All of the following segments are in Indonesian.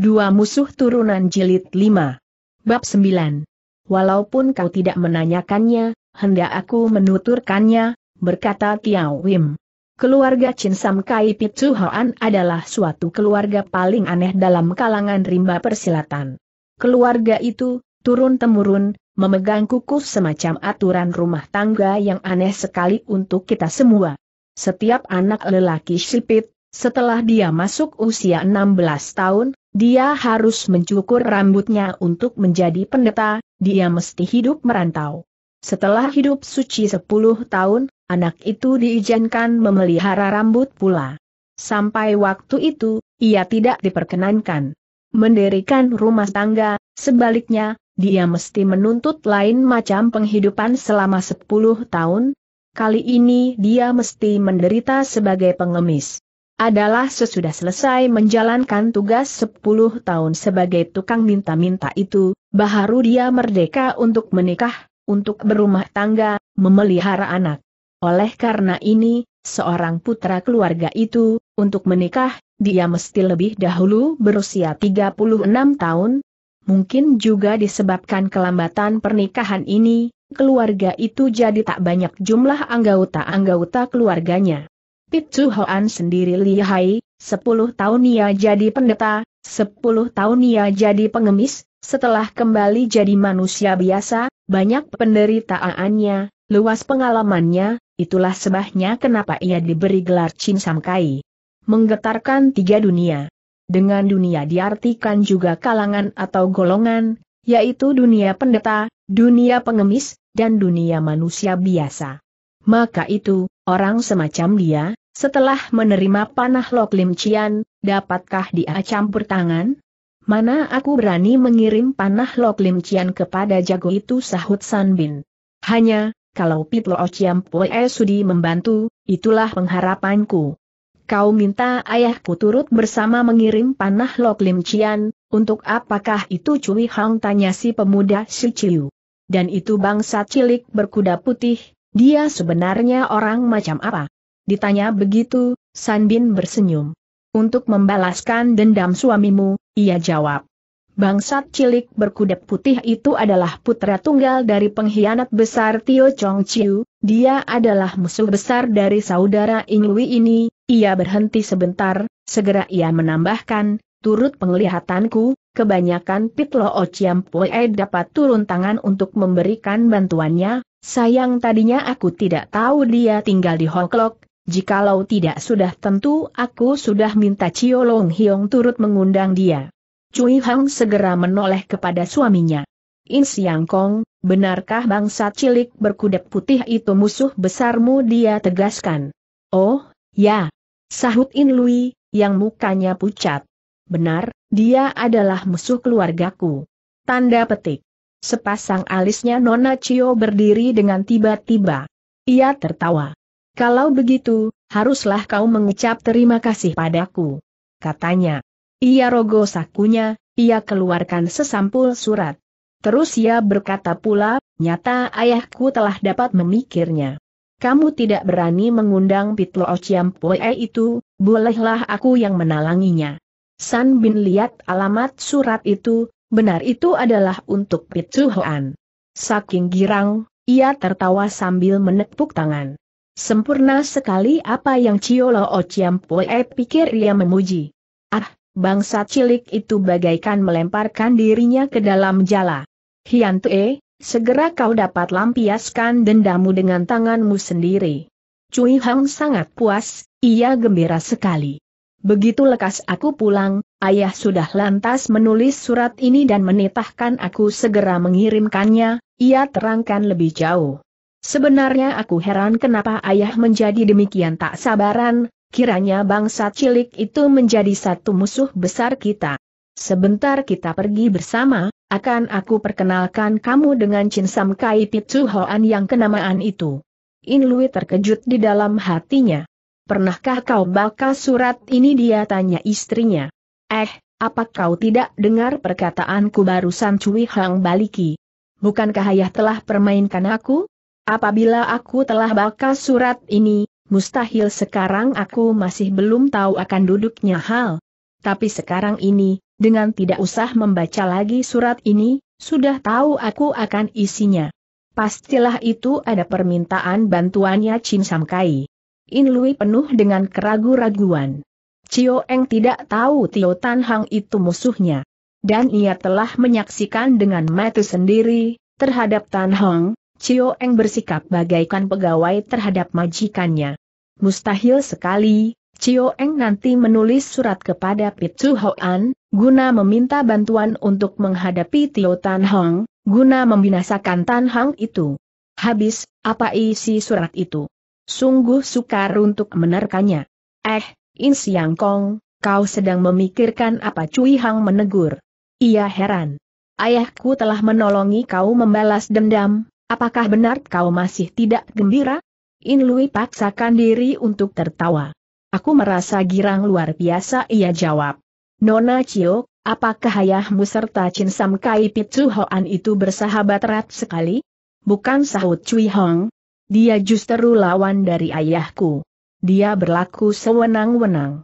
Dua musuh turunan jilid 5. Bab 9. Walaupun kau tidak menanyakannya, hendak aku menuturkannya, berkata Tiao Wim. Keluarga Chin Sam Kai Pitsu Hoan adalah suatu keluarga paling aneh dalam kalangan rimba persilatan. Keluarga itu, turun-temurun, memegang kukuh semacam aturan rumah tangga yang aneh sekali untuk kita semua. Setiap anak lelaki sipit, setelah dia masuk usia 16 tahun, dia harus mencukur rambutnya untuk menjadi pendeta, dia mesti hidup merantau. Setelah hidup suci 10 tahun, anak itu diizinkan memelihara rambut pula. Sampai waktu itu, ia tidak diperkenankan mendirikan rumah tangga, sebaliknya, dia mesti menuntut lain macam penghidupan selama 10 tahun. Kali ini dia mesti menderita sebagai pengemis adalah sesudah selesai menjalankan tugas 10 tahun sebagai tukang minta-minta itu, baharu dia merdeka untuk menikah, untuk berumah tangga, memelihara anak. Oleh karena ini, seorang putra keluarga itu, untuk menikah, dia mesti lebih dahulu berusia 36 tahun. Mungkin juga disebabkan kelambatan pernikahan ini, keluarga itu jadi tak banyak jumlah anggota-anggota keluarganya. Chu Hoan sendiri lihai, sepuluh tahun ia jadi pendeta, sepuluh tahun ia jadi pengemis, setelah kembali jadi manusia biasa, banyak penderitaannya, luas pengalamannya, itulah sebabnya kenapa ia diberi gelar Chin Samkai. Menggetarkan tiga dunia. Dengan dunia diartikan juga kalangan atau golongan, yaitu dunia pendeta, dunia pengemis, dan dunia manusia biasa. Maka itu, orang semacam dia, setelah menerima panah Lok Lim Cian, dapatkah dia campur tangan? Mana aku berani mengirim panah Lok Lim Cian kepada jago itu sahut San Bin. Hanya, kalau Lo Ociam Poe Sudi membantu, itulah pengharapanku. Kau minta ayahku turut bersama mengirim panah Lok Lim Cian, untuk apakah itu Cui Hang tanya si pemuda Si Chiu. Dan itu bangsa cilik berkuda putih, dia sebenarnya orang macam apa? Ditanya begitu, Sanbin bersenyum. Untuk membalaskan dendam suamimu, ia jawab. Bangsat cilik berkuda putih itu adalah putra tunggal dari pengkhianat besar Tio Chong Chiu, dia adalah musuh besar dari saudara Ingui ini, ia berhenti sebentar, segera ia menambahkan, turut penglihatanku, kebanyakan Pitlo Ociampue dapat turun tangan untuk memberikan bantuannya, sayang tadinya aku tidak tahu dia tinggal di Hoklok jikalau tidak sudah tentu aku sudah minta Cio Long Hiong turut mengundang dia. Cui Hang segera menoleh kepada suaminya. In Siang Kong, benarkah bangsa cilik berkuda putih itu musuh besarmu dia tegaskan. Oh, ya. Sahut In Lui, yang mukanya pucat. Benar, dia adalah musuh keluargaku. Tanda petik. Sepasang alisnya Nona Cio berdiri dengan tiba-tiba. Ia tertawa. Kalau begitu, haruslah kau mengucap terima kasih padaku. Katanya. Ia rogo sakunya, ia keluarkan sesampul surat. Terus ia berkata pula, nyata ayahku telah dapat memikirnya. Kamu tidak berani mengundang Pitlo Ociampoe itu, bolehlah aku yang menalanginya. San Bin lihat alamat surat itu, benar itu adalah untuk Hoan. Saking girang, ia tertawa sambil menepuk tangan. Sempurna sekali apa yang Ciolo Ociampue pikir ia memuji. Ah, bangsa cilik itu bagaikan melemparkan dirinya ke dalam jala. Hiantue, segera kau dapat lampiaskan dendamu dengan tanganmu sendiri. Cui Hang sangat puas, ia gembira sekali. Begitu lekas aku pulang, ayah sudah lantas menulis surat ini dan menitahkan aku segera mengirimkannya, ia terangkan lebih jauh. Sebenarnya aku heran kenapa ayah menjadi demikian tak sabaran, kiranya bangsa cilik itu menjadi satu musuh besar kita. Sebentar kita pergi bersama, akan aku perkenalkan kamu dengan Chin Sam Kai Pitsu Hoan yang kenamaan itu. In Lui terkejut di dalam hatinya. Pernahkah kau baca surat ini dia tanya istrinya. Eh, apa kau tidak dengar perkataanku barusan Cui Hang Baliki? Bukankah ayah telah permainkan aku? Apabila aku telah bakal surat ini, mustahil sekarang aku masih belum tahu akan duduknya hal. Tapi sekarang ini, dengan tidak usah membaca lagi surat ini, sudah tahu aku akan isinya. Pastilah itu ada permintaan bantuannya Chin Samkai. In Lui penuh dengan keragu-raguan. Cio Eng tidak tahu Tio Tan Hang itu musuhnya. Dan ia telah menyaksikan dengan mata sendiri, terhadap Tan Hang, Cio Eng bersikap bagaikan pegawai terhadap majikannya. Mustahil sekali, Cio Eng nanti menulis surat kepada Pitu Hoan, guna meminta bantuan untuk menghadapi Tio Tan Hong, guna membinasakan Tan Hong itu. Habis, apa isi surat itu? Sungguh sukar untuk menerkannya. Eh, In Siang Kong, kau sedang memikirkan apa Cui Hang menegur. Ia heran. Ayahku telah menolongi kau membalas dendam, Apakah benar kau masih tidak gembira? In Lui paksakan diri untuk tertawa. Aku merasa girang luar biasa ia jawab. Nona Cio, apakah ayahmu serta Chin Sam Kai Pitsu Hoan itu bersahabat erat sekali? Bukan sahut Cui Hong. Dia justru lawan dari ayahku. Dia berlaku sewenang-wenang.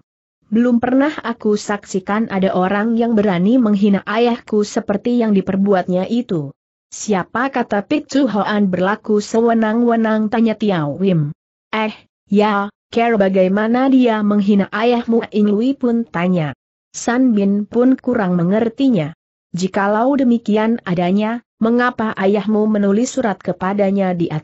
Belum pernah aku saksikan ada orang yang berani menghina ayahku seperti yang diperbuatnya itu. Siapa kata Pitu Chu Hoan berlaku sewenang-wenang tanya Tiao Wim. Eh, ya, care bagaimana dia menghina ayahmu Inui pun tanya. San Bin pun kurang mengertinya. Jikalau demikian adanya, mengapa ayahmu menulis surat kepadanya dia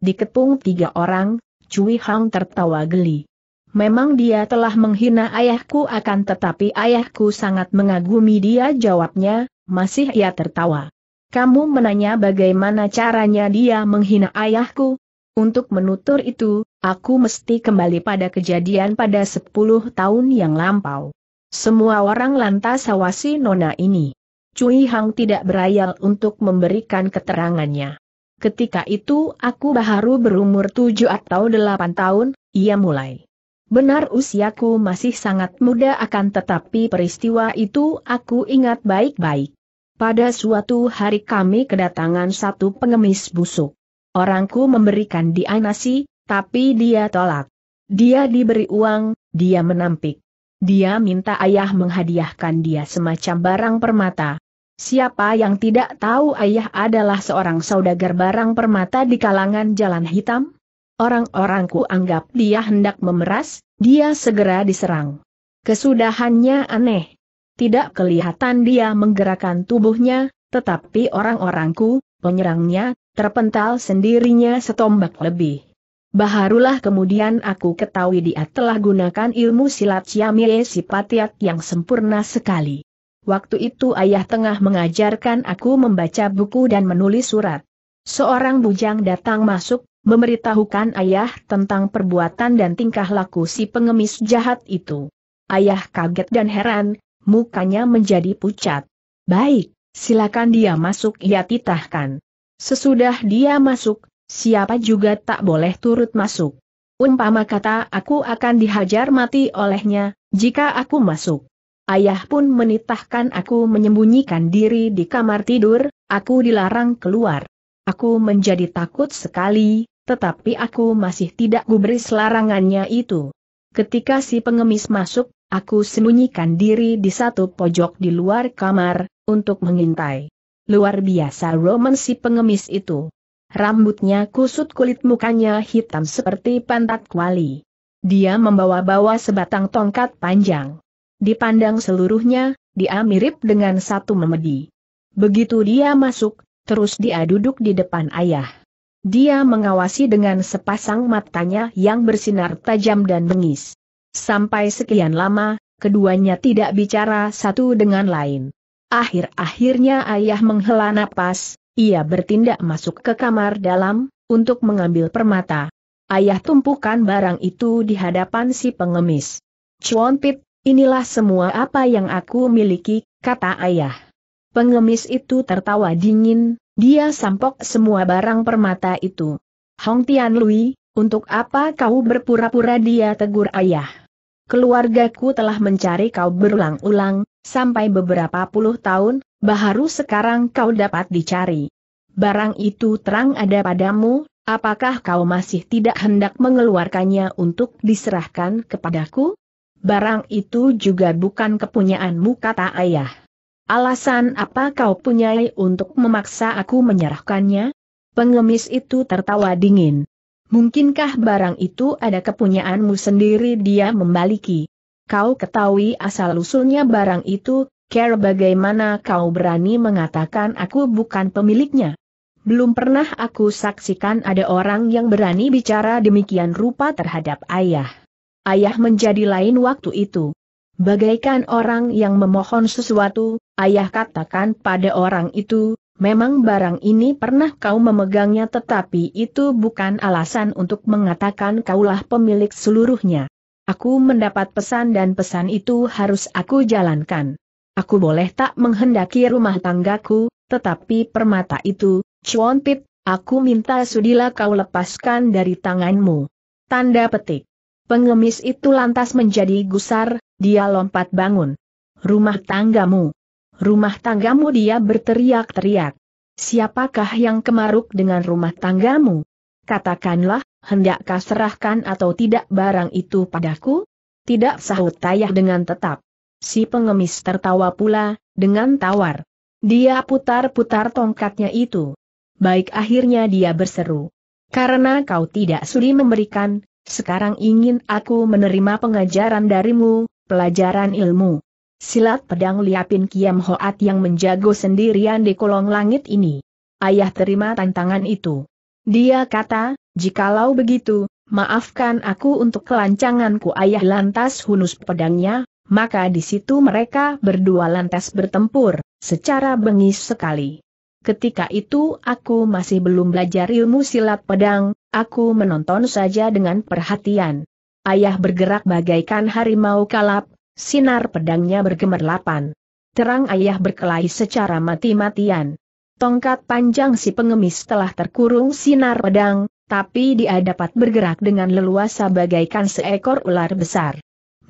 Dikepung tiga orang, Cui Hang tertawa geli. Memang dia telah menghina ayahku akan tetapi ayahku sangat mengagumi dia jawabnya, masih ia tertawa. Kamu menanya bagaimana caranya dia menghina ayahku? Untuk menutur itu, aku mesti kembali pada kejadian pada 10 tahun yang lampau. Semua orang lantas awasi nona ini. Cui Hang tidak berayal untuk memberikan keterangannya. Ketika itu aku baru berumur 7 atau 8 tahun, ia mulai. Benar usiaku masih sangat muda akan tetapi peristiwa itu aku ingat baik-baik. Pada suatu hari kami kedatangan satu pengemis busuk. Orangku memberikan dia nasi, tapi dia tolak. Dia diberi uang, dia menampik. Dia minta ayah menghadiahkan dia semacam barang permata. Siapa yang tidak tahu ayah adalah seorang saudagar barang permata di kalangan Jalan Hitam? Orang-orangku anggap dia hendak memeras, dia segera diserang. Kesudahannya aneh, tidak kelihatan dia menggerakkan tubuhnya, tetapi orang-orangku, penyerangnya, terpental sendirinya setombak lebih. Baharulah kemudian aku ketahui dia telah gunakan ilmu silat Ciamie Sipatiat yang sempurna sekali. Waktu itu ayah tengah mengajarkan aku membaca buku dan menulis surat. Seorang bujang datang masuk, memberitahukan ayah tentang perbuatan dan tingkah laku si pengemis jahat itu. Ayah kaget dan heran, mukanya menjadi pucat. Baik, silakan dia masuk ia titahkan. Sesudah dia masuk, siapa juga tak boleh turut masuk. Umpama kata aku akan dihajar mati olehnya, jika aku masuk. Ayah pun menitahkan aku menyembunyikan diri di kamar tidur, aku dilarang keluar. Aku menjadi takut sekali, tetapi aku masih tidak gubris larangannya itu. Ketika si pengemis masuk, Aku sembunyikan diri di satu pojok di luar kamar, untuk mengintai. Luar biasa Roman si pengemis itu. Rambutnya kusut kulit mukanya hitam seperti pantat kuali. Dia membawa-bawa sebatang tongkat panjang. Dipandang seluruhnya, dia mirip dengan satu memedi. Begitu dia masuk, terus dia duduk di depan ayah. Dia mengawasi dengan sepasang matanya yang bersinar tajam dan bengis. Sampai sekian lama, keduanya tidak bicara satu dengan lain. Akhir-akhirnya ayah menghela napas, ia bertindak masuk ke kamar dalam, untuk mengambil permata. Ayah tumpukan barang itu di hadapan si pengemis. Chuan Pit, inilah semua apa yang aku miliki, kata ayah. Pengemis itu tertawa dingin, dia sampok semua barang permata itu. Hong Tian Lui, untuk apa kau berpura-pura dia tegur ayah? Keluargaku telah mencari kau berulang-ulang, sampai beberapa puluh tahun, baru sekarang kau dapat dicari. Barang itu terang ada padamu, apakah kau masih tidak hendak mengeluarkannya untuk diserahkan kepadaku? Barang itu juga bukan kepunyaanmu kata ayah. Alasan apa kau punyai untuk memaksa aku menyerahkannya? Pengemis itu tertawa dingin. Mungkinkah barang itu ada kepunyaanmu sendiri dia membaliki. Kau ketahui asal-usulnya barang itu, care bagaimana kau berani mengatakan aku bukan pemiliknya? Belum pernah aku saksikan ada orang yang berani bicara demikian rupa terhadap ayah. Ayah menjadi lain waktu itu. Bagaikan orang yang memohon sesuatu, ayah katakan pada orang itu, Memang barang ini pernah kau memegangnya tetapi itu bukan alasan untuk mengatakan kaulah pemilik seluruhnya. Aku mendapat pesan dan pesan itu harus aku jalankan. Aku boleh tak menghendaki rumah tanggaku, tetapi permata itu, Chuan Pip, aku minta sudilah kau lepaskan dari tanganmu. Tanda petik. Pengemis itu lantas menjadi gusar, dia lompat bangun. Rumah tanggamu rumah tanggamu dia berteriak-teriak. Siapakah yang kemaruk dengan rumah tanggamu? Katakanlah, hendakkah serahkan atau tidak barang itu padaku? Tidak sahut tayah dengan tetap. Si pengemis tertawa pula, dengan tawar. Dia putar-putar tongkatnya itu. Baik akhirnya dia berseru. Karena kau tidak sudi memberikan, sekarang ingin aku menerima pengajaran darimu, pelajaran ilmu. Silat pedang liapin Kiam Hoat yang menjago sendirian di kolong langit ini. Ayah terima tantangan itu. Dia kata, jikalau begitu, maafkan aku untuk kelancanganku ayah lantas hunus pedangnya, maka di situ mereka berdua lantas bertempur, secara bengis sekali. Ketika itu aku masih belum belajar ilmu silat pedang, aku menonton saja dengan perhatian. Ayah bergerak bagaikan harimau kalap, Sinar pedangnya bergemerlapan. Terang ayah berkelahi secara mati-matian. Tongkat panjang si pengemis telah terkurung sinar pedang, tapi dia dapat bergerak dengan leluasa bagaikan seekor ular besar.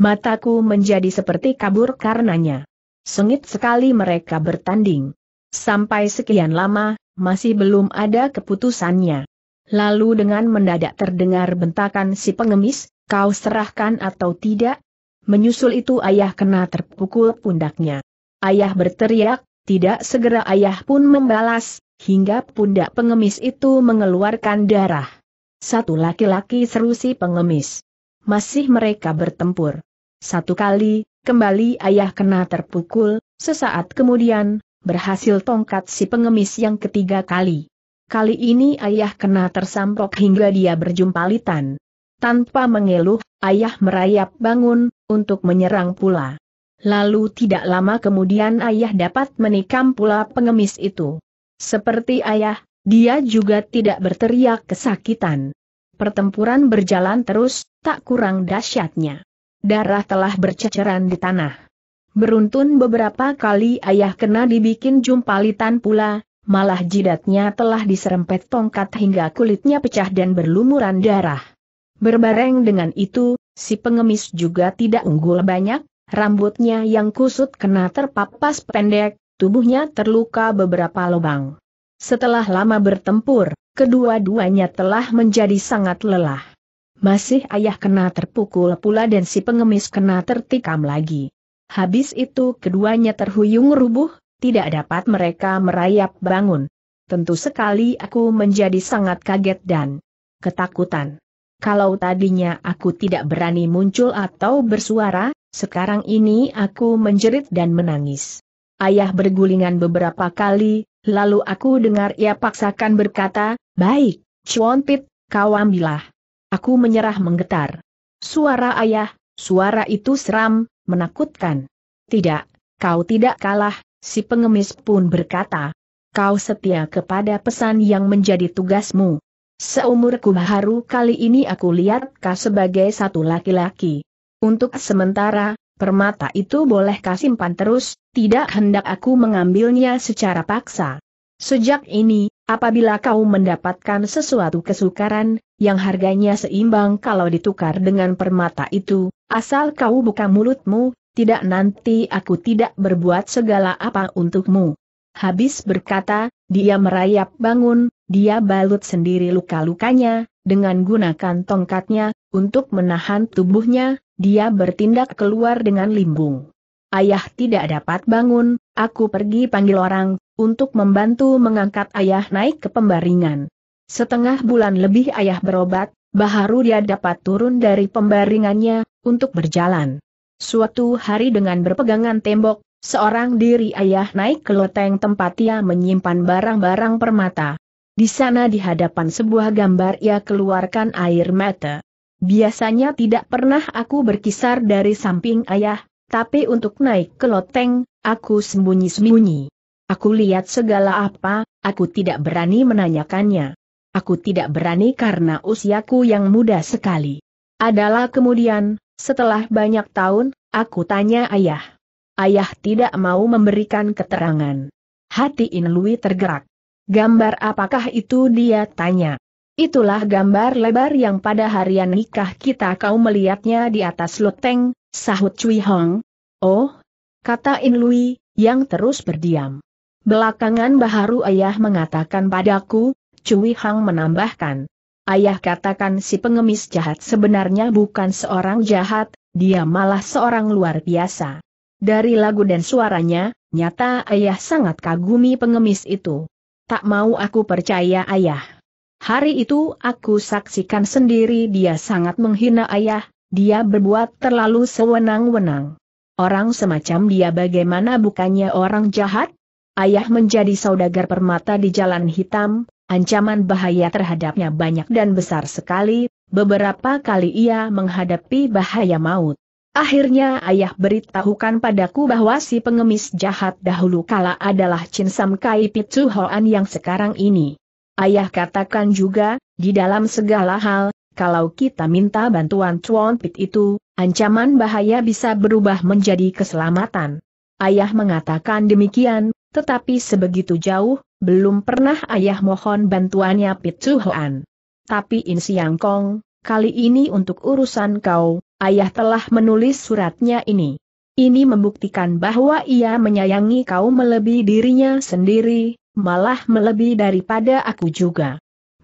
Mataku menjadi seperti kabur karenanya. Sengit sekali mereka bertanding. Sampai sekian lama, masih belum ada keputusannya. Lalu dengan mendadak terdengar bentakan si pengemis, kau serahkan atau tidak, menyusul itu ayah kena terpukul pundaknya. Ayah berteriak, tidak segera ayah pun membalas, hingga pundak pengemis itu mengeluarkan darah. Satu laki-laki seru si pengemis. Masih mereka bertempur. Satu kali, kembali ayah kena terpukul, sesaat kemudian, berhasil tongkat si pengemis yang ketiga kali. Kali ini ayah kena tersampok hingga dia berjumpalitan. Tanpa mengeluh, ayah merayap bangun, untuk menyerang pula. Lalu tidak lama kemudian ayah dapat menikam pula pengemis itu. Seperti ayah, dia juga tidak berteriak kesakitan. Pertempuran berjalan terus, tak kurang dahsyatnya. Darah telah berceceran di tanah. Beruntun beberapa kali ayah kena dibikin jumpalitan pula, malah jidatnya telah diserempet tongkat hingga kulitnya pecah dan berlumuran darah. Berbareng dengan itu, si pengemis juga tidak unggul banyak, rambutnya yang kusut kena terpapas pendek, tubuhnya terluka beberapa lubang. Setelah lama bertempur, kedua-duanya telah menjadi sangat lelah. Masih ayah kena terpukul pula dan si pengemis kena tertikam lagi. Habis itu keduanya terhuyung rubuh, tidak dapat mereka merayap bangun. Tentu sekali aku menjadi sangat kaget dan ketakutan kalau tadinya aku tidak berani muncul atau bersuara, sekarang ini aku menjerit dan menangis. Ayah bergulingan beberapa kali, lalu aku dengar ia paksakan berkata, Baik, Chuan Pit, kau ambillah. Aku menyerah menggetar. Suara ayah, suara itu seram, menakutkan. Tidak, kau tidak kalah, si pengemis pun berkata. Kau setia kepada pesan yang menjadi tugasmu. Seumurku baru kali ini aku lihat kau sebagai satu laki-laki. Untuk sementara, permata itu boleh kau simpan terus, tidak hendak aku mengambilnya secara paksa. Sejak ini, apabila kau mendapatkan sesuatu kesukaran, yang harganya seimbang kalau ditukar dengan permata itu, asal kau buka mulutmu, tidak nanti aku tidak berbuat segala apa untukmu. Habis berkata, dia merayap bangun, dia balut sendiri luka-lukanya, dengan gunakan tongkatnya, untuk menahan tubuhnya, dia bertindak keluar dengan limbung. Ayah tidak dapat bangun, aku pergi panggil orang, untuk membantu mengangkat ayah naik ke pembaringan. Setengah bulan lebih ayah berobat, baharu dia dapat turun dari pembaringannya, untuk berjalan. Suatu hari dengan berpegangan tembok, Seorang diri ayah naik ke loteng tempat ia menyimpan barang-barang permata. Di sana di hadapan sebuah gambar ia keluarkan air mata. Biasanya tidak pernah aku berkisar dari samping ayah, tapi untuk naik ke loteng, aku sembunyi-sembunyi. Aku lihat segala apa, aku tidak berani menanyakannya. Aku tidak berani karena usiaku yang muda sekali. Adalah kemudian, setelah banyak tahun, aku tanya ayah ayah tidak mau memberikan keterangan. Hati Inlui tergerak. Gambar apakah itu dia tanya. Itulah gambar lebar yang pada harian nikah kita kau melihatnya di atas loteng, sahut Cui Hong. Oh, kata Inlui, yang terus berdiam. Belakangan baharu ayah mengatakan padaku, Cui Hong menambahkan. Ayah katakan si pengemis jahat sebenarnya bukan seorang jahat, dia malah seorang luar biasa. Dari lagu dan suaranya, nyata ayah sangat kagumi pengemis itu. Tak mau aku percaya ayah. Hari itu aku saksikan sendiri dia sangat menghina ayah, dia berbuat terlalu sewenang-wenang. Orang semacam dia bagaimana bukannya orang jahat? Ayah menjadi saudagar permata di jalan hitam, ancaman bahaya terhadapnya banyak dan besar sekali, beberapa kali ia menghadapi bahaya maut. Akhirnya ayah beritahukan padaku bahwa si pengemis jahat dahulu kala adalah Chin Sam Kai Pitsu Hoan yang sekarang ini. Ayah katakan juga, di dalam segala hal, kalau kita minta bantuan Chuan Pit itu, ancaman bahaya bisa berubah menjadi keselamatan. Ayah mengatakan demikian, tetapi sebegitu jauh, belum pernah ayah mohon bantuannya Pitsu Hoan. Tapi In Siang Kong, kali ini untuk urusan kau, ayah telah menulis suratnya ini. Ini membuktikan bahwa ia menyayangi kau melebihi dirinya sendiri, malah melebihi daripada aku juga.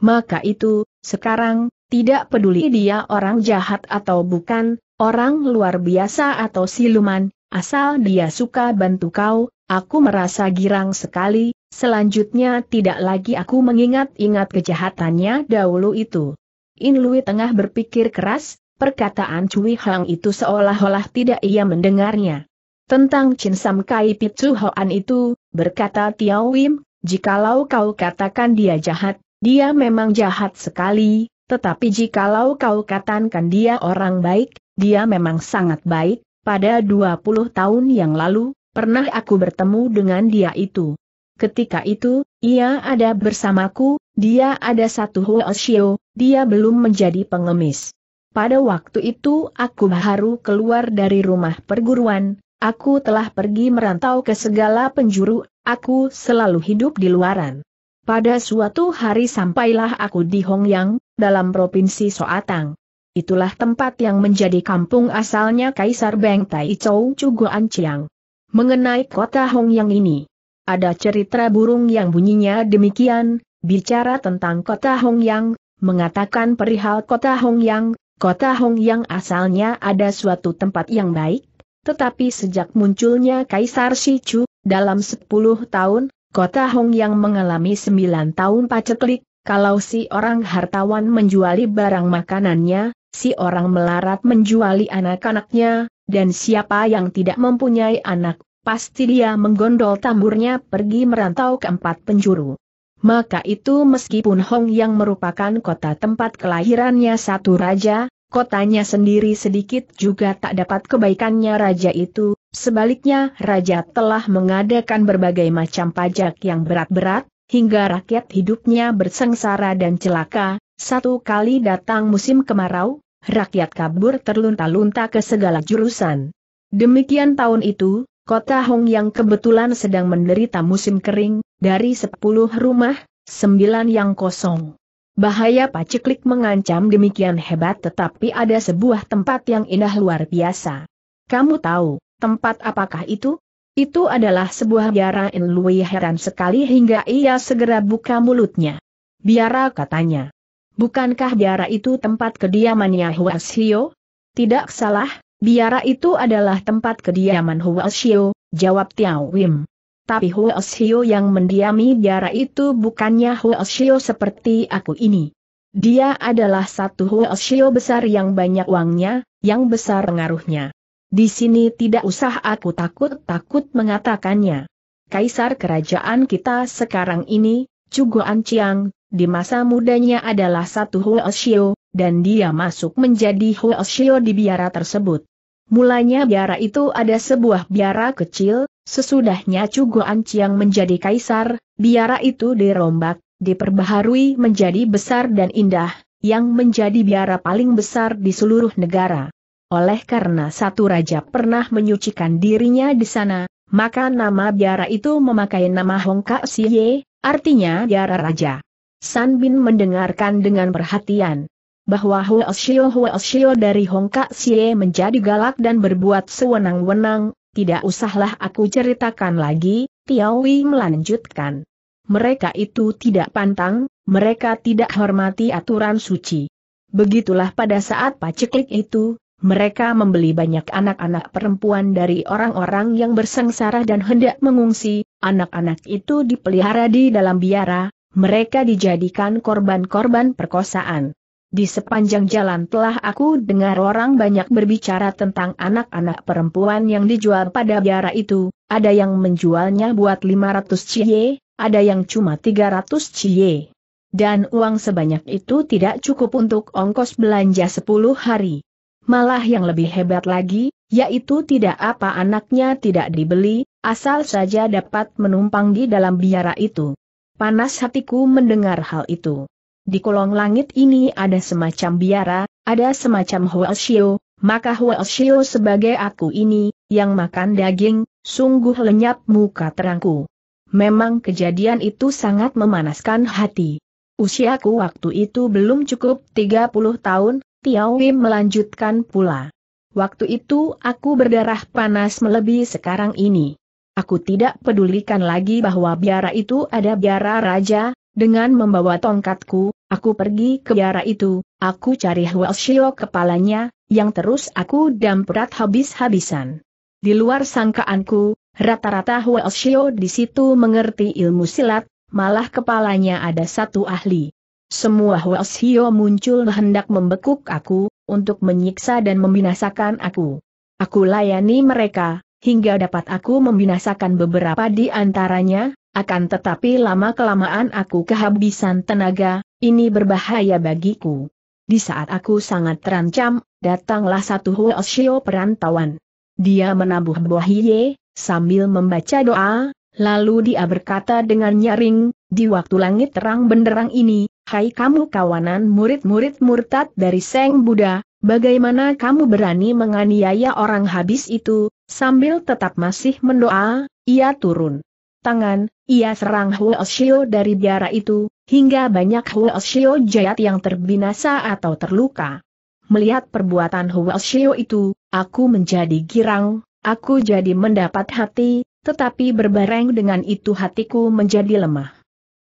Maka itu, sekarang, tidak peduli dia orang jahat atau bukan, orang luar biasa atau siluman, asal dia suka bantu kau, aku merasa girang sekali, selanjutnya tidak lagi aku mengingat-ingat kejahatannya dahulu itu. Inlui tengah berpikir keras, Perkataan Cui Hang itu seolah-olah tidak ia mendengarnya. Tentang Chin Sam Kai Pitsu Hoan itu, berkata Tiao Wim, jikalau kau katakan dia jahat, dia memang jahat sekali, tetapi jikalau kau katakan dia orang baik, dia memang sangat baik, pada 20 tahun yang lalu, pernah aku bertemu dengan dia itu. Ketika itu, ia ada bersamaku, dia ada satu Huo Shio, dia belum menjadi pengemis. Pada waktu itu aku baru keluar dari rumah perguruan, aku telah pergi merantau ke segala penjuru, aku selalu hidup di luaran. Pada suatu hari sampailah aku di Hongyang, dalam provinsi Soatang. Itulah tempat yang menjadi kampung asalnya Kaisar Beng Tai Chou Chuguan Chiang. Mengenai kota Hongyang ini, ada cerita burung yang bunyinya demikian, bicara tentang kota Hongyang, mengatakan perihal kota Hongyang, Kota Hong yang asalnya ada suatu tempat yang baik, tetapi sejak munculnya Kaisar Shichu, dalam 10 tahun, kota Hong yang mengalami 9 tahun paceklik, kalau si orang hartawan menjuali barang makanannya, si orang melarat menjuali anak-anaknya, dan siapa yang tidak mempunyai anak, pasti dia menggondol tamburnya pergi merantau ke empat penjuru. Maka itu meskipun Hong yang merupakan kota tempat kelahirannya satu raja, kotanya sendiri sedikit juga tak dapat kebaikannya raja itu, sebaliknya raja telah mengadakan berbagai macam pajak yang berat-berat, hingga rakyat hidupnya bersengsara dan celaka, satu kali datang musim kemarau, rakyat kabur terlunta-lunta ke segala jurusan. Demikian tahun itu, kota Hong yang kebetulan sedang menderita musim kering, dari sepuluh rumah, sembilan yang kosong. Bahaya paceklik mengancam demikian hebat tetapi ada sebuah tempat yang indah luar biasa. Kamu tahu, tempat apakah itu? Itu adalah sebuah biara Inlui heran sekali hingga ia segera buka mulutnya. Biara katanya. Bukankah biara itu tempat kediamannya Huasio? Tidak salah, biara itu adalah tempat kediaman Huasio, jawab Tiao Wim. Tapi Huoshio yang mendiami biara itu bukannya Huoshio seperti aku ini. Dia adalah satu Huoshio besar yang banyak uangnya, yang besar pengaruhnya. Di sini tidak usah aku takut-takut mengatakannya. Kaisar kerajaan kita sekarang ini, Cugoan Chiang, di masa mudanya adalah satu Huoshio, dan dia masuk menjadi Huoshio di biara tersebut. Mulanya biara itu ada sebuah biara kecil, Sesudahnya Chu yang menjadi kaisar, biara itu dirombak, diperbaharui menjadi besar dan indah, yang menjadi biara paling besar di seluruh negara. Oleh karena satu raja pernah menyucikan dirinya di sana, maka nama biara itu memakai nama Hong Ka Siye, artinya biara raja. San Bin mendengarkan dengan perhatian bahwa Huo Xiao dari Hong Ka Xie menjadi galak dan berbuat sewenang-wenang, tidak usahlah aku ceritakan lagi, Tiawi melanjutkan. Mereka itu tidak pantang, mereka tidak hormati aturan suci. Begitulah pada saat paceklik itu, mereka membeli banyak anak-anak perempuan dari orang-orang yang bersengsara dan hendak mengungsi, anak-anak itu dipelihara di dalam biara, mereka dijadikan korban-korban perkosaan. Di sepanjang jalan telah aku dengar orang banyak berbicara tentang anak-anak perempuan yang dijual pada biara itu, ada yang menjualnya buat 500 cie, ada yang cuma 300 cie. Dan uang sebanyak itu tidak cukup untuk ongkos belanja 10 hari. Malah yang lebih hebat lagi, yaitu tidak apa anaknya tidak dibeli, asal saja dapat menumpang di dalam biara itu. Panas hatiku mendengar hal itu di kolong langit ini ada semacam biara, ada semacam huasio, maka huasio sebagai aku ini, yang makan daging, sungguh lenyap muka terangku. Memang kejadian itu sangat memanaskan hati. Usiaku waktu itu belum cukup 30 tahun, Tiao Wim melanjutkan pula. Waktu itu aku berdarah panas melebihi sekarang ini. Aku tidak pedulikan lagi bahwa biara itu ada biara raja, dengan membawa tongkatku, Aku pergi ke biara itu, aku cari Huo Shio kepalanya, yang terus aku damprat habis-habisan. Di luar sangkaanku, rata-rata Huo Shio di situ mengerti ilmu silat, malah kepalanya ada satu ahli. Semua Huo Shio muncul hendak membekuk aku, untuk menyiksa dan membinasakan aku. Aku layani mereka, hingga dapat aku membinasakan beberapa di antaranya, akan tetapi lama-kelamaan aku kehabisan tenaga, ini berbahaya bagiku. Di saat aku sangat terancam, datanglah satu Huoshio perantauan. Dia menabuh buah hiye, sambil membaca doa, lalu dia berkata dengan nyaring, di waktu langit terang benderang ini, hai kamu kawanan murid-murid murtad dari Seng Buddha, bagaimana kamu berani menganiaya orang habis itu, sambil tetap masih mendoa, ia turun tangan, ia serang Huo Huoshio dari biara itu, hingga banyak Huo Huoshio jayat yang terbinasa atau terluka. Melihat perbuatan Huo Huoshio itu, aku menjadi girang, aku jadi mendapat hati, tetapi berbareng dengan itu hatiku menjadi lemah.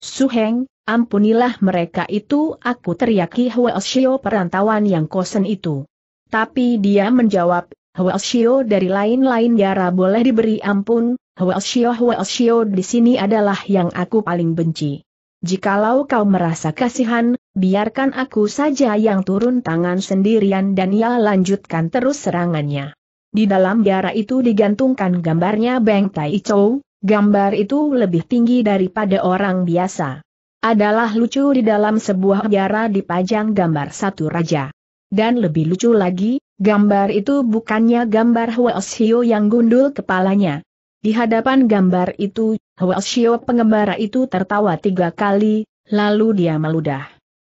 Suheng, ampunilah mereka itu aku teriaki Huo Huoshio perantauan yang kosen itu. Tapi dia menjawab, Huo Huoshio dari lain-lain biara boleh diberi ampun, Huasio Xiao di sini adalah yang aku paling benci. Jikalau kau merasa kasihan, biarkan aku saja yang turun tangan sendirian dan ia lanjutkan terus serangannya. Di dalam biara itu digantungkan gambarnya Beng Tai Chou, gambar itu lebih tinggi daripada orang biasa. Adalah lucu di dalam sebuah biara dipajang gambar satu raja. Dan lebih lucu lagi, gambar itu bukannya gambar Xiao yang gundul kepalanya, di hadapan gambar itu, Hwasyo pengembara itu tertawa tiga kali, lalu dia meludah.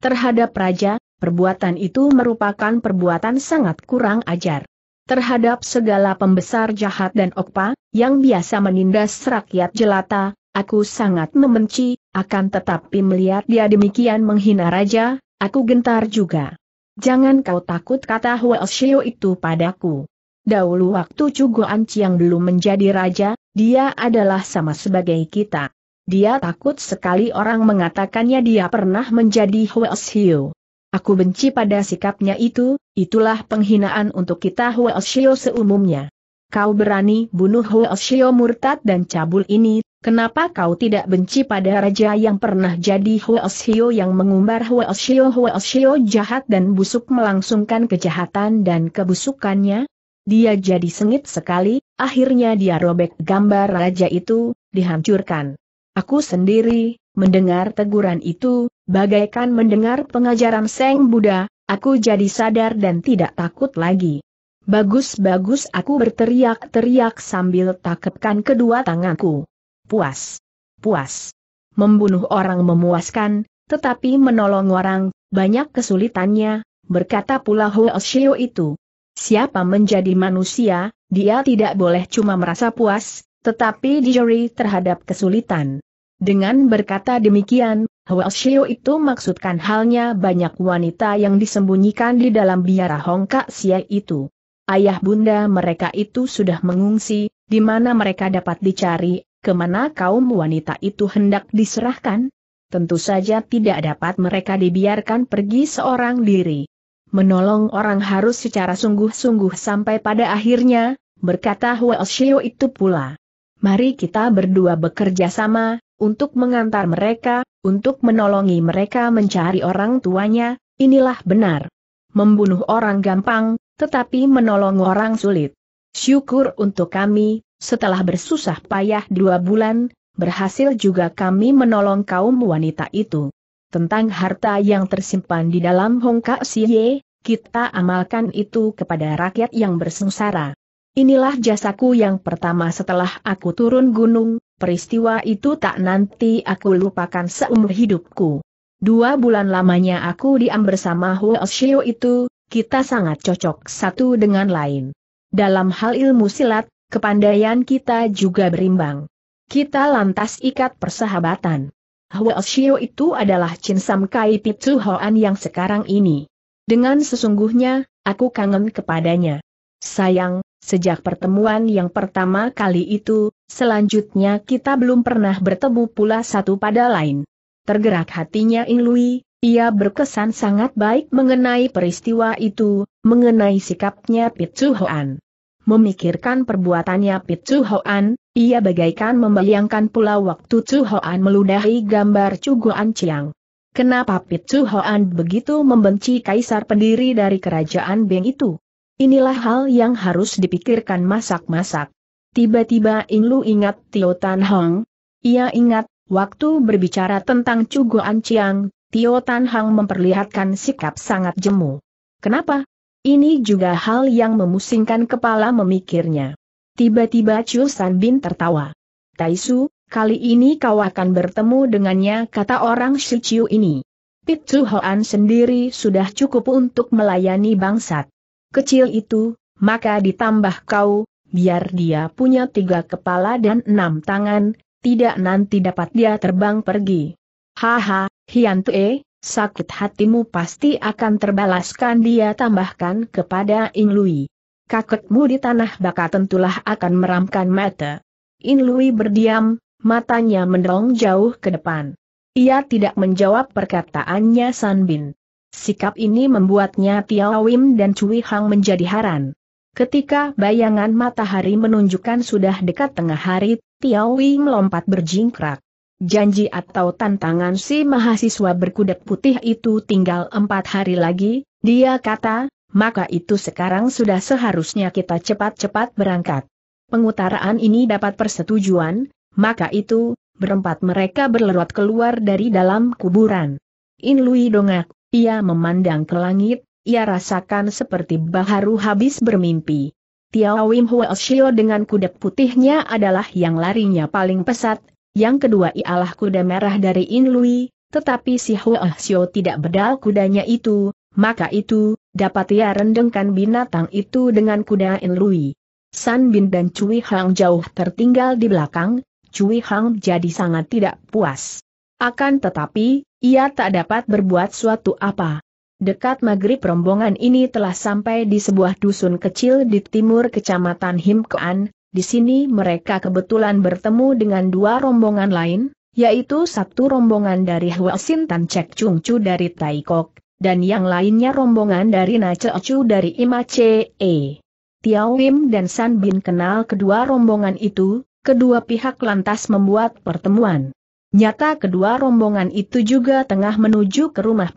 Terhadap raja, perbuatan itu merupakan perbuatan sangat kurang ajar. Terhadap segala pembesar jahat dan okpa, yang biasa menindas rakyat jelata, aku sangat membenci, akan tetapi melihat dia demikian menghina raja, aku gentar juga. Jangan kau takut kata Huel Xiao itu padaku. Dahulu waktu Cuguan yang belum menjadi raja, dia adalah sama sebagai kita. Dia takut sekali orang mengatakannya dia pernah menjadi Huas Hiu. Aku benci pada sikapnya itu, itulah penghinaan untuk kita Huas Hiu seumumnya. Kau berani bunuh Huas Hiu murtad dan cabul ini, kenapa kau tidak benci pada raja yang pernah jadi Huas Hiu yang mengumbar Huas Hiu Huas Hiu jahat dan busuk melangsungkan kejahatan dan kebusukannya? Dia jadi sengit sekali, akhirnya dia robek gambar raja itu, dihancurkan. Aku sendiri, mendengar teguran itu, bagaikan mendengar pengajaran Seng Buddha, aku jadi sadar dan tidak takut lagi. Bagus-bagus aku berteriak-teriak sambil takepkan kedua tanganku. Puas. Puas. Membunuh orang memuaskan, tetapi menolong orang, banyak kesulitannya, berkata pula Huo Shio itu. Siapa menjadi manusia, dia tidak boleh cuma merasa puas, tetapi dijeri terhadap kesulitan. Dengan berkata demikian, Hwa Xiu itu maksudkan halnya banyak wanita yang disembunyikan di dalam biara Hongkak Sia itu. Ayah bunda mereka itu sudah mengungsi, di mana mereka dapat dicari, kemana kaum wanita itu hendak diserahkan? Tentu saja tidak dapat mereka dibiarkan pergi seorang diri menolong orang harus secara sungguh-sungguh sampai pada akhirnya, berkata Huoshio itu pula. Mari kita berdua bekerja sama, untuk mengantar mereka, untuk menolongi mereka mencari orang tuanya, inilah benar. Membunuh orang gampang, tetapi menolong orang sulit. Syukur untuk kami, setelah bersusah payah dua bulan, berhasil juga kami menolong kaum wanita itu. Tentang harta yang tersimpan di dalam Hongka Siye, kita amalkan itu kepada rakyat yang bersengsara. Inilah jasaku yang pertama setelah aku turun gunung, peristiwa itu tak nanti aku lupakan seumur hidupku. Dua bulan lamanya aku diam bersama Huo Shio itu, kita sangat cocok satu dengan lain. Dalam hal ilmu silat, kepandaian kita juga berimbang. Kita lantas ikat persahabatan. Huo Shio itu adalah Cinsam Kai Pitsu Hoan yang sekarang ini. Dengan sesungguhnya, aku kangen kepadanya. Sayang, sejak pertemuan yang pertama kali itu, selanjutnya kita belum pernah bertemu pula satu pada lain. Tergerak hatinya Ing Lui, ia berkesan sangat baik mengenai peristiwa itu, mengenai sikapnya Pitsu Hoan. Memikirkan perbuatannya Pitsu Hoan, ia bagaikan membayangkan pula waktu Chu Hoan meludahi gambar Cuguan Chiang. Kenapa Pitsu Hoan begitu membenci kaisar pendiri dari kerajaan Beng itu? Inilah hal yang harus dipikirkan masak-masak. Tiba-tiba Inlu ingat Tio Tan Hong. Ia ingat, waktu berbicara tentang Guan Chiang, Tio Tan Hong memperlihatkan sikap sangat jemu. Kenapa? Ini juga hal yang memusingkan kepala memikirnya. Tiba-tiba Chu San Bin tertawa. Taisu, Kali ini kau akan bertemu dengannya kata orang Shichiu ini. Pitu Hoan sendiri sudah cukup untuk melayani bangsat. Kecil itu, maka ditambah kau, biar dia punya tiga kepala dan enam tangan, tidak nanti dapat dia terbang pergi. Haha, Hian Tue, sakit hatimu pasti akan terbalaskan dia tambahkan kepada In Lui. Kakekmu di tanah baka tentulah akan meramkan mata. In Lui berdiam, matanya mendong jauh ke depan. Ia tidak menjawab perkataannya Sanbin. Sikap ini membuatnya Tiao Wim dan Cui Hang menjadi haran. Ketika bayangan matahari menunjukkan sudah dekat tengah hari, Tiao Wim melompat berjingkrak. Janji atau tantangan si mahasiswa berkuda putih itu tinggal empat hari lagi, dia kata, maka itu sekarang sudah seharusnya kita cepat-cepat berangkat. Pengutaraan ini dapat persetujuan, maka itu, berempat mereka berlerot keluar dari dalam kuburan. In Lui dongak, ia memandang ke langit, ia rasakan seperti baharu habis bermimpi. Tiao Wim Hua Shio dengan kuda putihnya adalah yang larinya paling pesat, yang kedua ialah kuda merah dari In Lui, tetapi si Hua Shio tidak bedal kudanya itu, maka itu, dapat ia rendengkan binatang itu dengan kuda In Lui. San Bin dan Cui Hang jauh tertinggal di belakang, Cui Hang jadi sangat tidak puas. Akan tetapi, ia tak dapat berbuat suatu apa. Dekat maghrib rombongan ini telah sampai di sebuah dusun kecil di timur kecamatan Himkoan, di sini mereka kebetulan bertemu dengan dua rombongan lain, yaitu satu rombongan dari Huasin Tan Cek Chung Chu dari Taikok, dan yang lainnya rombongan dari Na Chu dari Ima Che. E. Tiao dan San Bin kenal kedua rombongan itu, kedua pihak lantas membuat pertemuan. Nyata kedua rombongan itu juga tengah menuju ke rumah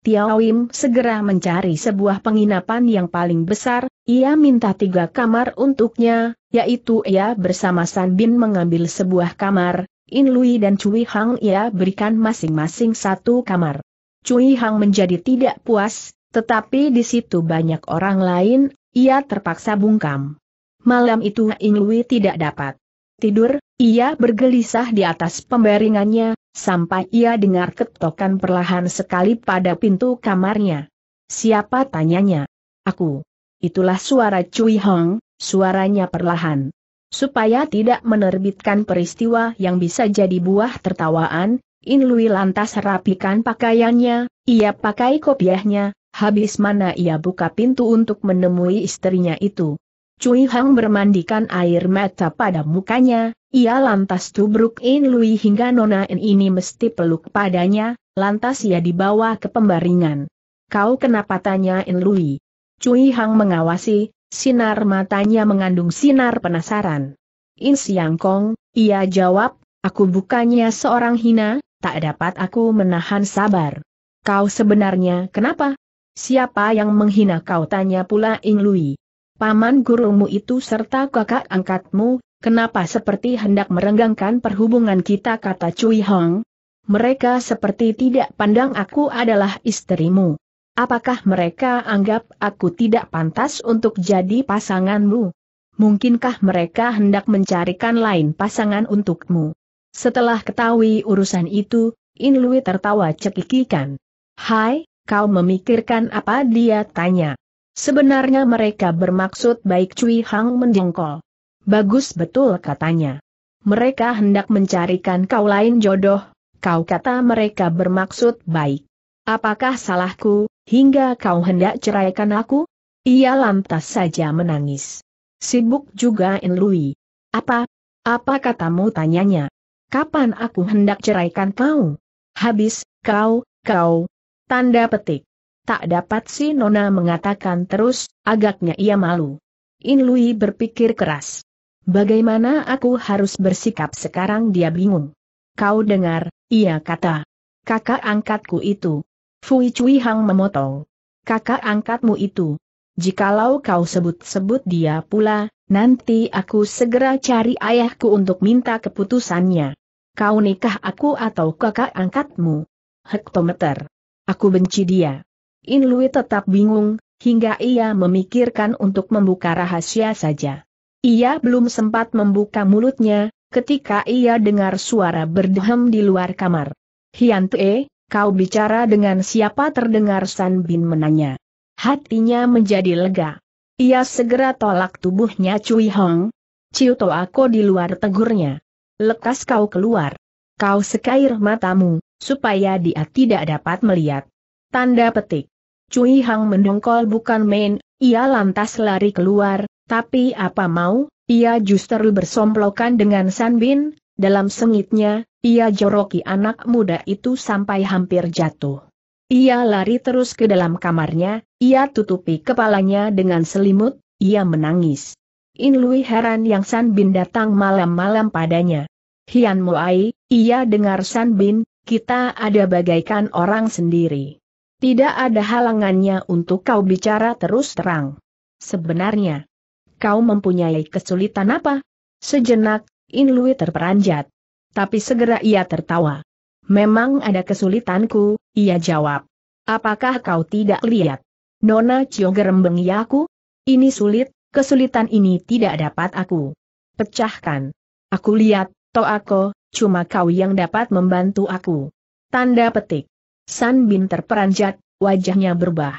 Tiao Wim segera mencari sebuah penginapan yang paling besar, ia minta tiga kamar untuknya, yaitu ia bersama San Bin mengambil sebuah kamar, In Lui dan Cui Hang ia berikan masing-masing satu kamar. Cui Hang menjadi tidak puas, tetapi di situ banyak orang lain, ia terpaksa bungkam malam itu Inglui tidak dapat tidur, ia bergelisah di atas pembaringannya, sampai ia dengar ketokan perlahan sekali pada pintu kamarnya. Siapa tanyanya? Aku. Itulah suara Cui Hong, suaranya perlahan. Supaya tidak menerbitkan peristiwa yang bisa jadi buah tertawaan, In Lui lantas rapikan pakaiannya, ia pakai kopiahnya, habis mana ia buka pintu untuk menemui istrinya itu. Cui Hang bermandikan air mata pada mukanya, ia lantas tubruk In Lui hingga Nona In ini mesti peluk padanya, lantas ia dibawa ke pembaringan. Kau kenapa tanya In Lui? Cui Hang mengawasi, sinar matanya mengandung sinar penasaran. In Siang Kong, ia jawab, aku bukannya seorang hina, tak dapat aku menahan sabar. Kau sebenarnya kenapa? Siapa yang menghina kau tanya pula In Lui paman gurumu itu serta kakak angkatmu, kenapa seperti hendak merenggangkan perhubungan kita kata Cui Hong? Mereka seperti tidak pandang aku adalah istrimu. Apakah mereka anggap aku tidak pantas untuk jadi pasanganmu? Mungkinkah mereka hendak mencarikan lain pasangan untukmu? Setelah ketahui urusan itu, In Lui tertawa cekikikan. Hai, kau memikirkan apa dia tanya. Sebenarnya mereka bermaksud baik Cui Hang mendengkol. Bagus betul katanya. Mereka hendak mencarikan kau lain jodoh, kau kata mereka bermaksud baik. Apakah salahku, hingga kau hendak ceraikan aku? Ia lantas saja menangis. Sibuk juga In Lui. Apa? Apa katamu tanyanya? Kapan aku hendak ceraikan kau? Habis, kau, kau. Tanda petik. Tak dapat si Nona mengatakan terus, agaknya ia malu. In Lui berpikir keras. Bagaimana aku harus bersikap sekarang dia bingung. Kau dengar, ia kata. Kakak angkatku itu. Fui Cui Hang memotong. Kakak angkatmu itu. Jikalau kau sebut-sebut dia pula, nanti aku segera cari ayahku untuk minta keputusannya. Kau nikah aku atau kakak angkatmu? Hektometer. Aku benci dia. In Lui tetap bingung, hingga ia memikirkan untuk membuka rahasia saja. Ia belum sempat membuka mulutnya, ketika ia dengar suara berdehem di luar kamar. Hian Tue, kau bicara dengan siapa terdengar San Bin menanya. Hatinya menjadi lega. Ia segera tolak tubuhnya Cui Hong. Ciu aku di luar tegurnya. Lekas kau keluar. Kau sekair matamu, supaya dia tidak dapat melihat. Tanda petik. Cui Hang mendongkol bukan main, ia lantas lari keluar, tapi apa mau, ia justru bersomplokan dengan San Bin, dalam sengitnya, ia joroki anak muda itu sampai hampir jatuh. Ia lari terus ke dalam kamarnya, ia tutupi kepalanya dengan selimut, ia menangis. In Lui heran yang San Bin datang malam-malam padanya. Hian Muai, ia dengar San Bin, kita ada bagaikan orang sendiri. Tidak ada halangannya untuk kau bicara terus terang. Sebenarnya, kau mempunyai kesulitan apa? Sejenak, Inlui terperanjat. Tapi segera ia tertawa. Memang ada kesulitanku, ia jawab. Apakah kau tidak lihat? Nona Cio gerembengi aku? Ini sulit, kesulitan ini tidak dapat aku pecahkan. Aku lihat, aku, cuma kau yang dapat membantu aku. Tanda petik. San Bin terperanjat, wajahnya berubah.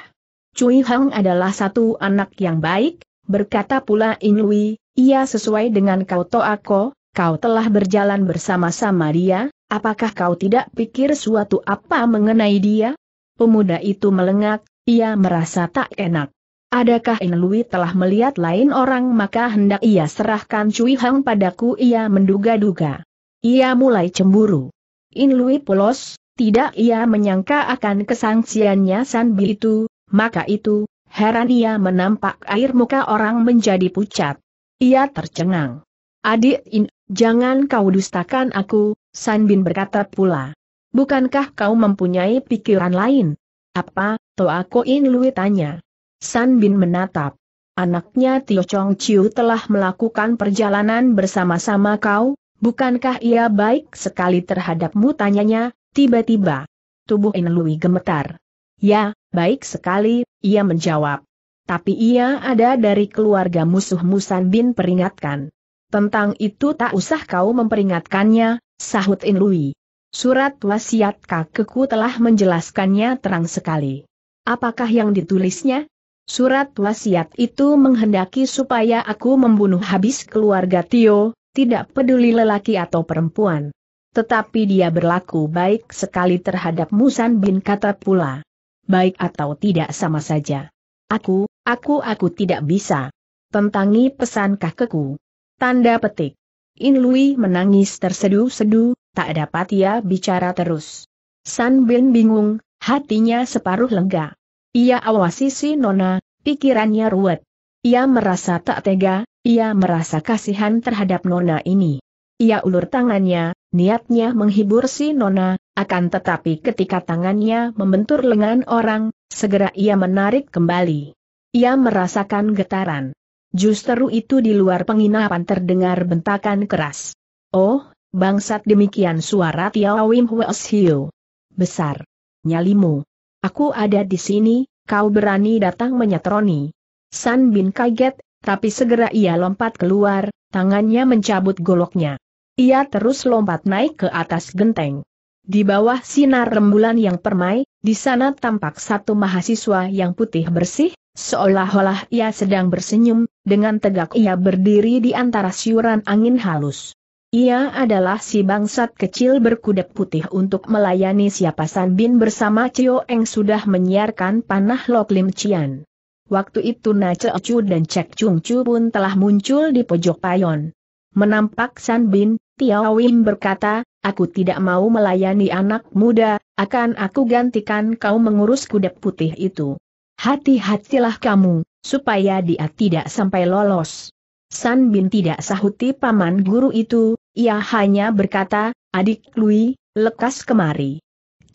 Cui Hang adalah satu anak yang baik, berkata pula In Lui, ia sesuai dengan kau Toako, kau telah berjalan bersama-sama dia, apakah kau tidak pikir suatu apa mengenai dia? Pemuda itu melengak, ia merasa tak enak. Adakah In Lui telah melihat lain orang maka hendak ia serahkan Cui Hang padaku ia menduga-duga. Ia mulai cemburu. In Lui polos, tidak ia menyangka akan kesangsiannya Sanbi itu, maka itu, heran ia menampak air muka orang menjadi pucat. Ia tercengang. Adik In, jangan kau dustakan aku, Sanbin berkata pula. Bukankah kau mempunyai pikiran lain? Apa, Toako In Lui tanya. Sanbin menatap. Anaknya Tio Chong Chiu telah melakukan perjalanan bersama-sama kau, bukankah ia baik sekali terhadapmu tanyanya, Tiba-tiba, tubuh Inlui gemetar. Ya, baik sekali, ia menjawab. Tapi ia ada dari keluarga musuh Musan bin peringatkan. Tentang itu tak usah kau memperingatkannya, sahut Inlui. Surat wasiat kakekku telah menjelaskannya terang sekali. Apakah yang ditulisnya? Surat wasiat itu menghendaki supaya aku membunuh habis keluarga Tio, tidak peduli lelaki atau perempuan. Tetapi dia berlaku baik sekali terhadap Musan bin Kata pula. Baik atau tidak sama saja. Aku, aku, aku tidak bisa. Tentangi pesan kakekku. Tanda petik. In Lui menangis tersedu-sedu, tak dapat ia bicara terus. San Bin bingung, hatinya separuh lega. Ia awasi si Nona, pikirannya ruwet. Ia merasa tak tega, ia merasa kasihan terhadap Nona ini. Ia ulur tangannya, Niatnya menghibur si Nona, akan tetapi ketika tangannya membentur lengan orang, segera ia menarik kembali. Ia merasakan getaran. Justru itu di luar penginapan terdengar bentakan keras. Oh, bangsat demikian suara Tiao Wim Hues Hiu. Besar. Nyalimu. Aku ada di sini, kau berani datang menyetroni. San Bin kaget, tapi segera ia lompat keluar, tangannya mencabut goloknya. Ia terus lompat naik ke atas genteng. Di bawah sinar rembulan yang permai, di sana tampak satu mahasiswa yang putih bersih, seolah-olah ia sedang bersenyum, dengan tegak ia berdiri di antara siuran angin halus. Ia adalah si bangsat kecil berkuda putih untuk melayani siapa San Bin bersama Cio Eng sudah menyiarkan panah Lok Lim Cian. Waktu itu Na Chu dan Cek Chung Chu pun telah muncul di pojok payon. Menampak San Bin, Tiao Wim berkata, aku tidak mau melayani anak muda, akan aku gantikan kau mengurus kuda putih itu. Hati-hatilah kamu, supaya dia tidak sampai lolos. San Bin tidak sahuti paman guru itu, ia hanya berkata, adik Lui, lekas kemari.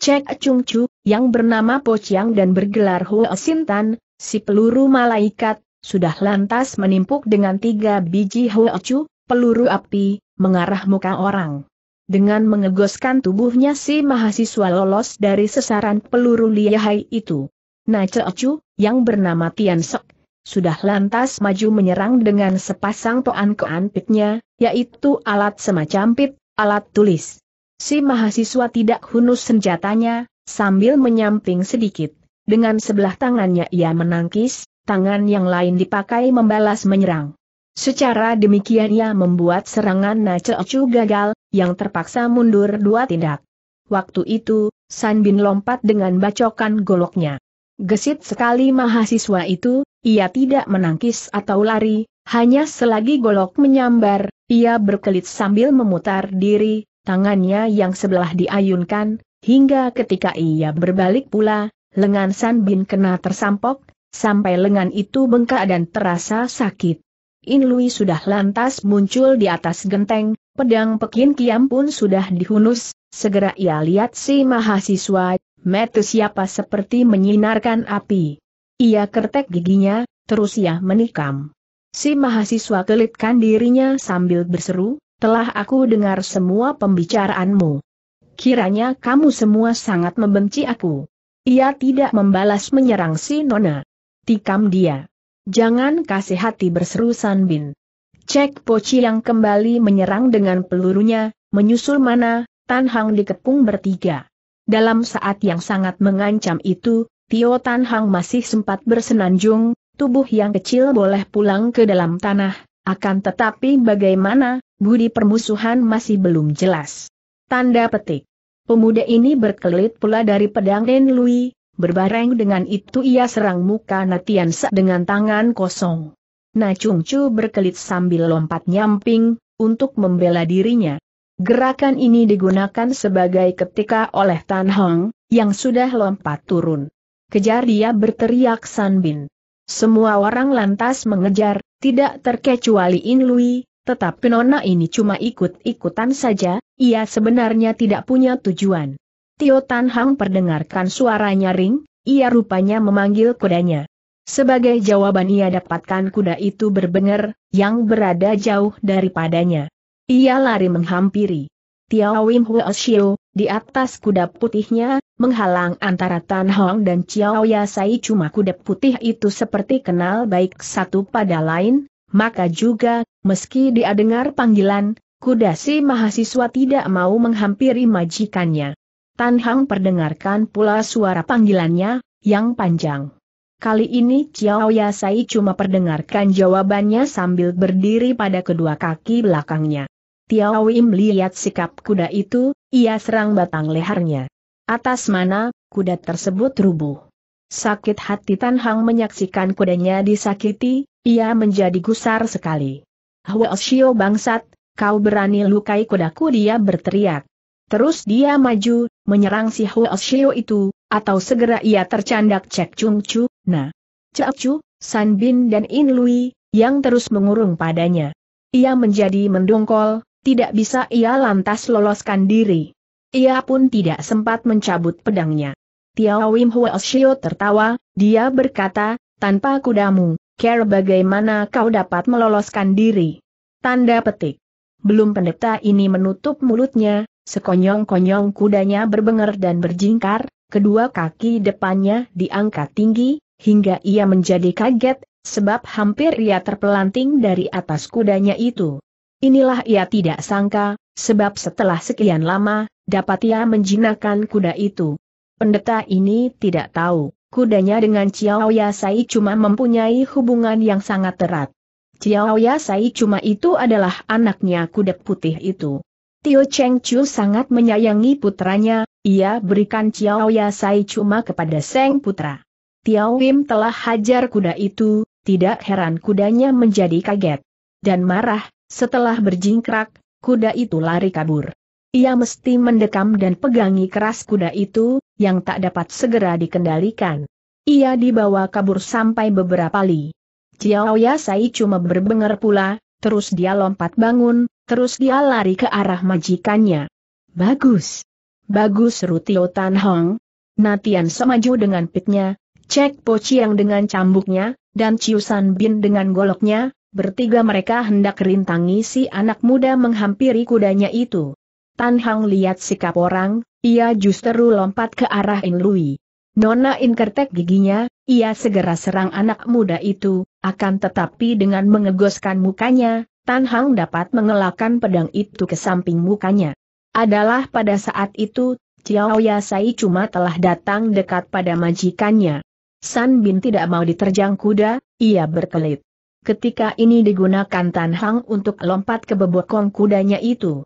Cek Chung Chu, yang bernama Po Chiang dan bergelar Huo Sintan, si peluru malaikat, sudah lantas menimpuk dengan tiga biji Huo Chu, peluru api, mengarah muka orang. Dengan mengegoskan tubuhnya si mahasiswa lolos dari sesaran peluru liahai itu. Nah yang bernama Tian Sok, sudah lantas maju menyerang dengan sepasang toan ke pitnya, yaitu alat semacam pit, alat tulis. Si mahasiswa tidak hunus senjatanya, sambil menyamping sedikit. Dengan sebelah tangannya ia menangkis, tangan yang lain dipakai membalas menyerang. Secara demikian ia membuat serangan Naceocu gagal, yang terpaksa mundur dua tindak. Waktu itu, San Bin lompat dengan bacokan goloknya. Gesit sekali mahasiswa itu, ia tidak menangkis atau lari, hanya selagi golok menyambar, ia berkelit sambil memutar diri, tangannya yang sebelah diayunkan, hingga ketika ia berbalik pula, lengan San Bin kena tersampok, sampai lengan itu bengkak dan terasa sakit. In Lui sudah lantas muncul di atas genteng, pedang Pekin Kiam pun sudah dihunus, segera ia lihat si mahasiswa, metu siapa seperti menyinarkan api. Ia kertek giginya, terus ia menikam. Si mahasiswa kelitkan dirinya sambil berseru, telah aku dengar semua pembicaraanmu. Kiranya kamu semua sangat membenci aku. Ia tidak membalas menyerang si Nona. Tikam dia. Jangan kasih hati berseru San Bin. Cek Poci yang kembali menyerang dengan pelurunya, menyusul mana, Tan Hang dikepung bertiga. Dalam saat yang sangat mengancam itu, Tio Tan Hang masih sempat bersenanjung, tubuh yang kecil boleh pulang ke dalam tanah, akan tetapi bagaimana, budi permusuhan masih belum jelas. Tanda petik. Pemuda ini berkelit pula dari pedang Den Lui, Berbareng dengan itu ia serang muka Natian Sa dengan tangan kosong. Na Chung Chu berkelit sambil lompat nyamping, untuk membela dirinya. Gerakan ini digunakan sebagai ketika oleh Tan Hong, yang sudah lompat turun. Kejar dia berteriak San Bin. Semua orang lantas mengejar, tidak terkecuali In Lui, tetapi Nona ini cuma ikut-ikutan saja, ia sebenarnya tidak punya tujuan. Tio Tan Hang perdengarkan suara nyaring, ia rupanya memanggil kudanya. Sebagai jawaban ia dapatkan kuda itu berbenger, yang berada jauh daripadanya. Ia lari menghampiri. Tiao Wim Huo Xiu, di atas kuda putihnya, menghalang antara Tan Hong dan Chiao Yasai cuma kuda putih itu seperti kenal baik satu pada lain, maka juga, meski dia dengar panggilan, kuda si mahasiswa tidak mau menghampiri majikannya. Tan Hang perdengarkan pula suara panggilannya, yang panjang. Kali ini Chiao Yasai cuma perdengarkan jawabannya sambil berdiri pada kedua kaki belakangnya. Tiao Im lihat sikap kuda itu, ia serang batang lehernya. Atas mana, kuda tersebut rubuh. Sakit hati Tan Hang menyaksikan kudanya disakiti, ia menjadi gusar sekali. Hwa Shio bangsat, kau berani lukai kudaku dia berteriak. Terus dia maju, menyerang si Huo Oshio itu, atau segera ia tercandak Cek Chung Chu, nah. Cek Chu, San Bin dan In Lui, yang terus mengurung padanya. Ia menjadi mendongkol, tidak bisa ia lantas loloskan diri. Ia pun tidak sempat mencabut pedangnya. Tiao Wim Huo Oshio tertawa, dia berkata, tanpa kudamu, care bagaimana kau dapat meloloskan diri. Tanda petik. Belum pendeta ini menutup mulutnya, Sekonyong-konyong kudanya berbengar dan berjingkar, kedua kaki depannya diangkat tinggi, hingga ia menjadi kaget, sebab hampir ia terpelanting dari atas kudanya itu. Inilah ia tidak sangka, sebab setelah sekian lama, dapat ia menjinakkan kuda itu. Pendeta ini tidak tahu, kudanya dengan Chiao Yasai cuma mempunyai hubungan yang sangat erat. Chiao Yasai cuma itu adalah anaknya kuda putih itu. Tio Cheng Chu sangat menyayangi putranya, ia berikan Ya Sai cuma kepada Seng Putra. Tiao Wim telah hajar kuda itu, tidak heran kudanya menjadi kaget. Dan marah, setelah berjingkrak, kuda itu lari kabur. Ia mesti mendekam dan pegangi keras kuda itu, yang tak dapat segera dikendalikan. Ia dibawa kabur sampai beberapa li. Ya Sai cuma berbengar pula, terus dia lompat bangun, Terus dia lari ke arah majikannya. Bagus. Bagus Rutio Tan Hong. Natian semaju dengan piknya, Cek Po Chiang dengan cambuknya, dan Ciusan Bin dengan goloknya, bertiga mereka hendak rintangi si anak muda menghampiri kudanya itu. Tan Hong lihat sikap orang, ia justru lompat ke arah In Lui. Nona In kertek giginya, ia segera serang anak muda itu, akan tetapi dengan mengegoskan mukanya, Tan Hang dapat mengelakkan pedang itu ke samping mukanya. Adalah pada saat itu, Chiao Yasai cuma telah datang dekat pada majikannya. San Bin tidak mau diterjang kuda, ia berkelit. Ketika ini digunakan Tan Hang untuk lompat ke bebokong kudanya itu.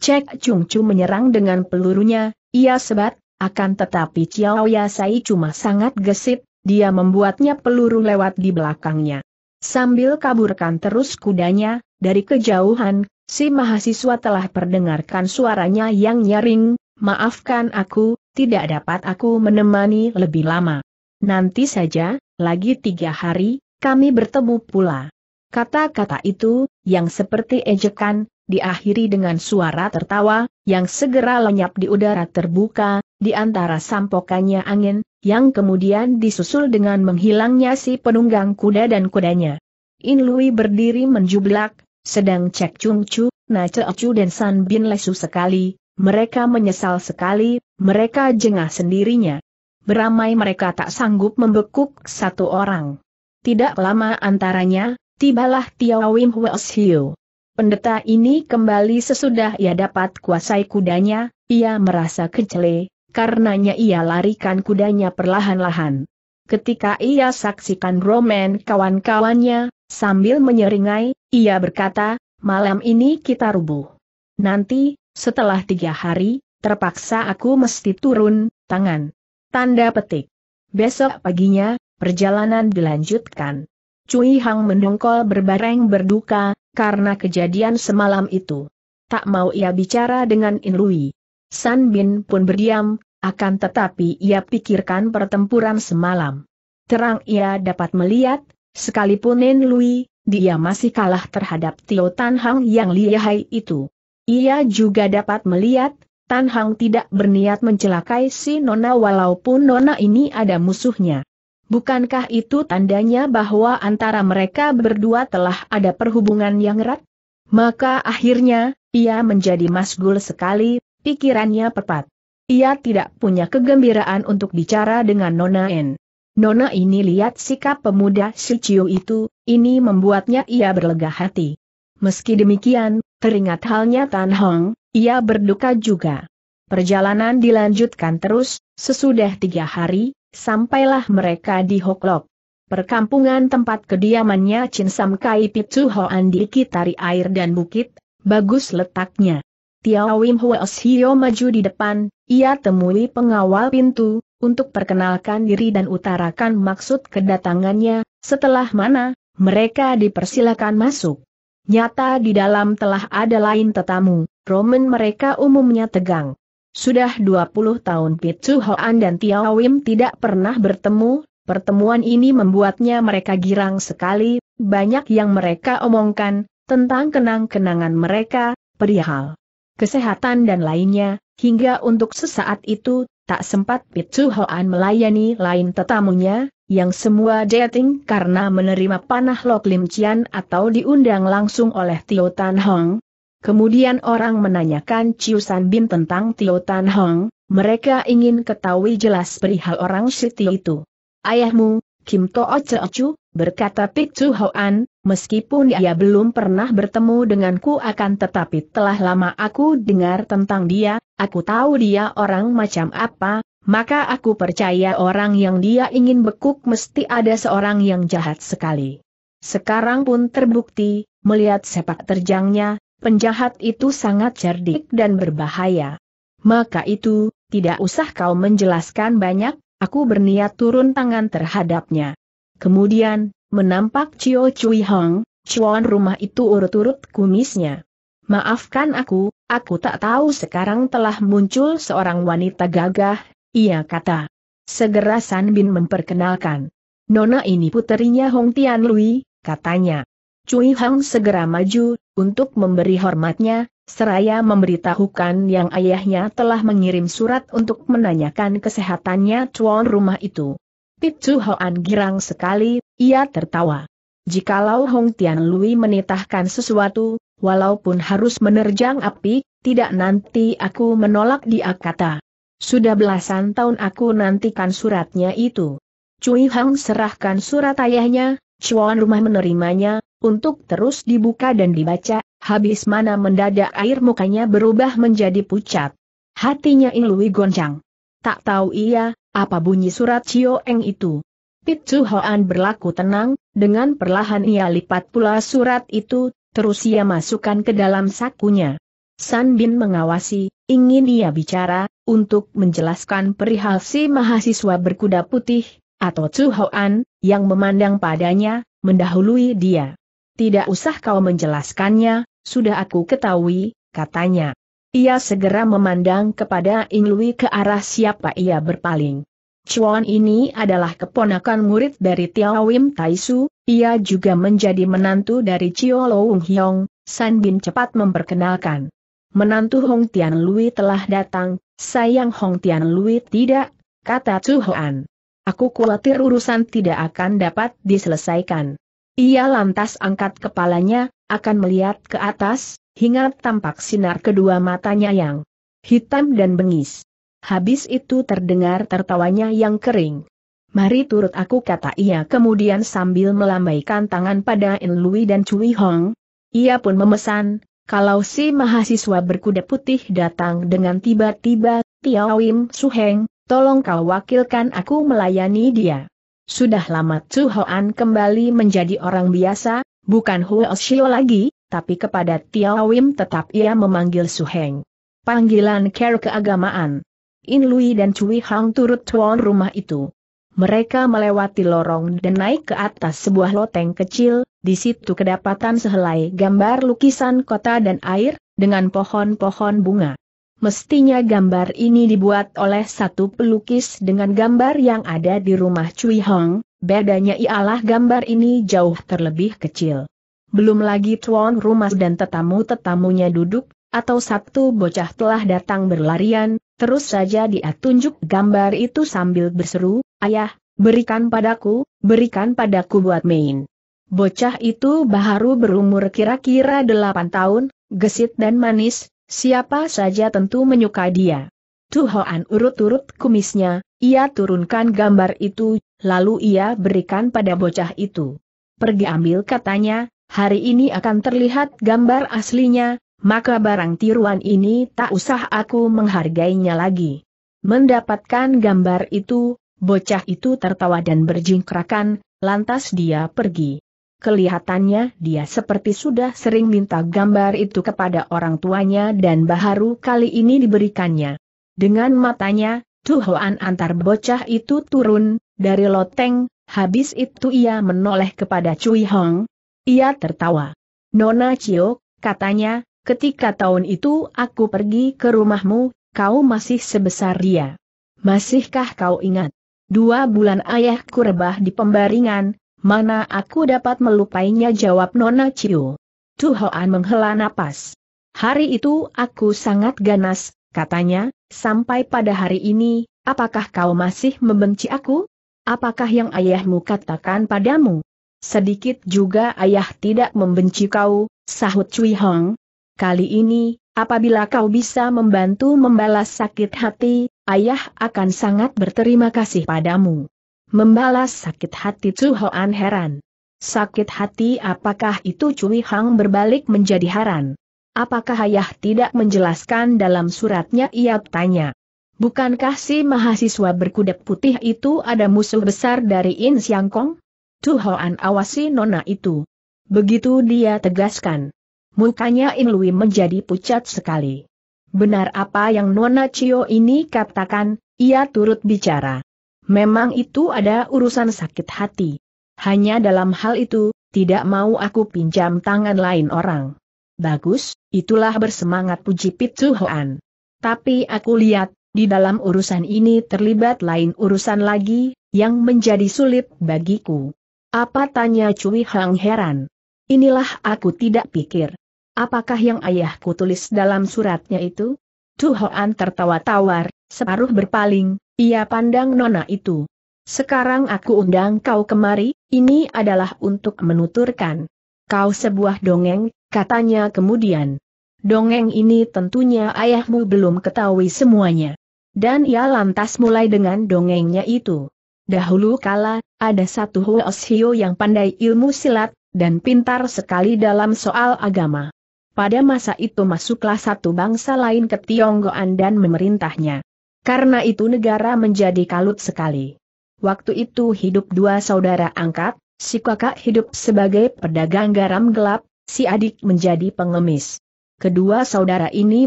Cek Chung Chu menyerang dengan pelurunya, ia sebat, akan tetapi Chiao Yasai cuma sangat gesit, dia membuatnya peluru lewat di belakangnya. Sambil kaburkan terus kudanya, dari kejauhan, si mahasiswa telah perdengarkan suaranya yang nyaring, maafkan aku, tidak dapat aku menemani lebih lama. Nanti saja, lagi tiga hari, kami bertemu pula. Kata-kata itu, yang seperti ejekan, diakhiri dengan suara tertawa, yang segera lenyap di udara terbuka, di antara sampokannya angin, yang kemudian disusul dengan menghilangnya si penunggang kuda dan kudanya. Inlui berdiri menjublak, sedang Cek Chung Chu, Na Cheo Chu dan San Bin lesu sekali, mereka menyesal sekali, mereka jengah sendirinya. Beramai mereka tak sanggup membekuk satu orang. Tidak lama antaranya, tibalah Tiao Wim Huos Hiu. Pendeta ini kembali sesudah ia dapat kuasai kudanya, ia merasa kecele, karenanya ia larikan kudanya perlahan-lahan. Ketika ia saksikan Roman kawan-kawannya, Sambil menyeringai, ia berkata, malam ini kita rubuh. Nanti, setelah tiga hari, terpaksa aku mesti turun, tangan. Tanda petik. Besok paginya, perjalanan dilanjutkan. Cui Hang mendongkol berbareng berduka, karena kejadian semalam itu. Tak mau ia bicara dengan In Lui. San Bin pun berdiam, akan tetapi ia pikirkan pertempuran semalam. Terang ia dapat melihat, Sekalipun Nen Lui, dia masih kalah terhadap Tio Tan Hang yang lihai itu. Ia juga dapat melihat, Tan Hang tidak berniat mencelakai si Nona walaupun Nona ini ada musuhnya. Bukankah itu tandanya bahwa antara mereka berdua telah ada perhubungan yang erat? Maka akhirnya, ia menjadi masgul sekali, pikirannya pepat. Ia tidak punya kegembiraan untuk bicara dengan Nona N. Nona ini lihat sikap pemuda si Ciu itu, ini membuatnya ia berlega hati. Meski demikian, teringat halnya Tan Hong, ia berduka juga. Perjalanan dilanjutkan terus, sesudah tiga hari, sampailah mereka di Hoklok. Perkampungan tempat kediamannya Chin Sam Kai Pitsu Hoan dikitari air dan bukit, bagus letaknya. Tiawim Wim Hio maju di depan, ia temui pengawal pintu, untuk perkenalkan diri dan utarakan maksud kedatangannya, setelah mana, mereka dipersilakan masuk. Nyata di dalam telah ada lain tetamu, Roman mereka umumnya tegang. Sudah 20 tahun Pitsu Hoan dan Tiao Wim tidak pernah bertemu, pertemuan ini membuatnya mereka girang sekali, banyak yang mereka omongkan, tentang kenang-kenangan mereka, perihal kesehatan dan lainnya, hingga untuk sesaat itu Tak sempat Pitsu Hoan melayani lain tetamunya, yang semua dating karena menerima panah Lok Lim Chian atau diundang langsung oleh Tio Tan Hong. Kemudian orang menanyakan Chiu San Bin tentang Tio Tan Hong, mereka ingin ketahui jelas perihal orang Siti itu. Ayahmu, Kim Toa Chu berkata Pik Chu Hoan, meskipun ia belum pernah bertemu denganku akan tetapi telah lama aku dengar tentang dia, aku tahu dia orang macam apa, maka aku percaya orang yang dia ingin bekuk mesti ada seorang yang jahat sekali. Sekarang pun terbukti, melihat sepak terjangnya, penjahat itu sangat cerdik dan berbahaya. Maka itu, tidak usah kau menjelaskan banyak, aku berniat turun tangan terhadapnya. Kemudian, menampak Cio Cui Hong, cuan rumah itu urut-urut kumisnya. Maafkan aku, aku tak tahu sekarang telah muncul seorang wanita gagah, ia kata. Segera San Bin memperkenalkan. Nona ini puterinya Hong Tian Lui, katanya. Cui Hong segera maju, untuk memberi hormatnya, seraya memberitahukan yang ayahnya telah mengirim surat untuk menanyakan kesehatannya tuan rumah itu. Chu Hoan girang sekali, ia tertawa. Jikalau Hong Tian Lui menitahkan sesuatu, walaupun harus menerjang api, tidak nanti aku menolak dia kata. Sudah belasan tahun aku nantikan suratnya itu. Cui Hang serahkan surat ayahnya, Chuan rumah menerimanya, untuk terus dibuka dan dibaca, habis mana mendadak air mukanya berubah menjadi pucat. Hatinya Inlui goncang. Tak tahu ia, apa bunyi surat Cio Eng itu? Pit Chu Hoan berlaku tenang, dengan perlahan ia lipat pula surat itu, terus ia masukkan ke dalam sakunya. San Bin mengawasi, ingin ia bicara, untuk menjelaskan perihal si mahasiswa berkuda putih, atau Chu Hoan, yang memandang padanya, mendahului dia. Tidak usah kau menjelaskannya, sudah aku ketahui, katanya. Ia segera memandang kepada Ing ke arah siapa ia berpaling. Chuan ini adalah keponakan murid dari Tiao Wim Taisu, ia juga menjadi menantu dari Chio Loung Hiong, San Bin cepat memperkenalkan. Menantu Hong Tian Lui telah datang, sayang Hong Tian Lui tidak, kata Chu Hoan. Aku khawatir urusan tidak akan dapat diselesaikan. Ia lantas angkat kepalanya, akan melihat ke atas, hingga tampak sinar kedua matanya yang hitam dan bengis. Habis itu terdengar tertawanya yang kering. Mari turut aku kata ia kemudian sambil melambaikan tangan pada In Lui dan Cui Hong. Ia pun memesan, kalau si mahasiswa berkuda putih datang dengan tiba-tiba, Tiao Su Heng, tolong kau wakilkan aku melayani dia. Sudah lama Cu Hoan kembali menjadi orang biasa, bukan Huo Xiao lagi, tapi kepada Tiao Wim tetap ia memanggil Su Heng. Panggilan care keagamaan. In Lui dan Cui Hang turut tuan rumah itu. Mereka melewati lorong dan naik ke atas sebuah loteng kecil, di situ kedapatan sehelai gambar lukisan kota dan air, dengan pohon-pohon bunga. Mestinya gambar ini dibuat oleh satu pelukis dengan gambar yang ada di rumah Cui Hong, bedanya ialah gambar ini jauh terlebih kecil. Belum lagi tuan rumah dan tetamu-tetamunya duduk, atau satu bocah telah datang berlarian, Terus saja dia tunjuk gambar itu sambil berseru, Ayah, berikan padaku, berikan padaku buat main. Bocah itu baru berumur kira-kira delapan tahun, gesit dan manis, siapa saja tentu menyukai dia. Tuhoan urut-urut kumisnya, ia turunkan gambar itu, lalu ia berikan pada bocah itu. Pergi ambil katanya, hari ini akan terlihat gambar aslinya, maka barang tiruan ini tak usah aku menghargainya lagi. Mendapatkan gambar itu, bocah itu tertawa dan berjingkrakan, lantas dia pergi. Kelihatannya dia seperti sudah sering minta gambar itu kepada orang tuanya dan baru kali ini diberikannya. Dengan matanya, Tuhoan antar bocah itu turun, dari loteng, habis itu ia menoleh kepada Cui Hong. Ia tertawa. Nona Cio, katanya, Ketika tahun itu aku pergi ke rumahmu, kau masih sebesar dia. Masihkah kau ingat? Dua bulan ayahku rebah di pembaringan, mana aku dapat melupainya jawab Nona Ciu. Tuhoan menghela napas. Hari itu aku sangat ganas, katanya, sampai pada hari ini, apakah kau masih membenci aku? Apakah yang ayahmu katakan padamu? Sedikit juga ayah tidak membenci kau, sahut Cui Hong, Kali ini, apabila kau bisa membantu membalas sakit hati, ayah akan sangat berterima kasih padamu. Membalas sakit hati Chu Hoan heran. Sakit hati apakah itu Cui Hang berbalik menjadi heran. Apakah ayah tidak menjelaskan dalam suratnya ia tanya. Bukankah si mahasiswa berkuda putih itu ada musuh besar dari In Siang Kong? Tu Hoan awasi nona itu. Begitu dia tegaskan. Mukanya Inlui menjadi pucat sekali. Benar apa yang Nona Cio ini katakan, ia turut bicara. Memang itu ada urusan sakit hati. Hanya dalam hal itu, tidak mau aku pinjam tangan lain orang. Bagus, itulah bersemangat puji Pitsu Hoan. Tapi aku lihat, di dalam urusan ini terlibat lain urusan lagi, yang menjadi sulit bagiku. Apa tanya Cui Hang heran? Inilah aku tidak pikir. Apakah yang ayahku tulis dalam suratnya itu? Hoan tertawa tawar, separuh berpaling, ia pandang nona itu. Sekarang aku undang kau kemari, ini adalah untuk menuturkan. Kau sebuah dongeng, katanya kemudian. Dongeng ini tentunya ayahmu belum ketahui semuanya. Dan ia lantas mulai dengan dongengnya itu. Dahulu kala, ada satu Huoshio yang pandai ilmu silat, dan pintar sekali dalam soal agama pada masa itu masuklah satu bangsa lain ke Tionggoan dan memerintahnya. Karena itu negara menjadi kalut sekali. Waktu itu hidup dua saudara angkat, si kakak hidup sebagai pedagang garam gelap, si adik menjadi pengemis. Kedua saudara ini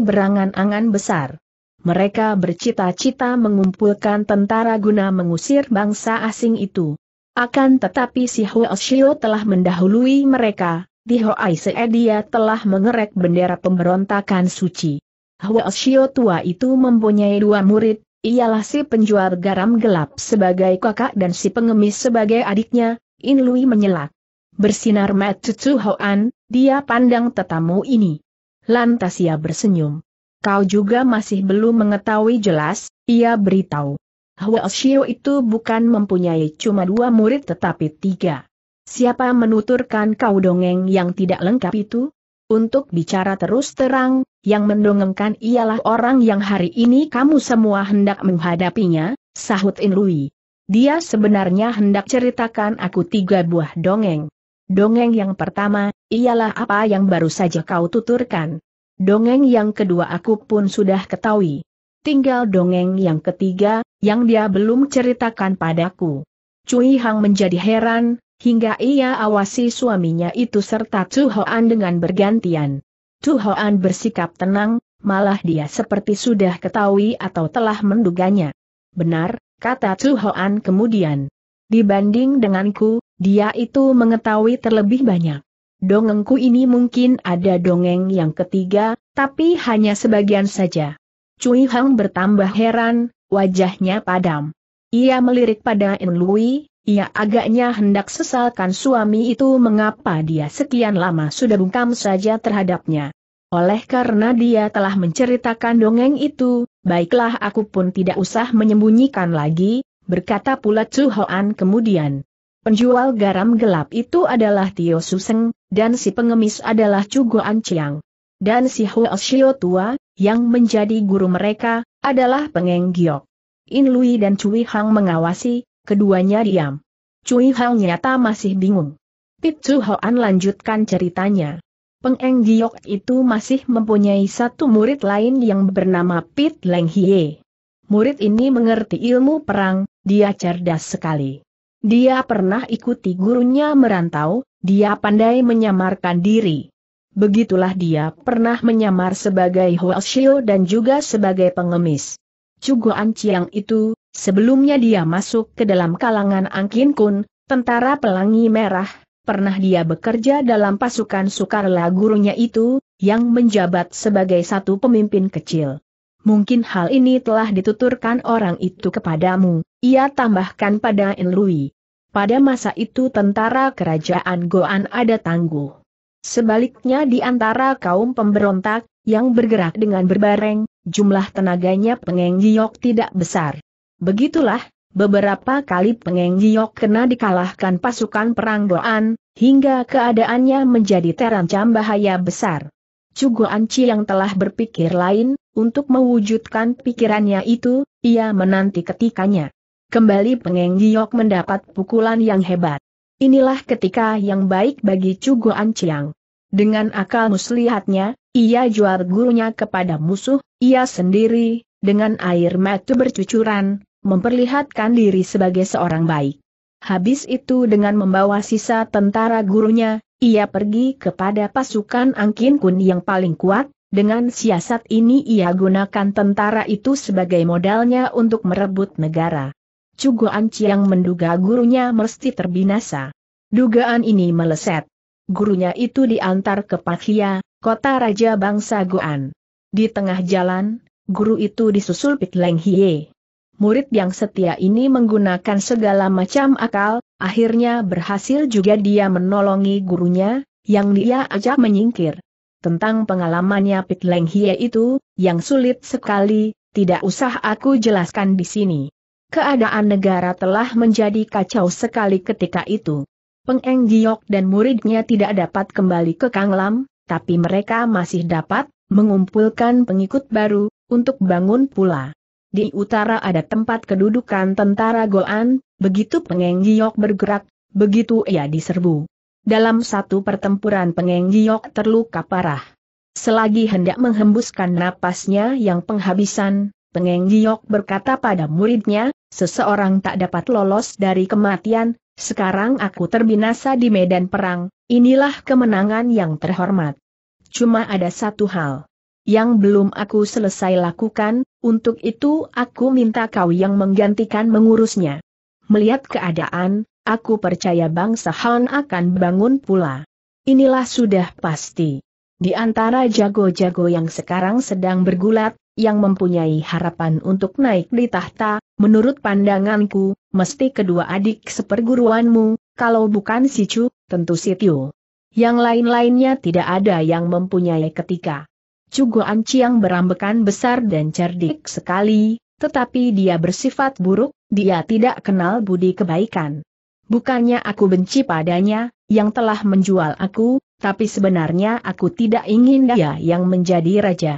berangan-angan besar. Mereka bercita-cita mengumpulkan tentara guna mengusir bangsa asing itu. Akan tetapi si Huo Shio telah mendahului mereka, di Hoai Se dia telah mengerek bendera pemberontakan suci. Hua Shio tua itu mempunyai dua murid, ialah si penjual garam gelap sebagai kakak dan si pengemis sebagai adiknya, In Lui menyelak. Bersinar cucu Hoan, dia pandang tetamu ini. Lantas ia bersenyum. Kau juga masih belum mengetahui jelas, ia beritahu. Hua Shio itu bukan mempunyai cuma dua murid tetapi tiga. Siapa menuturkan kau dongeng yang tidak lengkap itu? Untuk bicara terus terang, yang mendongengkan ialah orang yang hari ini kamu semua hendak menghadapinya, sahut Inlui. Dia sebenarnya hendak ceritakan aku tiga buah dongeng. Dongeng yang pertama, ialah apa yang baru saja kau tuturkan. Dongeng yang kedua aku pun sudah ketahui. Tinggal dongeng yang ketiga, yang dia belum ceritakan padaku. Cui Hang menjadi heran, hingga ia awasi suaminya itu serta Chu Hoan dengan bergantian. Chu Hoan bersikap tenang, malah dia seperti sudah ketahui atau telah menduganya. Benar, kata Chu Hoan kemudian. Dibanding denganku, dia itu mengetahui terlebih banyak. Dongengku ini mungkin ada dongeng yang ketiga, tapi hanya sebagian saja. Cui Hang bertambah heran, wajahnya padam. Ia melirik pada Enlui, ia agaknya hendak sesalkan suami itu mengapa dia sekian lama sudah bungkam saja terhadapnya. Oleh karena dia telah menceritakan dongeng itu, baiklah aku pun tidak usah menyembunyikan lagi, berkata pula Chu Hoan kemudian. Penjual garam gelap itu adalah Tio Suseng, dan si pengemis adalah Chu Goan Chiang. Dan si Huo Shio Tua, yang menjadi guru mereka, adalah Pengeng Giok. In Lui dan Cui Hang mengawasi, Keduanya diam. Cui Hao nyata masih bingung. Pit Chu Hoan lanjutkan ceritanya. Peng Giok itu masih mempunyai satu murid lain yang bernama Pit Leng Hie. Murid ini mengerti ilmu perang, dia cerdas sekali. Dia pernah ikuti gurunya merantau, dia pandai menyamarkan diri. Begitulah dia pernah menyamar sebagai Xiu dan juga sebagai pengemis. Cugoan Ciang itu, Sebelumnya dia masuk ke dalam kalangan Angkin Kun, tentara pelangi merah, pernah dia bekerja dalam pasukan Sukarela gurunya itu, yang menjabat sebagai satu pemimpin kecil. Mungkin hal ini telah dituturkan orang itu kepadamu, ia tambahkan pada Enlui. Pada masa itu tentara kerajaan Goan ada tangguh. Sebaliknya di antara kaum pemberontak, yang bergerak dengan berbareng, jumlah tenaganya pengenggiok tidak besar. Begitulah, beberapa kali Pengeng kena dikalahkan pasukan perang Goan, hingga keadaannya menjadi terancam bahaya besar. Cuguan Anci yang telah berpikir lain, untuk mewujudkan pikirannya itu, ia menanti ketikanya. Kembali Pengeng mendapat pukulan yang hebat. Inilah ketika yang baik bagi Cuguan Anciang. Dengan akal muslihatnya, ia jual gurunya kepada musuh, ia sendiri, dengan air mata bercucuran, memperlihatkan diri sebagai seorang baik. Habis itu dengan membawa sisa tentara gurunya, ia pergi kepada pasukan Angkin Kun yang paling kuat, dengan siasat ini ia gunakan tentara itu sebagai modalnya untuk merebut negara. Cugoan yang menduga gurunya mesti terbinasa. Dugaan ini meleset. Gurunya itu diantar ke Pakhia, kota raja bangsa Goan. Di tengah jalan, guru itu disusul Pik Leng Hie murid yang setia ini menggunakan segala macam akal, akhirnya berhasil juga dia menolongi gurunya, yang dia ajak menyingkir. Tentang pengalamannya Pit Leng Hie itu, yang sulit sekali, tidak usah aku jelaskan di sini. Keadaan negara telah menjadi kacau sekali ketika itu. Peng Eng Giok dan muridnya tidak dapat kembali ke Kanglam, tapi mereka masih dapat mengumpulkan pengikut baru, untuk bangun pula di utara ada tempat kedudukan tentara Goan, begitu Pengeng Giok bergerak, begitu ia diserbu. Dalam satu pertempuran Pengeng Giok terluka parah. Selagi hendak menghembuskan napasnya yang penghabisan, Pengeng Giok berkata pada muridnya, seseorang tak dapat lolos dari kematian, sekarang aku terbinasa di medan perang, inilah kemenangan yang terhormat. Cuma ada satu hal yang belum aku selesai lakukan, untuk itu aku minta kau yang menggantikan mengurusnya. Melihat keadaan, aku percaya bangsa Han akan bangun pula. Inilah sudah pasti. Di antara jago-jago yang sekarang sedang bergulat, yang mempunyai harapan untuk naik di tahta, menurut pandanganku, mesti kedua adik seperguruanmu, kalau bukan si Chu, tentu si Tiu. Yang lain-lainnya tidak ada yang mempunyai ketika. Cugo yang berambekan besar dan cerdik sekali, tetapi dia bersifat buruk, dia tidak kenal budi kebaikan. Bukannya aku benci padanya, yang telah menjual aku, tapi sebenarnya aku tidak ingin dia yang menjadi raja.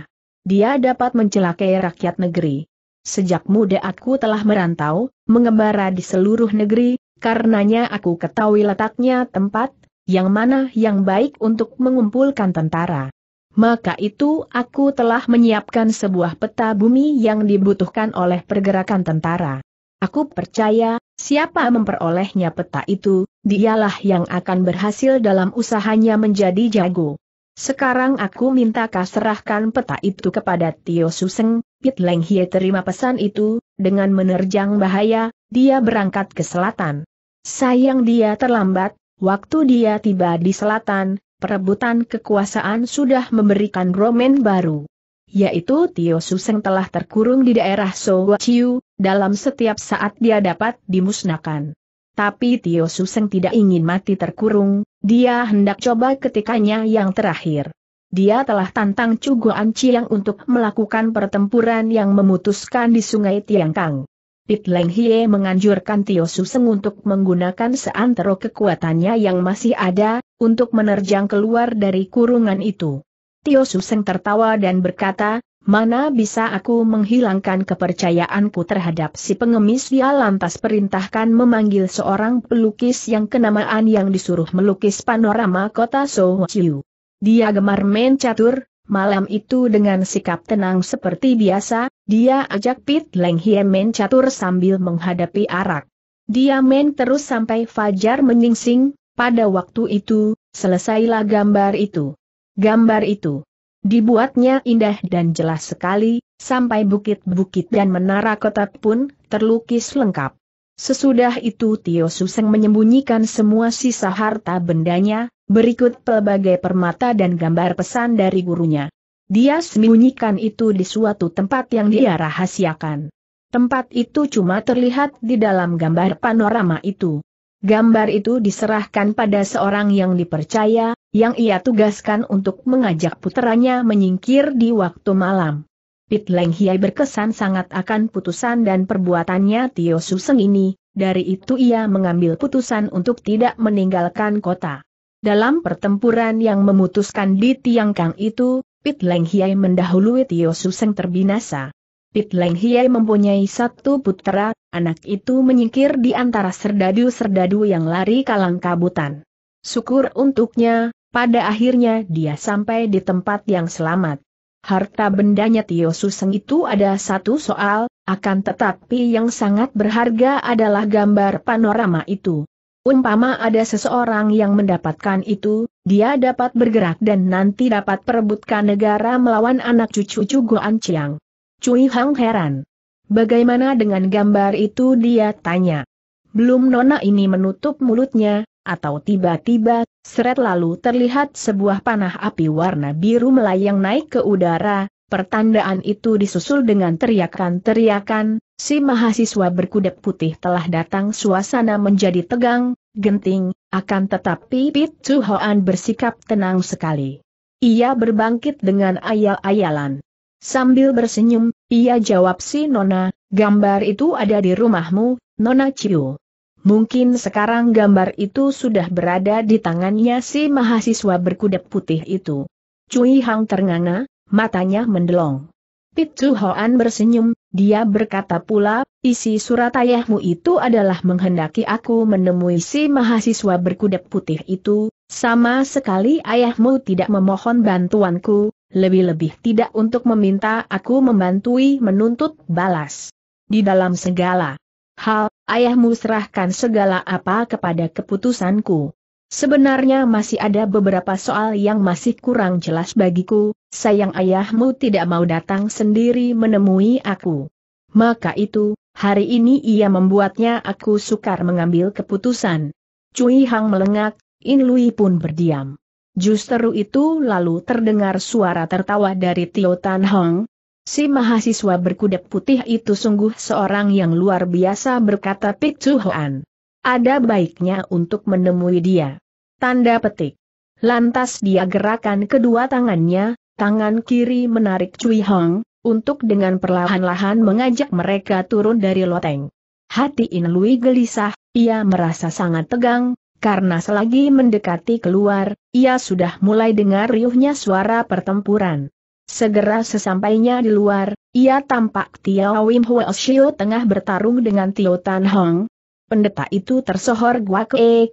Dia dapat mencelakai rakyat negeri. Sejak muda aku telah merantau, mengembara di seluruh negeri, karenanya aku ketahui letaknya tempat, yang mana yang baik untuk mengumpulkan tentara maka itu aku telah menyiapkan sebuah peta bumi yang dibutuhkan oleh pergerakan tentara. Aku percaya, siapa memperolehnya peta itu, dialah yang akan berhasil dalam usahanya menjadi jago. Sekarang aku minta kau serahkan peta itu kepada Tio Suseng, Pit Leng Hie terima pesan itu, dengan menerjang bahaya, dia berangkat ke selatan. Sayang dia terlambat, waktu dia tiba di selatan, perebutan kekuasaan sudah memberikan romen baru. Yaitu Tio Suseng telah terkurung di daerah Sowa Chiu, dalam setiap saat dia dapat dimusnahkan. Tapi Tio Suseng tidak ingin mati terkurung, dia hendak coba ketikanya yang terakhir. Dia telah tantang Chu Guan Chiang untuk melakukan pertempuran yang memutuskan di sungai Tiangkang. Pit Leng Hie menganjurkan Tio Su Suseng untuk menggunakan seantero kekuatannya yang masih ada, untuk menerjang keluar dari kurungan itu. Tio Su Suseng tertawa dan berkata, mana bisa aku menghilangkan kepercayaanku terhadap si pengemis dia lantas perintahkan memanggil seorang pelukis yang kenamaan yang disuruh melukis panorama kota Sohochiu. Dia gemar main catur, Malam itu dengan sikap tenang seperti biasa, dia ajak Pit Leng Hie Men catur sambil menghadapi arak. Dia main terus sampai Fajar menyingsing, pada waktu itu, selesailah gambar itu. Gambar itu. Dibuatnya indah dan jelas sekali, sampai bukit-bukit dan menara kota pun terlukis lengkap. Sesudah itu Tio Suseng menyembunyikan semua sisa harta bendanya, berikut pelbagai permata dan gambar pesan dari gurunya. Dia sembunyikan itu di suatu tempat yang dia rahasiakan. Tempat itu cuma terlihat di dalam gambar panorama itu. Gambar itu diserahkan pada seorang yang dipercaya, yang ia tugaskan untuk mengajak putranya menyingkir di waktu malam. Pit Leng Hiai berkesan sangat akan putusan dan perbuatannya Tio Suseng ini, dari itu ia mengambil putusan untuk tidak meninggalkan kota. Dalam pertempuran yang memutuskan di Tiang Kang itu, Pit Leng Hiai mendahului Tio Suseng terbinasa. Pit Leng Hiai mempunyai satu putera, anak itu menyingkir di antara serdadu-serdadu yang lari kalang kabutan. Syukur untuknya, pada akhirnya dia sampai di tempat yang selamat. Harta bendanya Tio Suseng itu ada satu soal, akan tetapi yang sangat berharga adalah gambar panorama itu. Umpama ada seseorang yang mendapatkan itu, dia dapat bergerak dan nanti dapat perebutkan negara melawan anak cucu Cugo Anciang. Cui Hang heran. Bagaimana dengan gambar itu dia tanya. Belum nona ini menutup mulutnya, atau tiba-tiba, seret lalu terlihat sebuah panah api warna biru melayang naik ke udara, pertandaan itu disusul dengan teriakan-teriakan, si mahasiswa berkuda putih telah datang suasana menjadi tegang, genting, akan tetapi Pit Hoan bersikap tenang sekali. Ia berbangkit dengan ayal-ayalan. Sambil bersenyum, ia jawab si Nona, gambar itu ada di rumahmu, Nona Ciu. Mungkin sekarang gambar itu sudah berada di tangannya si mahasiswa berkuda putih itu. Cui Hang ternganga, matanya mendelong. Pitu Hoan bersenyum, dia berkata pula, isi surat ayahmu itu adalah menghendaki aku menemui si mahasiswa berkuda putih itu, sama sekali ayahmu tidak memohon bantuanku, lebih-lebih tidak untuk meminta aku membantui menuntut balas. Di dalam segala hal, Ayahmu serahkan segala apa kepada keputusanku. Sebenarnya masih ada beberapa soal yang masih kurang jelas bagiku, sayang ayahmu tidak mau datang sendiri menemui aku. Maka itu, hari ini ia membuatnya aku sukar mengambil keputusan. Cui Hang melengak, In Lui pun berdiam. Justru itu lalu terdengar suara tertawa dari Tio Tan Hong, Si mahasiswa berkuda putih itu sungguh seorang yang luar biasa berkata Pik Hoan. Ada baiknya untuk menemui dia. Tanda petik. Lantas dia gerakan kedua tangannya, tangan kiri menarik Cui Hong, untuk dengan perlahan-lahan mengajak mereka turun dari loteng. Hati In Lui gelisah, ia merasa sangat tegang, karena selagi mendekati keluar, ia sudah mulai dengar riuhnya suara pertempuran. Segera sesampainya di luar, ia tampak Tiao Wim Hua Shio tengah bertarung dengan Tio Tan Hong. Pendeta itu tersohor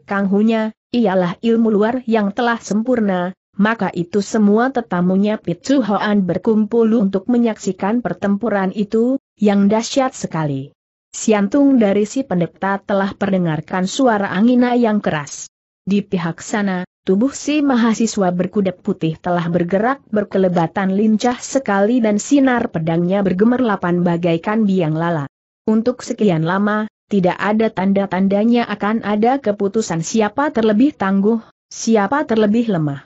Kang Hunya, ialah ilmu luar yang telah sempurna, maka itu semua tetamunya Pitsu Hoan berkumpul untuk menyaksikan pertempuran itu, yang dahsyat sekali. Siantung dari si pendeta telah perdengarkan suara angina yang keras. Di pihak sana, Tubuh si mahasiswa berkuda putih telah bergerak berkelebatan lincah sekali dan sinar pedangnya bergemerlapan bagaikan biang lala. Untuk sekian lama, tidak ada tanda-tandanya akan ada keputusan siapa terlebih tangguh, siapa terlebih lemah.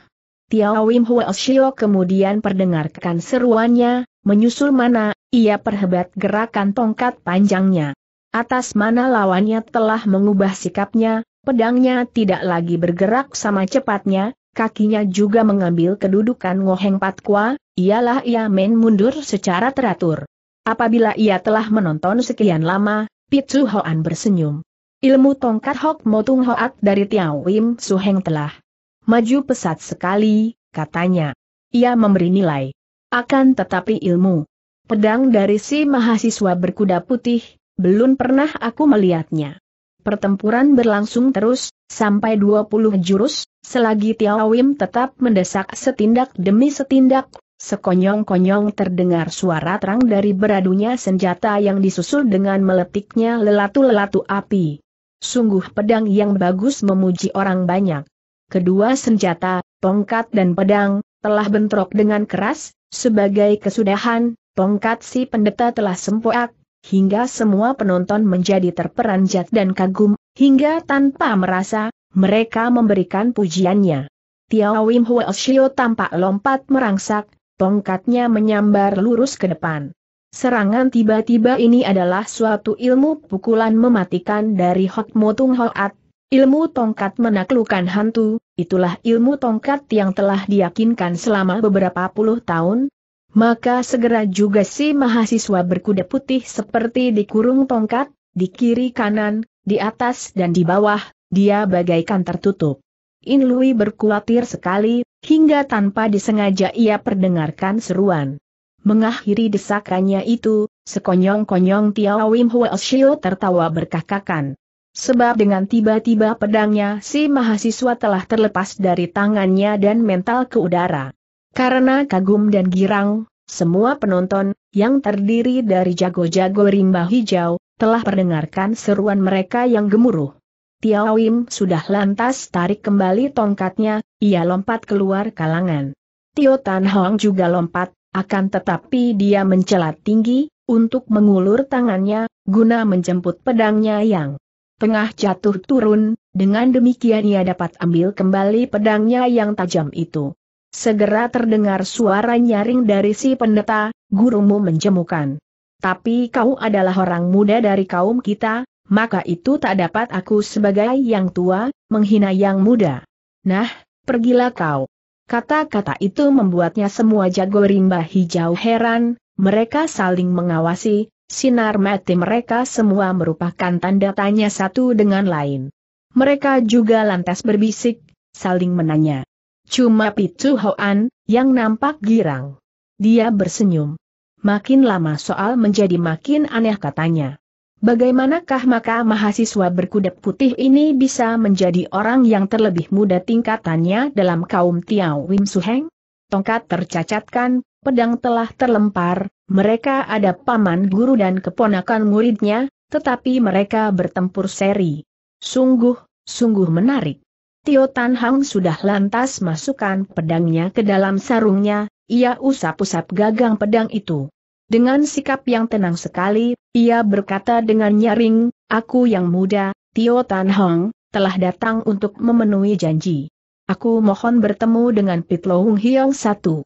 Tiao Wim Huo Shio kemudian perdengarkan seruannya, menyusul mana, ia perhebat gerakan tongkat panjangnya. Atas mana lawannya telah mengubah sikapnya, Pedangnya tidak lagi bergerak sama cepatnya, kakinya juga mengambil kedudukan Ngoheng Patkwa, ialah ia main mundur secara teratur. Apabila ia telah menonton sekian lama, Pitsu Hoan bersenyum. Ilmu tongkat Hok Motung Hoat dari Tiao Wim Suheng telah maju pesat sekali, katanya. Ia memberi nilai. Akan tetapi ilmu pedang dari si mahasiswa berkuda putih, belum pernah aku melihatnya. Pertempuran berlangsung terus, sampai 20 jurus, selagi Tiao tetap mendesak setindak demi setindak, sekonyong-konyong terdengar suara terang dari beradunya senjata yang disusul dengan meletiknya lelatu-lelatu api. Sungguh pedang yang bagus memuji orang banyak. Kedua senjata, tongkat dan pedang, telah bentrok dengan keras, sebagai kesudahan, tongkat si pendeta telah sempoak, hingga semua penonton menjadi terperanjat dan kagum, hingga tanpa merasa, mereka memberikan pujiannya. Tiao Wim Hwe Shio tampak lompat merangsak, tongkatnya menyambar lurus ke depan. Serangan tiba-tiba ini adalah suatu ilmu pukulan mematikan dari Hok Motung Hoat, Ilmu tongkat menaklukkan hantu, itulah ilmu tongkat yang telah diyakinkan selama beberapa puluh tahun, maka segera juga si mahasiswa berkuda putih seperti dikurung tongkat, di kiri kanan, di atas dan di bawah, dia bagaikan tertutup. In Lui berkuatir sekali, hingga tanpa disengaja ia perdengarkan seruan. Mengakhiri desakannya itu, sekonyong-konyong Tiao Wim Shio tertawa berkakakan. Sebab dengan tiba-tiba pedangnya si mahasiswa telah terlepas dari tangannya dan mental ke udara. Karena kagum dan girang, semua penonton, yang terdiri dari jago-jago rimba hijau, telah mendengarkan seruan mereka yang gemuruh. Tiawim sudah lantas tarik kembali tongkatnya, ia lompat keluar kalangan. Tio Tan Hong juga lompat, akan tetapi dia mencelat tinggi, untuk mengulur tangannya, guna menjemput pedangnya yang tengah jatuh turun, dengan demikian ia dapat ambil kembali pedangnya yang tajam itu. Segera terdengar suara nyaring dari si pendeta, gurumu menjemukan. Tapi kau adalah orang muda dari kaum kita, maka itu tak dapat aku sebagai yang tua, menghina yang muda. Nah, pergilah kau. Kata-kata itu membuatnya semua jago rimba hijau heran, mereka saling mengawasi, sinar mati mereka semua merupakan tanda tanya satu dengan lain. Mereka juga lantas berbisik, saling menanya. Cuma Pitu Hoan, yang nampak girang. Dia bersenyum. Makin lama soal menjadi makin aneh katanya. Bagaimanakah maka mahasiswa berkuda putih ini bisa menjadi orang yang terlebih muda tingkatannya dalam kaum Tiao Wim Suheng? Tongkat tercacatkan, pedang telah terlempar, mereka ada paman guru dan keponakan muridnya, tetapi mereka bertempur seri. Sungguh, sungguh menarik. Tio Tan Hang sudah lantas masukkan pedangnya ke dalam sarungnya, ia usap-usap gagang pedang itu. Dengan sikap yang tenang sekali, ia berkata dengan nyaring, Aku yang muda, Tio Tan Hang, telah datang untuk memenuhi janji. Aku mohon bertemu dengan Pit Pitlohung Hiong Satu.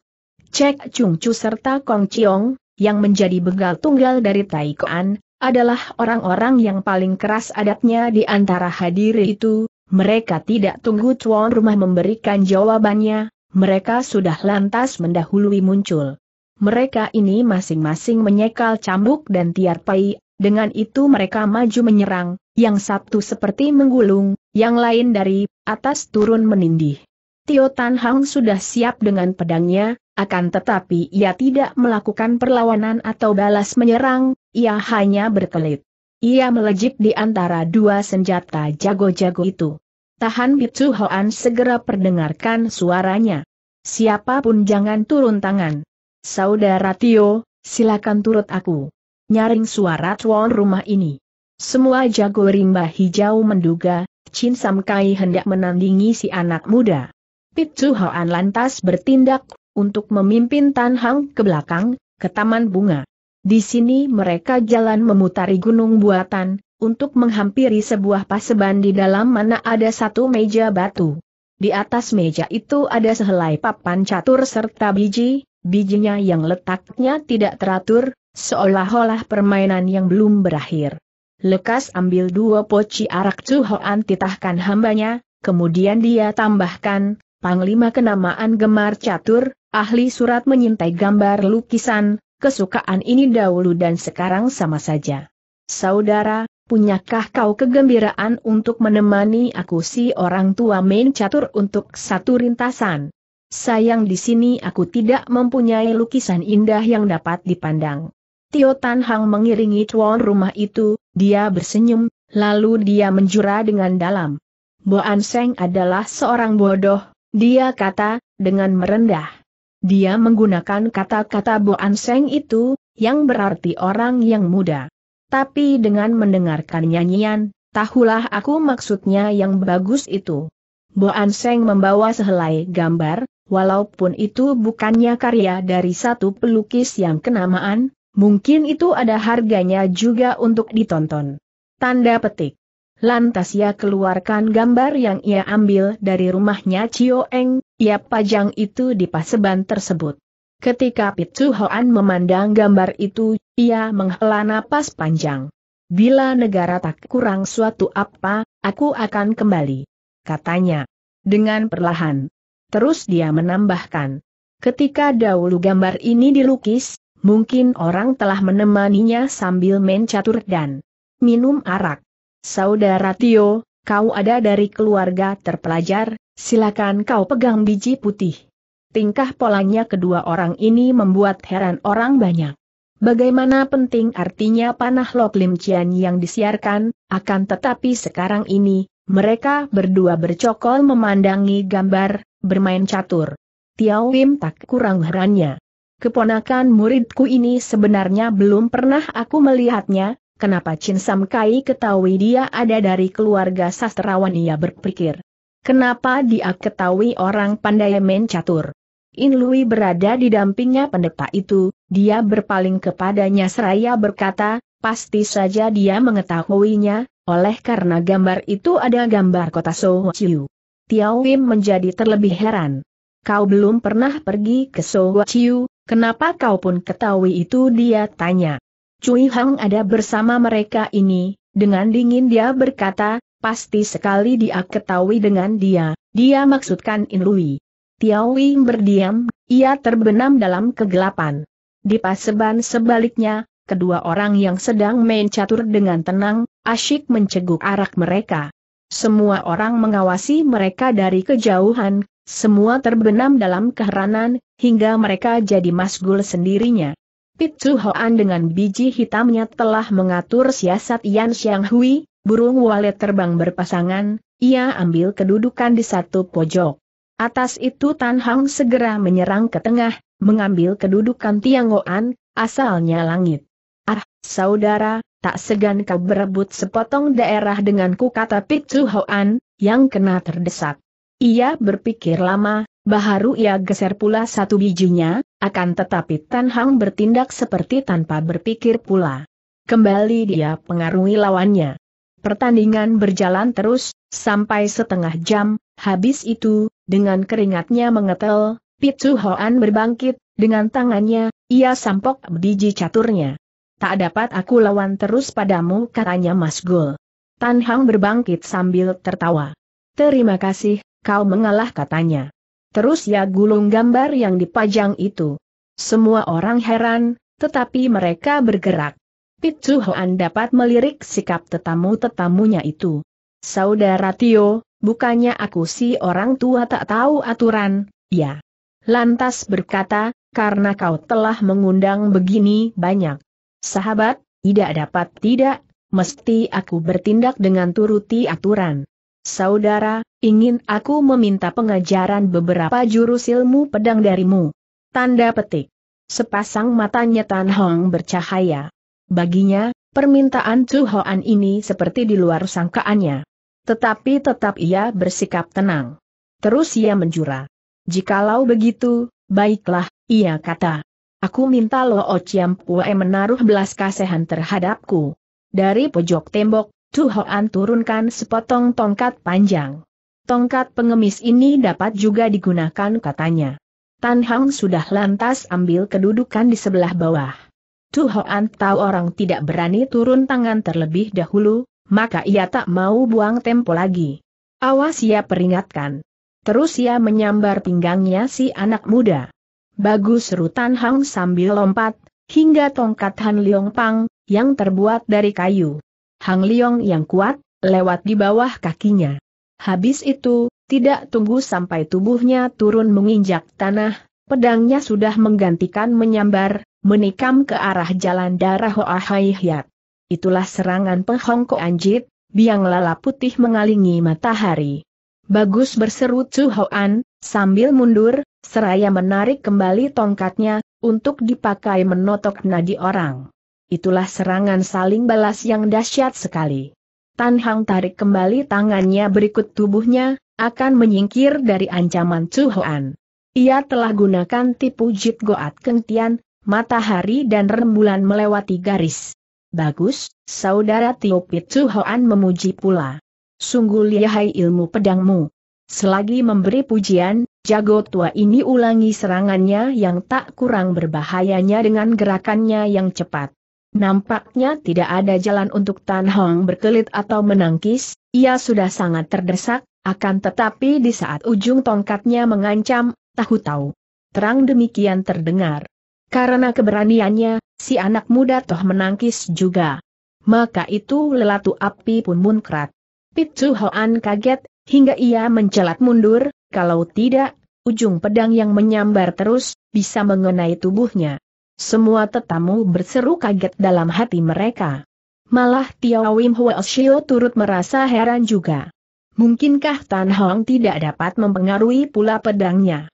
Cek Chung Chu serta Kong Chiong, yang menjadi begal tunggal dari Taikoan, adalah orang-orang yang paling keras adatnya di antara hadiri itu, mereka tidak tunggu tuan rumah memberikan jawabannya, mereka sudah lantas mendahului muncul. Mereka ini masing-masing menyekal cambuk dan tiar pai, dengan itu mereka maju menyerang, yang satu seperti menggulung, yang lain dari atas turun menindih. Tio Tan Hang sudah siap dengan pedangnya, akan tetapi ia tidak melakukan perlawanan atau balas menyerang, ia hanya berkelit. Ia melejit di antara dua senjata jago-jago itu. Tahan Bitsu Hoan segera perdengarkan suaranya. Siapapun jangan turun tangan. Saudara Tio, silakan turut aku. Nyaring suara tuan rumah ini. Semua jago rimba hijau menduga, Chin Sam Kai hendak menandingi si anak muda. Pitsu Hoan lantas bertindak, untuk memimpin Tan Hang ke belakang, ke taman bunga. Di sini mereka jalan memutari gunung buatan, untuk menghampiri sebuah paseban di dalam mana ada satu meja batu. Di atas meja itu ada sehelai papan catur serta biji, bijinya yang letaknya tidak teratur, seolah-olah permainan yang belum berakhir. Lekas ambil dua poci arak Cuhoan titahkan hambanya, kemudian dia tambahkan, Panglima kenamaan gemar catur, ahli surat menyintai gambar lukisan, kesukaan ini dahulu dan sekarang sama saja. Saudara, punyakah kau kegembiraan untuk menemani aku si orang tua main catur untuk satu rintasan? Sayang di sini aku tidak mempunyai lukisan indah yang dapat dipandang. Tio Tan Hang mengiringi tuan rumah itu, dia bersenyum, lalu dia menjura dengan dalam. Boan Seng adalah seorang bodoh, dia kata, dengan merendah. Dia menggunakan kata-kata Boan Seng itu, yang berarti orang yang muda. Tapi dengan mendengarkan nyanyian, tahulah aku maksudnya yang bagus itu. Boan Seng membawa sehelai gambar, walaupun itu bukannya karya dari satu pelukis yang kenamaan, mungkin itu ada harganya juga untuk ditonton. Tanda petik. Lantas ia keluarkan gambar yang ia ambil dari rumahnya Chio Eng, ia pajang itu di paseban tersebut. Ketika Pitu Hoan memandang gambar itu, ia menghela napas panjang. Bila negara tak kurang suatu apa, aku akan kembali. Katanya. Dengan perlahan. Terus dia menambahkan. Ketika dahulu gambar ini dilukis, mungkin orang telah menemaninya sambil mencatur dan minum arak. Saudara Tio, kau ada dari keluarga terpelajar, silakan kau pegang biji putih. Tingkah polanya kedua orang ini membuat heran orang banyak. Bagaimana penting artinya panah Lok Lim Cian yang disiarkan, akan tetapi sekarang ini, mereka berdua bercokol memandangi gambar, bermain catur. Tiao Wim tak kurang herannya. Keponakan muridku ini sebenarnya belum pernah aku melihatnya, kenapa Chin Sam Kai ketahui dia ada dari keluarga sastrawan ia berpikir. Kenapa dia ketahui orang pandai main catur? In Lui berada di dampingnya pendeta itu, dia berpaling kepadanya seraya berkata, pasti saja dia mengetahuinya, oleh karena gambar itu ada gambar kota Sochiu. Tiao Wim menjadi terlebih heran. Kau belum pernah pergi ke Sochiu, kenapa kau pun ketahui itu dia tanya. Cui Hang ada bersama mereka ini, dengan dingin dia berkata, Pasti sekali dia ketahui dengan dia, dia maksudkan Inlui. Lui. berdiam, ia terbenam dalam kegelapan. Di paseban sebaliknya, kedua orang yang sedang main catur dengan tenang, asyik menceguk arak mereka. Semua orang mengawasi mereka dari kejauhan, semua terbenam dalam keheranan, hingga mereka jadi masgul sendirinya. Pitsu Hoan dengan biji hitamnya telah mengatur siasat Yan Xiang Burung walet terbang berpasangan, ia ambil kedudukan di satu pojok. Atas itu Tan Hang segera menyerang ke tengah, mengambil kedudukan Tiangoan, asalnya langit. Ah, saudara, tak segan kau berebut sepotong daerah denganku kata Chu Hoan, yang kena terdesak. Ia berpikir lama, baharu ia geser pula satu bijinya, akan tetapi Tan Hang bertindak seperti tanpa berpikir pula. Kembali dia pengaruhi lawannya. Pertandingan berjalan terus, sampai setengah jam, habis itu, dengan keringatnya mengetel, Pitsu Hoan berbangkit, dengan tangannya, ia sampok biji caturnya. Tak dapat aku lawan terus padamu katanya Mas Gul. Tan Hang berbangkit sambil tertawa. Terima kasih, kau mengalah katanya. Terus ya gulung gambar yang dipajang itu. Semua orang heran, tetapi mereka bergerak. Pitu Hoan dapat melirik sikap tetamu-tetamunya itu. Saudara Tio, bukannya aku si orang tua tak tahu aturan, ya. Lantas berkata, karena kau telah mengundang begini banyak. Sahabat, tidak dapat tidak, mesti aku bertindak dengan turuti aturan. Saudara, ingin aku meminta pengajaran beberapa jurus ilmu pedang darimu. Tanda petik. Sepasang matanya Tan Hong bercahaya. Baginya, permintaan Chu Hoan ini seperti di luar sangkaannya. Tetapi tetap ia bersikap tenang. Terus ia menjura. Jikalau begitu, baiklah, ia kata. Aku minta Lo Chiam Pue menaruh belas kasihan terhadapku. Dari pojok tembok, Chu Hoan turunkan sepotong tongkat panjang. Tongkat pengemis ini dapat juga digunakan katanya. Tan Hang sudah lantas ambil kedudukan di sebelah bawah. Tu tahu orang tidak berani turun tangan terlebih dahulu, maka ia tak mau buang tempo lagi. Awas ia peringatkan. Terus ia menyambar pinggangnya si anak muda. Bagus rutan Hang sambil lompat, hingga tongkat Han Leong Pang, yang terbuat dari kayu. Hang Leong yang kuat, lewat di bawah kakinya. Habis itu, tidak tunggu sampai tubuhnya turun menginjak tanah, pedangnya sudah menggantikan menyambar, menikam ke arah jalan darah Hoa Hai Hiat. Itulah serangan penghongko anjit, biang lala putih mengalingi matahari. Bagus berseru Chu Hoan, sambil mundur, seraya menarik kembali tongkatnya, untuk dipakai menotok nadi orang. Itulah serangan saling balas yang dahsyat sekali. Tan Hang tarik kembali tangannya berikut tubuhnya, akan menyingkir dari ancaman Chu Hoan. Ia telah gunakan tipu jit goat kentian, matahari dan rembulan melewati garis. Bagus, saudara Tio Pitsu Hoan memuji pula. Sungguh lihai ilmu pedangmu. Selagi memberi pujian, jago tua ini ulangi serangannya yang tak kurang berbahayanya dengan gerakannya yang cepat. Nampaknya tidak ada jalan untuk Tan Hong berkelit atau menangkis, ia sudah sangat terdesak, akan tetapi di saat ujung tongkatnya mengancam, tahu-tahu. Terang demikian terdengar. Karena keberaniannya, si anak muda toh menangkis juga. Maka itu lelatu api pun munkrat. Pitsu Hoan kaget, hingga ia mencelat mundur, kalau tidak, ujung pedang yang menyambar terus, bisa mengenai tubuhnya. Semua tetamu berseru kaget dalam hati mereka. Malah Tiao Wim Shio turut merasa heran juga. Mungkinkah Tan Hong tidak dapat mempengaruhi pula pedangnya?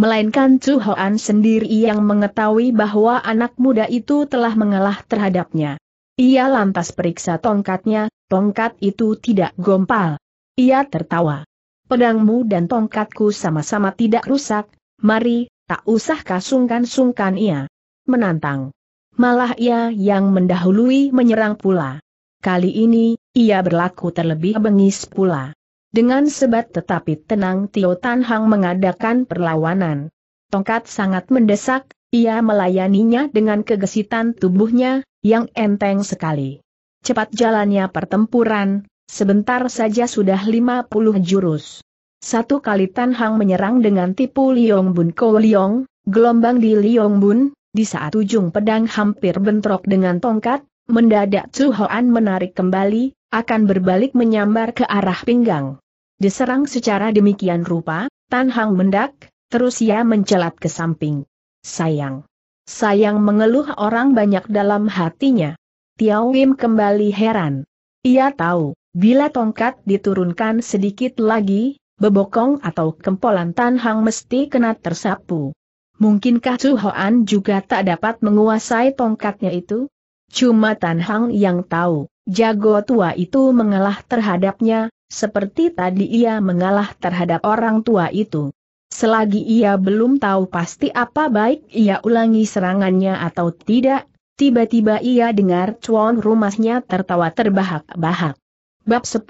melainkan Chu Hoan sendiri yang mengetahui bahwa anak muda itu telah mengalah terhadapnya. Ia lantas periksa tongkatnya, tongkat itu tidak gompal. Ia tertawa. Pedangmu dan tongkatku sama-sama tidak rusak, mari, tak usah kasungkan-sungkan ia. Menantang. Malah ia yang mendahului menyerang pula. Kali ini, ia berlaku terlebih bengis pula. Dengan sebat tetapi tenang Tio Tan Hang mengadakan perlawanan. Tongkat sangat mendesak, ia melayaninya dengan kegesitan tubuhnya, yang enteng sekali. Cepat jalannya pertempuran, sebentar saja sudah 50 jurus. Satu kali Tan Hang menyerang dengan tipu Liong Bun Ko Liong, gelombang di Liong Bun, di saat ujung pedang hampir bentrok dengan tongkat, mendadak Chu Hoan menarik kembali, akan berbalik menyambar ke arah pinggang. Diserang secara demikian rupa, Tan Hang mendak, terus ia mencelat ke samping. Sayang. Sayang mengeluh orang banyak dalam hatinya. Tiao Wim kembali heran. Ia tahu, bila tongkat diturunkan sedikit lagi, bebokong atau kempolan Tan Hang mesti kena tersapu. Mungkinkah Chu Hoan juga tak dapat menguasai tongkatnya itu? Cuma Tan Hang yang tahu. Jago tua itu mengalah terhadapnya, seperti tadi ia mengalah terhadap orang tua itu. Selagi ia belum tahu pasti apa baik ia ulangi serangannya atau tidak, tiba-tiba ia dengar cuan rumahnya tertawa terbahak-bahak. Bab 10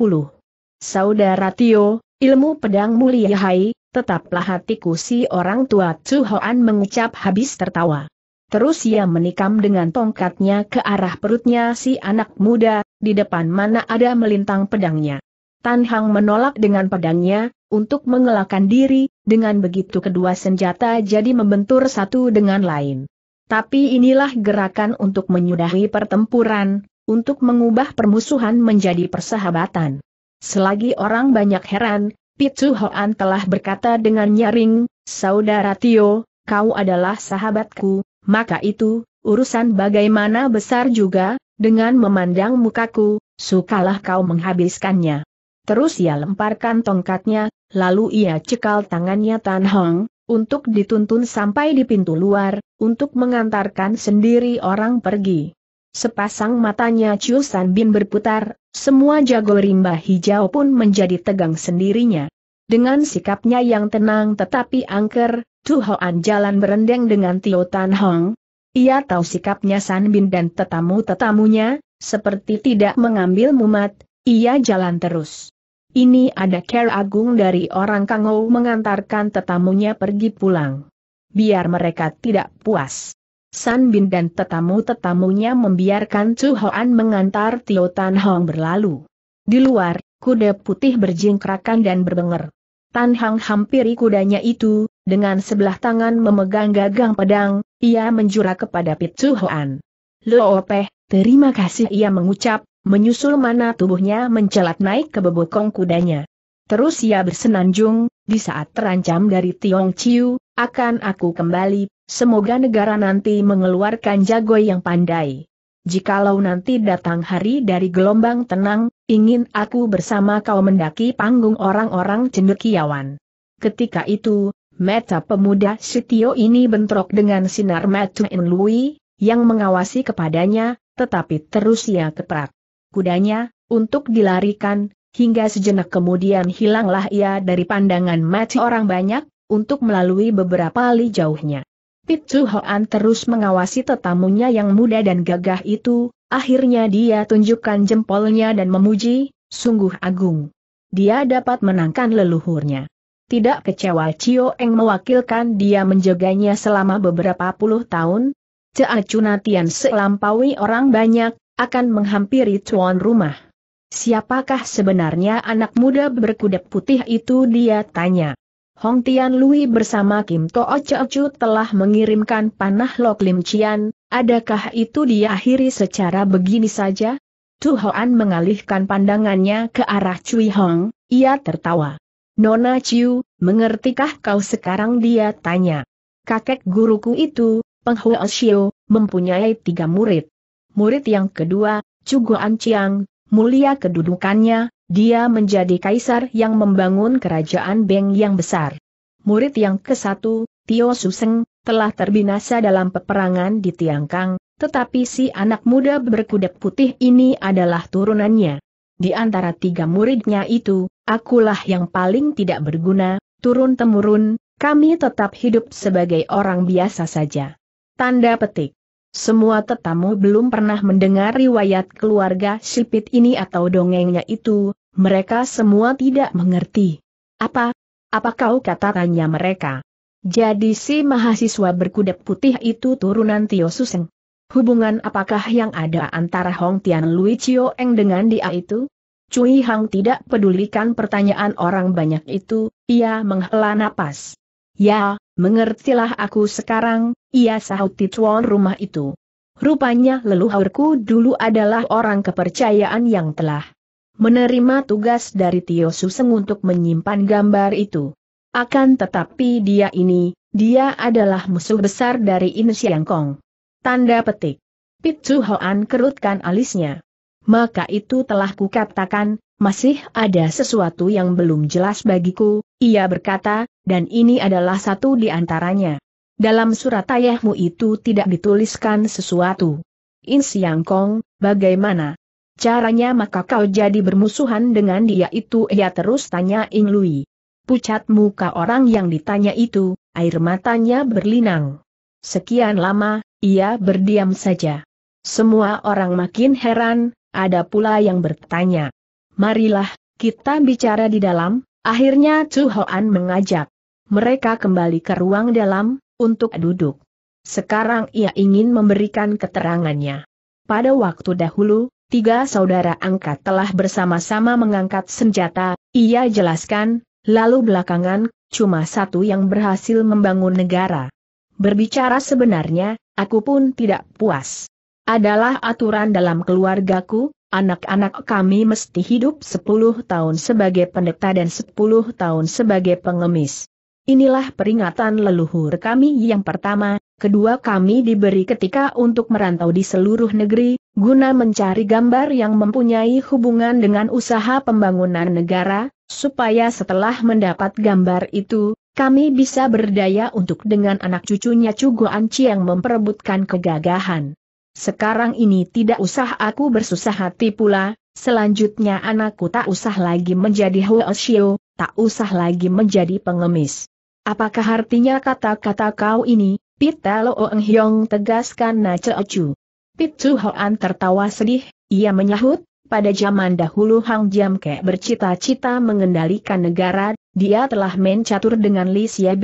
Saudara Tio, ilmu pedang mulia hai, tetaplah hatiku si orang tua Hoan mengucap habis tertawa. Terus ia menikam dengan tongkatnya ke arah perutnya si anak muda, di depan mana ada melintang pedangnya. Tan Hang menolak dengan pedangnya, untuk mengelakkan diri, dengan begitu kedua senjata jadi membentur satu dengan lain. Tapi inilah gerakan untuk menyudahi pertempuran, untuk mengubah permusuhan menjadi persahabatan. Selagi orang banyak heran, Pitsu Hoan telah berkata dengan nyaring, Saudara Tio, kau adalah sahabatku, maka itu, urusan bagaimana besar juga, dengan memandang mukaku, sukalah kau menghabiskannya. Terus ia lemparkan tongkatnya, lalu ia cekal tangannya Tan Hong, untuk dituntun sampai di pintu luar, untuk mengantarkan sendiri orang pergi. Sepasang matanya Chiu San Bin berputar, semua jago rimba hijau pun menjadi tegang sendirinya. Dengan sikapnya yang tenang tetapi angker, Tu Hoan jalan berendeng dengan Tio Tan Hong. Ia tahu sikapnya San Bin dan tetamu-tetamunya, seperti tidak mengambil mumat, ia jalan terus. Ini ada care agung dari orang Kangou mengantarkan tetamunya pergi pulang. Biar mereka tidak puas. San Bin dan tetamu-tetamunya membiarkan Tu Hoan mengantar Tio Tan Hong berlalu. Di luar, kuda putih berjingkrakan dan berbenger. Tan Hang hampiri kudanya itu, dengan sebelah tangan memegang gagang pedang, ia menjura kepada Pitsu Hoan. Loopeh, terima kasih ia mengucap, menyusul mana tubuhnya mencelat naik ke bebokong kudanya. Terus ia bersenanjung, di saat terancam dari Tiong Chiu, akan aku kembali, semoga negara nanti mengeluarkan jago yang pandai jikalau nanti datang hari dari gelombang tenang, ingin aku bersama kau mendaki panggung orang-orang cendekiawan. Ketika itu, meta pemuda Sitio ini bentrok dengan sinar Matu Louis yang mengawasi kepadanya, tetapi terus ia keprak. Kudanya, untuk dilarikan, hingga sejenak kemudian hilanglah ia dari pandangan mata orang banyak, untuk melalui beberapa li jauhnya. Pit Hoan terus mengawasi tetamunya yang muda dan gagah itu, akhirnya dia tunjukkan jempolnya dan memuji, sungguh agung. Dia dapat menangkan leluhurnya. Tidak kecewa Cio Eng mewakilkan dia menjaganya selama beberapa puluh tahun. Cea Cunatian selampaui orang banyak, akan menghampiri tuan rumah. Siapakah sebenarnya anak muda berkuda putih itu dia tanya. Hong Tian Lui bersama Kim Toh Chu telah mengirimkan panah Lok Lim Chian, adakah itu diakhiri secara begini saja? Tu Hoan mengalihkan pandangannya ke arah Cui Hong, ia tertawa. Nona Chiu, mengertikah kau sekarang dia tanya. Kakek guruku itu, Peng Hua Xiu, mempunyai tiga murid. Murid yang kedua, Chu Guan Chiang, mulia kedudukannya, dia menjadi kaisar yang membangun kerajaan Beng yang besar. Murid yang ke-1, Tio Suseng, telah terbinasa dalam peperangan di Tiangkang, tetapi si anak muda berkuda putih ini adalah turunannya. Di antara tiga muridnya itu, akulah yang paling tidak berguna, turun-temurun, kami tetap hidup sebagai orang biasa saja. Tanda petik. Semua tetamu belum pernah mendengar riwayat keluarga Sipit ini atau dongengnya itu, mereka semua tidak mengerti. Apa? Apa kau katakannya mereka? Jadi si mahasiswa berkuda putih itu turunan Tio Suseng. Hubungan apakah yang ada antara Hong Tian Lui Chio Eng dengan dia itu? Cui Hang tidak pedulikan pertanyaan orang banyak itu, ia menghela napas. Ya, mengertilah aku sekarang, ia sahut tuan rumah itu. Rupanya leluhurku dulu adalah orang kepercayaan yang telah menerima tugas dari Tio Suseng untuk menyimpan gambar itu. Akan tetapi dia ini, dia adalah musuh besar dari In Siang Kong. Tanda petik. Pitsu Hoan kerutkan alisnya. Maka itu telah kukatakan, masih ada sesuatu yang belum jelas bagiku, ia berkata, dan ini adalah satu di antaranya. Dalam surat ayahmu itu tidak dituliskan sesuatu. In Siang Kong, bagaimana? caranya maka kau jadi bermusuhan dengan dia itu ia terus tanya Ing Lui. Pucat muka orang yang ditanya itu, air matanya berlinang. Sekian lama, ia berdiam saja. Semua orang makin heran, ada pula yang bertanya. Marilah, kita bicara di dalam, akhirnya Chu Hoan mengajak. Mereka kembali ke ruang dalam, untuk duduk. Sekarang ia ingin memberikan keterangannya. Pada waktu dahulu, tiga saudara angkat telah bersama-sama mengangkat senjata, ia jelaskan, lalu belakangan, cuma satu yang berhasil membangun negara. Berbicara sebenarnya, aku pun tidak puas. Adalah aturan dalam keluargaku, anak-anak kami mesti hidup 10 tahun sebagai pendeta dan 10 tahun sebagai pengemis. Inilah peringatan leluhur kami yang pertama, kedua kami diberi ketika untuk merantau di seluruh negeri, guna mencari gambar yang mempunyai hubungan dengan usaha pembangunan negara, supaya setelah mendapat gambar itu, kami bisa berdaya untuk dengan anak cucunya Cugo Anci yang memperebutkan kegagahan. Sekarang ini tidak usah aku bersusah hati pula, selanjutnya anakku tak usah lagi menjadi Huoshio, tak usah lagi menjadi pengemis. Apakah artinya kata-kata kau ini, Pita Lo Oeng Hiong tegaskan Na Cheo Chu. Pit Chu Hoan tertawa sedih, ia menyahut, pada zaman dahulu Hang Jam Ke bercita-cita mengendalikan negara, dia telah mencatur dengan Li Xie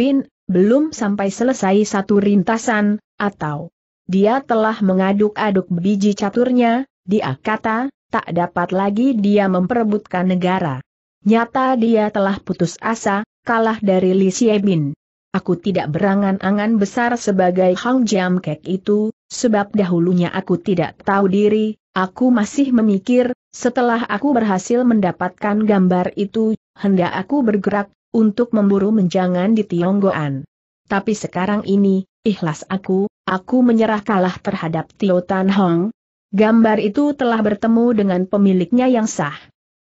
belum sampai selesai satu rintasan, atau dia telah mengaduk-aduk biji caturnya, dia kata, tak dapat lagi dia memperebutkan negara. Nyata dia telah putus asa, kalah dari Li Xie Aku tidak berangan-angan besar sebagai Hang Jam Kek itu, sebab dahulunya aku tidak tahu diri, aku masih memikir, setelah aku berhasil mendapatkan gambar itu, hendak aku bergerak, untuk memburu menjangan di Tionggoan. Tapi sekarang ini, ikhlas aku, aku menyerah kalah terhadap Tio Tan Hong. Gambar itu telah bertemu dengan pemiliknya yang sah.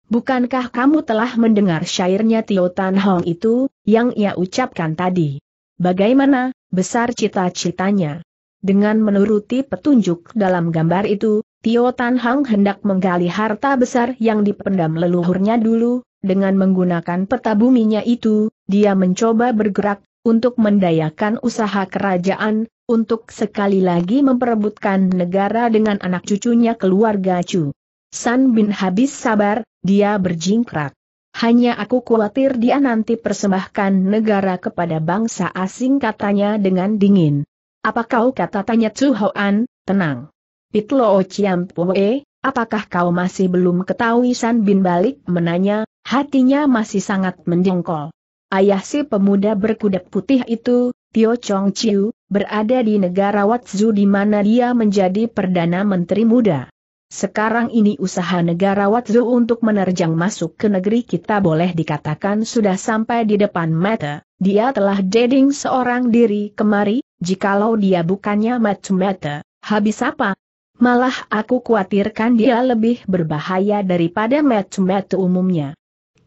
Bukankah kamu telah mendengar syairnya Tio Tan Hong itu, yang ia ucapkan tadi? Bagaimana, besar cita-citanya? Dengan menuruti petunjuk dalam gambar itu, Tio Tan Hong hendak menggali harta besar yang dipendam leluhurnya dulu, dengan menggunakan peta buminya itu, dia mencoba bergerak, untuk mendayakan usaha kerajaan, untuk sekali lagi memperebutkan negara dengan anak cucunya keluarga Chu. San Bin habis sabar, dia berjingkrak. Hanya aku khawatir dia nanti persembahkan negara kepada bangsa asing katanya dengan dingin. Apa kau kata tanya Chu Hoan, tenang. Pitlo Pue, apakah kau masih belum ketahui San Bin balik menanya, hatinya masih sangat mendengkol. Ayah si pemuda berkuda putih itu, Tio Chong Chiu, berada di negara Watsu di mana dia menjadi Perdana Menteri Muda. Sekarang ini usaha negara Watzu untuk menerjang masuk ke negeri kita boleh dikatakan sudah sampai di depan mata, dia telah deding seorang diri kemari, jikalau dia bukannya macam mata habis apa? Malah aku khawatirkan dia lebih berbahaya daripada macam mata umumnya.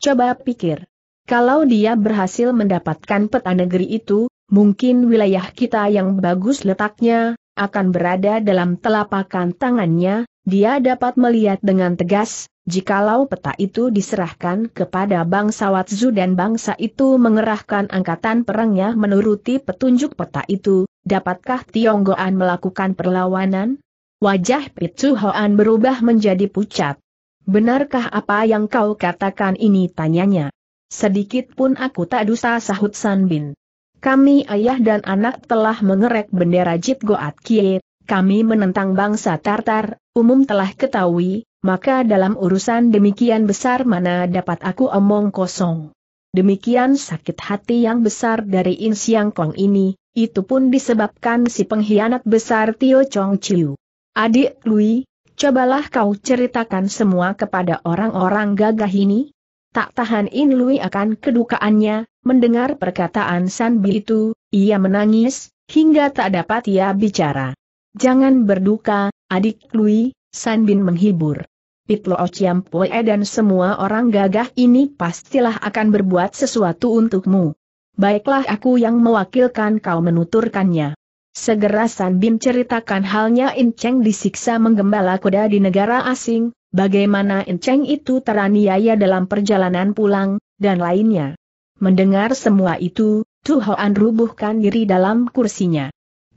Coba pikir. Kalau dia berhasil mendapatkan peta negeri itu, mungkin wilayah kita yang bagus letaknya, akan berada dalam telapakan tangannya, dia dapat melihat dengan tegas, jikalau peta itu diserahkan kepada bangsa Watsu dan bangsa itu mengerahkan angkatan perangnya menuruti petunjuk peta itu, dapatkah Tionggoan melakukan perlawanan? Wajah Pitsu Hoan berubah menjadi pucat. Benarkah apa yang kau katakan ini tanyanya? Sedikit pun aku tak dusta sahut San Bin. Kami ayah dan anak telah mengerek bendera Jitgoat Goat Kie, kami menentang bangsa Tartar, umum telah ketahui, maka dalam urusan demikian besar mana dapat aku omong kosong. Demikian sakit hati yang besar dari In Siang Kong ini, itu pun disebabkan si pengkhianat besar Tio Chong Chiu. Adik Lui, cobalah kau ceritakan semua kepada orang-orang gagah ini. Tak tahan In Lui akan kedukaannya, mendengar perkataan San Bi itu, ia menangis, hingga tak dapat ia bicara. Jangan berduka, Adik Lui, San Bin menghibur. Pitlo Poe dan semua orang gagah ini pastilah akan berbuat sesuatu untukmu. Baiklah aku yang mewakilkan kau menuturkannya. Segera San Bin ceritakan halnya Enceng disiksa menggembala kuda di negara asing, bagaimana Enceng itu teraniaya dalam perjalanan pulang, dan lainnya. Mendengar semua itu, Hoan rubuhkan diri dalam kursinya.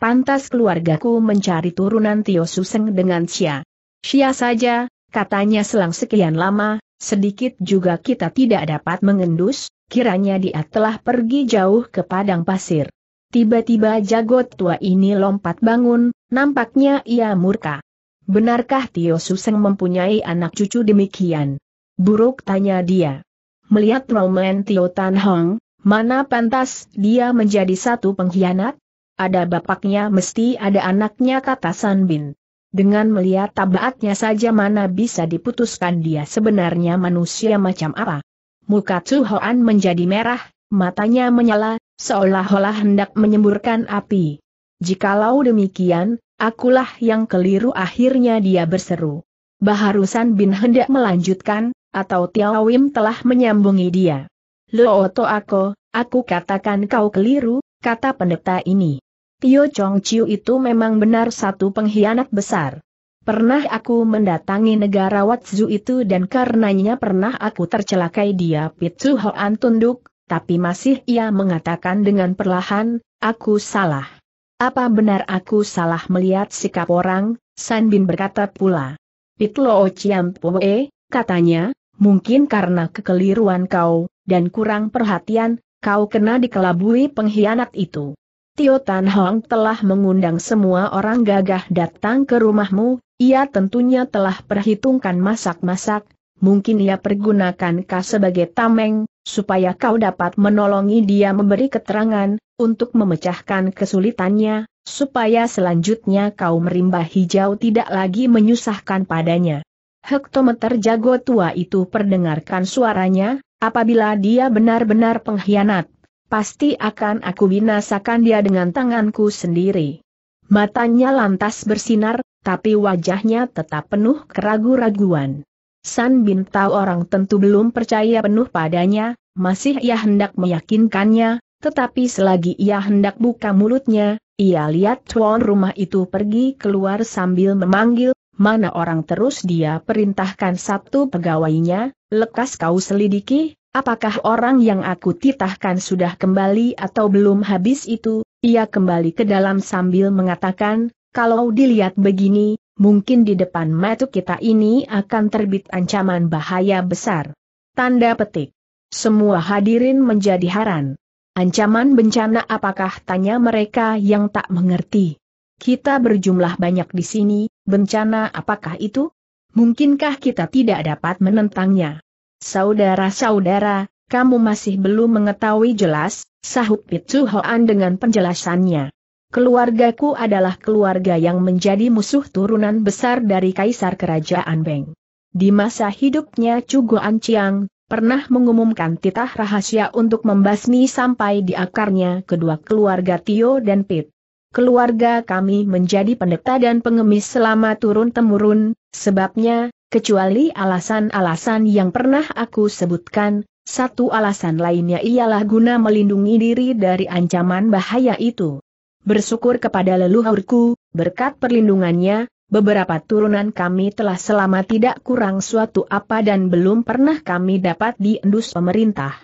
Pantas keluargaku mencari turunan Tio Suseng dengan Sia. Sia saja, katanya selang sekian lama, sedikit juga kita tidak dapat mengendus, kiranya dia telah pergi jauh ke padang pasir. Tiba-tiba jagot tua ini lompat bangun, nampaknya ia murka. Benarkah Tio Suseng mempunyai anak cucu demikian? Buruk tanya dia. Melihat Roman Tio Tan Hong, mana pantas dia menjadi satu pengkhianat? Ada bapaknya mesti ada anaknya kata Sanbin. Dengan melihat tabaatnya saja mana bisa diputuskan dia sebenarnya manusia macam apa. Muka Hoan menjadi merah, matanya menyala, seolah-olah hendak menyemburkan api. Jikalau demikian, akulah yang keliru akhirnya dia berseru. Baharusan bin hendak melanjutkan, atau Tiawim telah menyambungi dia. Lo to aku, aku katakan kau keliru, kata pendeta ini. Tio Chong Chiu itu memang benar satu pengkhianat besar. Pernah aku mendatangi negara Watsu itu dan karenanya pernah aku tercelakai dia Pitsu Hoan tunduk, tapi masih ia mengatakan dengan perlahan, aku salah. Apa benar aku salah melihat sikap orang? San Bin berkata pula. Pitlo Chiam Poe, katanya, mungkin karena kekeliruan kau, dan kurang perhatian, kau kena dikelabui pengkhianat itu. Tio Tan Hong telah mengundang semua orang gagah datang ke rumahmu, ia tentunya telah perhitungkan masak-masak, mungkin ia pergunakan kau sebagai tameng, supaya kau dapat menolongi dia memberi keterangan, untuk memecahkan kesulitannya, supaya selanjutnya kau merimba hijau tidak lagi menyusahkan padanya. Hektometer jago tua itu perdengarkan suaranya, apabila dia benar-benar pengkhianat, Pasti akan aku binasakan dia dengan tanganku sendiri. Matanya lantas bersinar, tapi wajahnya tetap penuh keragu-raguan. San tahu orang tentu belum percaya penuh padanya, masih ia hendak meyakinkannya, tetapi selagi ia hendak buka mulutnya, ia lihat tuan rumah itu pergi keluar sambil memanggil, mana orang terus dia perintahkan satu pegawainya, lekas kau selidiki, Apakah orang yang aku titahkan sudah kembali atau belum habis itu? Ia kembali ke dalam sambil mengatakan, kalau dilihat begini, mungkin di depan mata kita ini akan terbit ancaman bahaya besar. Tanda petik. Semua hadirin menjadi haran. Ancaman bencana apakah tanya mereka yang tak mengerti? Kita berjumlah banyak di sini, bencana apakah itu? Mungkinkah kita tidak dapat menentangnya? Saudara-saudara, kamu masih belum mengetahui jelas, sahut Pitsu Hoan dengan penjelasannya. Keluargaku adalah keluarga yang menjadi musuh turunan besar dari Kaisar Kerajaan Beng. Di masa hidupnya Chu Ciang, pernah mengumumkan titah rahasia untuk membasmi sampai di akarnya kedua keluarga Tio dan Pit. Keluarga kami menjadi pendeta dan pengemis selama turun-temurun, sebabnya, kecuali alasan-alasan yang pernah aku sebutkan, satu alasan lainnya ialah guna melindungi diri dari ancaman bahaya itu. Bersyukur kepada leluhurku, berkat perlindungannya, beberapa turunan kami telah selama tidak kurang suatu apa dan belum pernah kami dapat diendus pemerintah.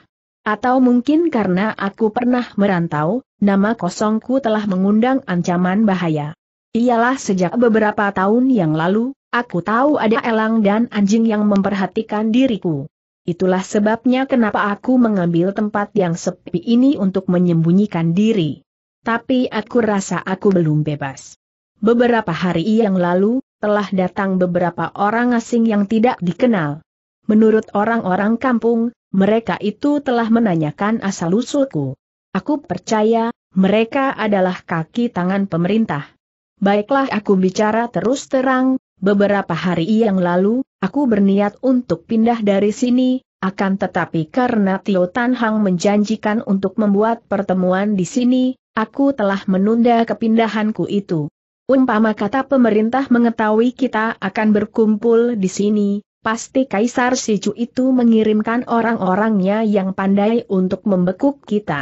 Atau mungkin karena aku pernah merantau, nama kosongku telah mengundang ancaman bahaya. Ialah sejak beberapa tahun yang lalu, aku tahu ada elang dan anjing yang memperhatikan diriku. Itulah sebabnya kenapa aku mengambil tempat yang sepi ini untuk menyembunyikan diri. Tapi aku rasa aku belum bebas. Beberapa hari yang lalu, telah datang beberapa orang asing yang tidak dikenal. Menurut orang-orang kampung, mereka itu telah menanyakan asal-usulku. Aku percaya, mereka adalah kaki tangan pemerintah. Baiklah aku bicara terus terang, beberapa hari yang lalu, aku berniat untuk pindah dari sini, akan tetapi karena Tio Tan Hang menjanjikan untuk membuat pertemuan di sini, aku telah menunda kepindahanku itu. Umpama kata pemerintah mengetahui kita akan berkumpul di sini, pasti Kaisar Siju itu mengirimkan orang-orangnya yang pandai untuk membekuk kita.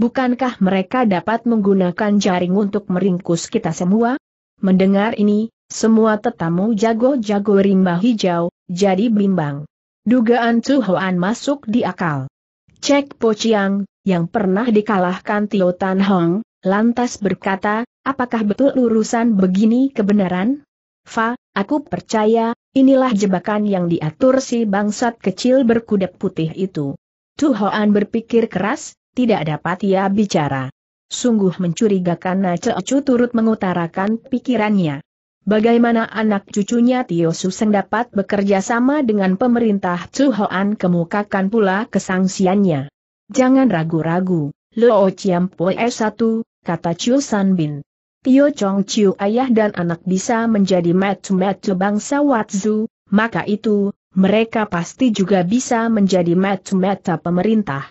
Bukankah mereka dapat menggunakan jaring untuk meringkus kita semua? Mendengar ini, semua tetamu jago-jago rimba hijau, jadi bimbang. Dugaan Tu Hoan masuk di akal. Cek Po Chiang, yang pernah dikalahkan Tio Tan Hong, lantas berkata, apakah betul urusan begini kebenaran? Fa, aku percaya, inilah jebakan yang diatur si bangsat kecil berkuda putih itu. Tu Hoan berpikir keras, tidak dapat ia bicara. Sungguh mencurigakan Na turut mengutarakan pikirannya. Bagaimana anak cucunya Tio Suseng dapat bekerja sama dengan pemerintah Chu kemukakan pula kesangsiannya. Jangan ragu-ragu, Luo Chiam Poe S1, kata Chu San Bin. Tio Chong Chiu ayah dan anak bisa menjadi metu-metu bangsa Watzu, maka itu, mereka pasti juga bisa menjadi metu-meta pemerintah.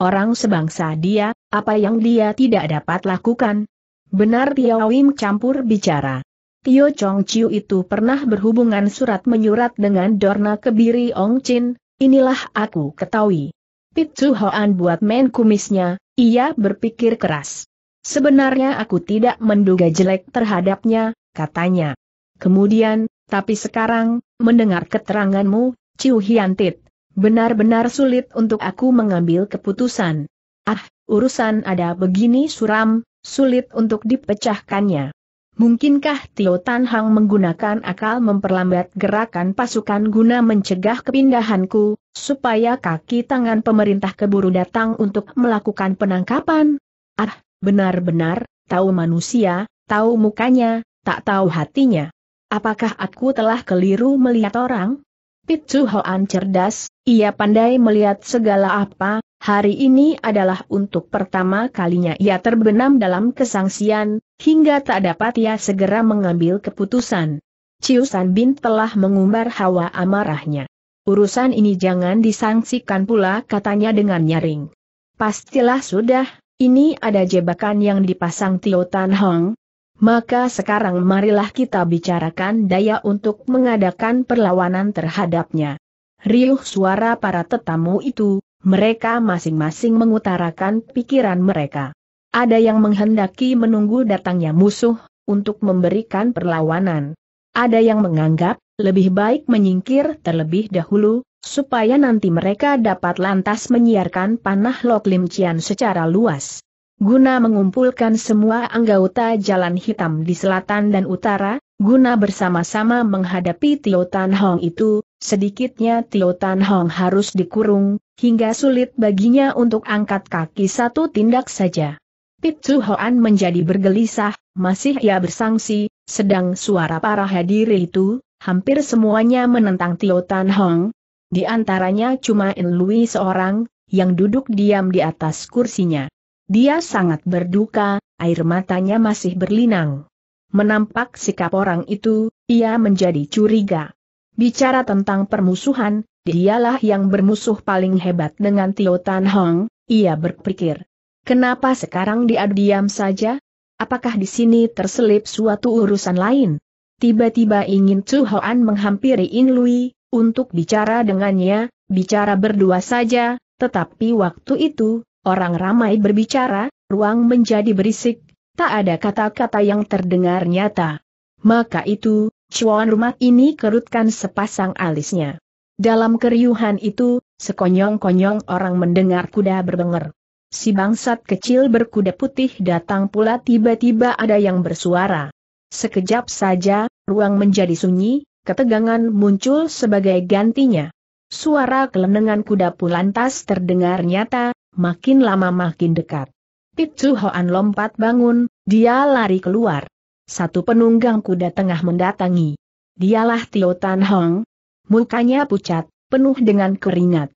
Orang sebangsa dia, apa yang dia tidak dapat lakukan? Benar Tio Wim campur bicara. Tio Chong Chiu itu pernah berhubungan surat-menyurat dengan Dorna Kebiri Ong Chin, inilah aku ketahui. Pitsu Hoan buat main kumisnya, ia berpikir keras. Sebenarnya aku tidak menduga jelek terhadapnya, katanya. Kemudian, tapi sekarang, mendengar keteranganmu, Hian Tit, Benar-benar sulit untuk aku mengambil keputusan. Ah, urusan ada begini suram, sulit untuk dipecahkannya. Mungkinkah Tio Tan Hang menggunakan akal memperlambat gerakan pasukan guna mencegah kepindahanku, supaya kaki tangan pemerintah keburu datang untuk melakukan penangkapan? Ah, benar-benar, tahu manusia, tahu mukanya, tak tahu hatinya. Apakah aku telah keliru melihat orang? Pitu Hoan cerdas, ia pandai melihat segala apa, hari ini adalah untuk pertama kalinya ia terbenam dalam kesangsian, hingga tak dapat ia segera mengambil keputusan. Ciusan Bin telah mengumbar hawa amarahnya. Urusan ini jangan disangsikan pula katanya dengan nyaring. Pastilah sudah, ini ada jebakan yang dipasang Tio Tan Hong, maka sekarang marilah kita bicarakan daya untuk mengadakan perlawanan terhadapnya. Riuh suara para tetamu itu, mereka masing-masing mengutarakan pikiran mereka. Ada yang menghendaki menunggu datangnya musuh, untuk memberikan perlawanan. Ada yang menganggap, lebih baik menyingkir terlebih dahulu, supaya nanti mereka dapat lantas menyiarkan panah Lok Lim Cian secara luas guna mengumpulkan semua anggota Jalan Hitam di selatan dan utara, guna bersama-sama menghadapi Tio Tan Hong itu, sedikitnya Tio Tan Hong harus dikurung, hingga sulit baginya untuk angkat kaki satu tindak saja. Pit Su Hoan menjadi bergelisah, masih ia bersangsi, sedang suara para hadir itu, hampir semuanya menentang Tio Tan Hong. Di antaranya cuma In Lui seorang, yang duduk diam di atas kursinya. Dia sangat berduka, air matanya masih berlinang. Menampak sikap orang itu, ia menjadi curiga. Bicara tentang permusuhan, dialah yang bermusuh paling hebat dengan Tio Tan Hong, ia berpikir. Kenapa sekarang dia diam saja? Apakah di sini terselip suatu urusan lain? Tiba-tiba ingin Chu Hoan menghampiri In Lui, untuk bicara dengannya, bicara berdua saja, tetapi waktu itu, Orang ramai berbicara, ruang menjadi berisik, tak ada kata-kata yang terdengar nyata. Maka itu, cuan rumah ini kerutkan sepasang alisnya. Dalam keriuhan itu, sekonyong-konyong orang mendengar kuda berbenger. Si bangsat kecil berkuda putih datang pula tiba-tiba ada yang bersuara. Sekejap saja, ruang menjadi sunyi, ketegangan muncul sebagai gantinya. Suara kelenengan kuda pun lantas terdengar nyata, makin lama makin dekat. Pitsu Hoan lompat bangun, dia lari keluar. Satu penunggang kuda tengah mendatangi. Dialah Tio Tan Hong. Mukanya pucat, penuh dengan keringat.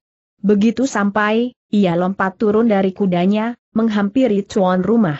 Begitu sampai, ia lompat turun dari kudanya, menghampiri tuan rumah.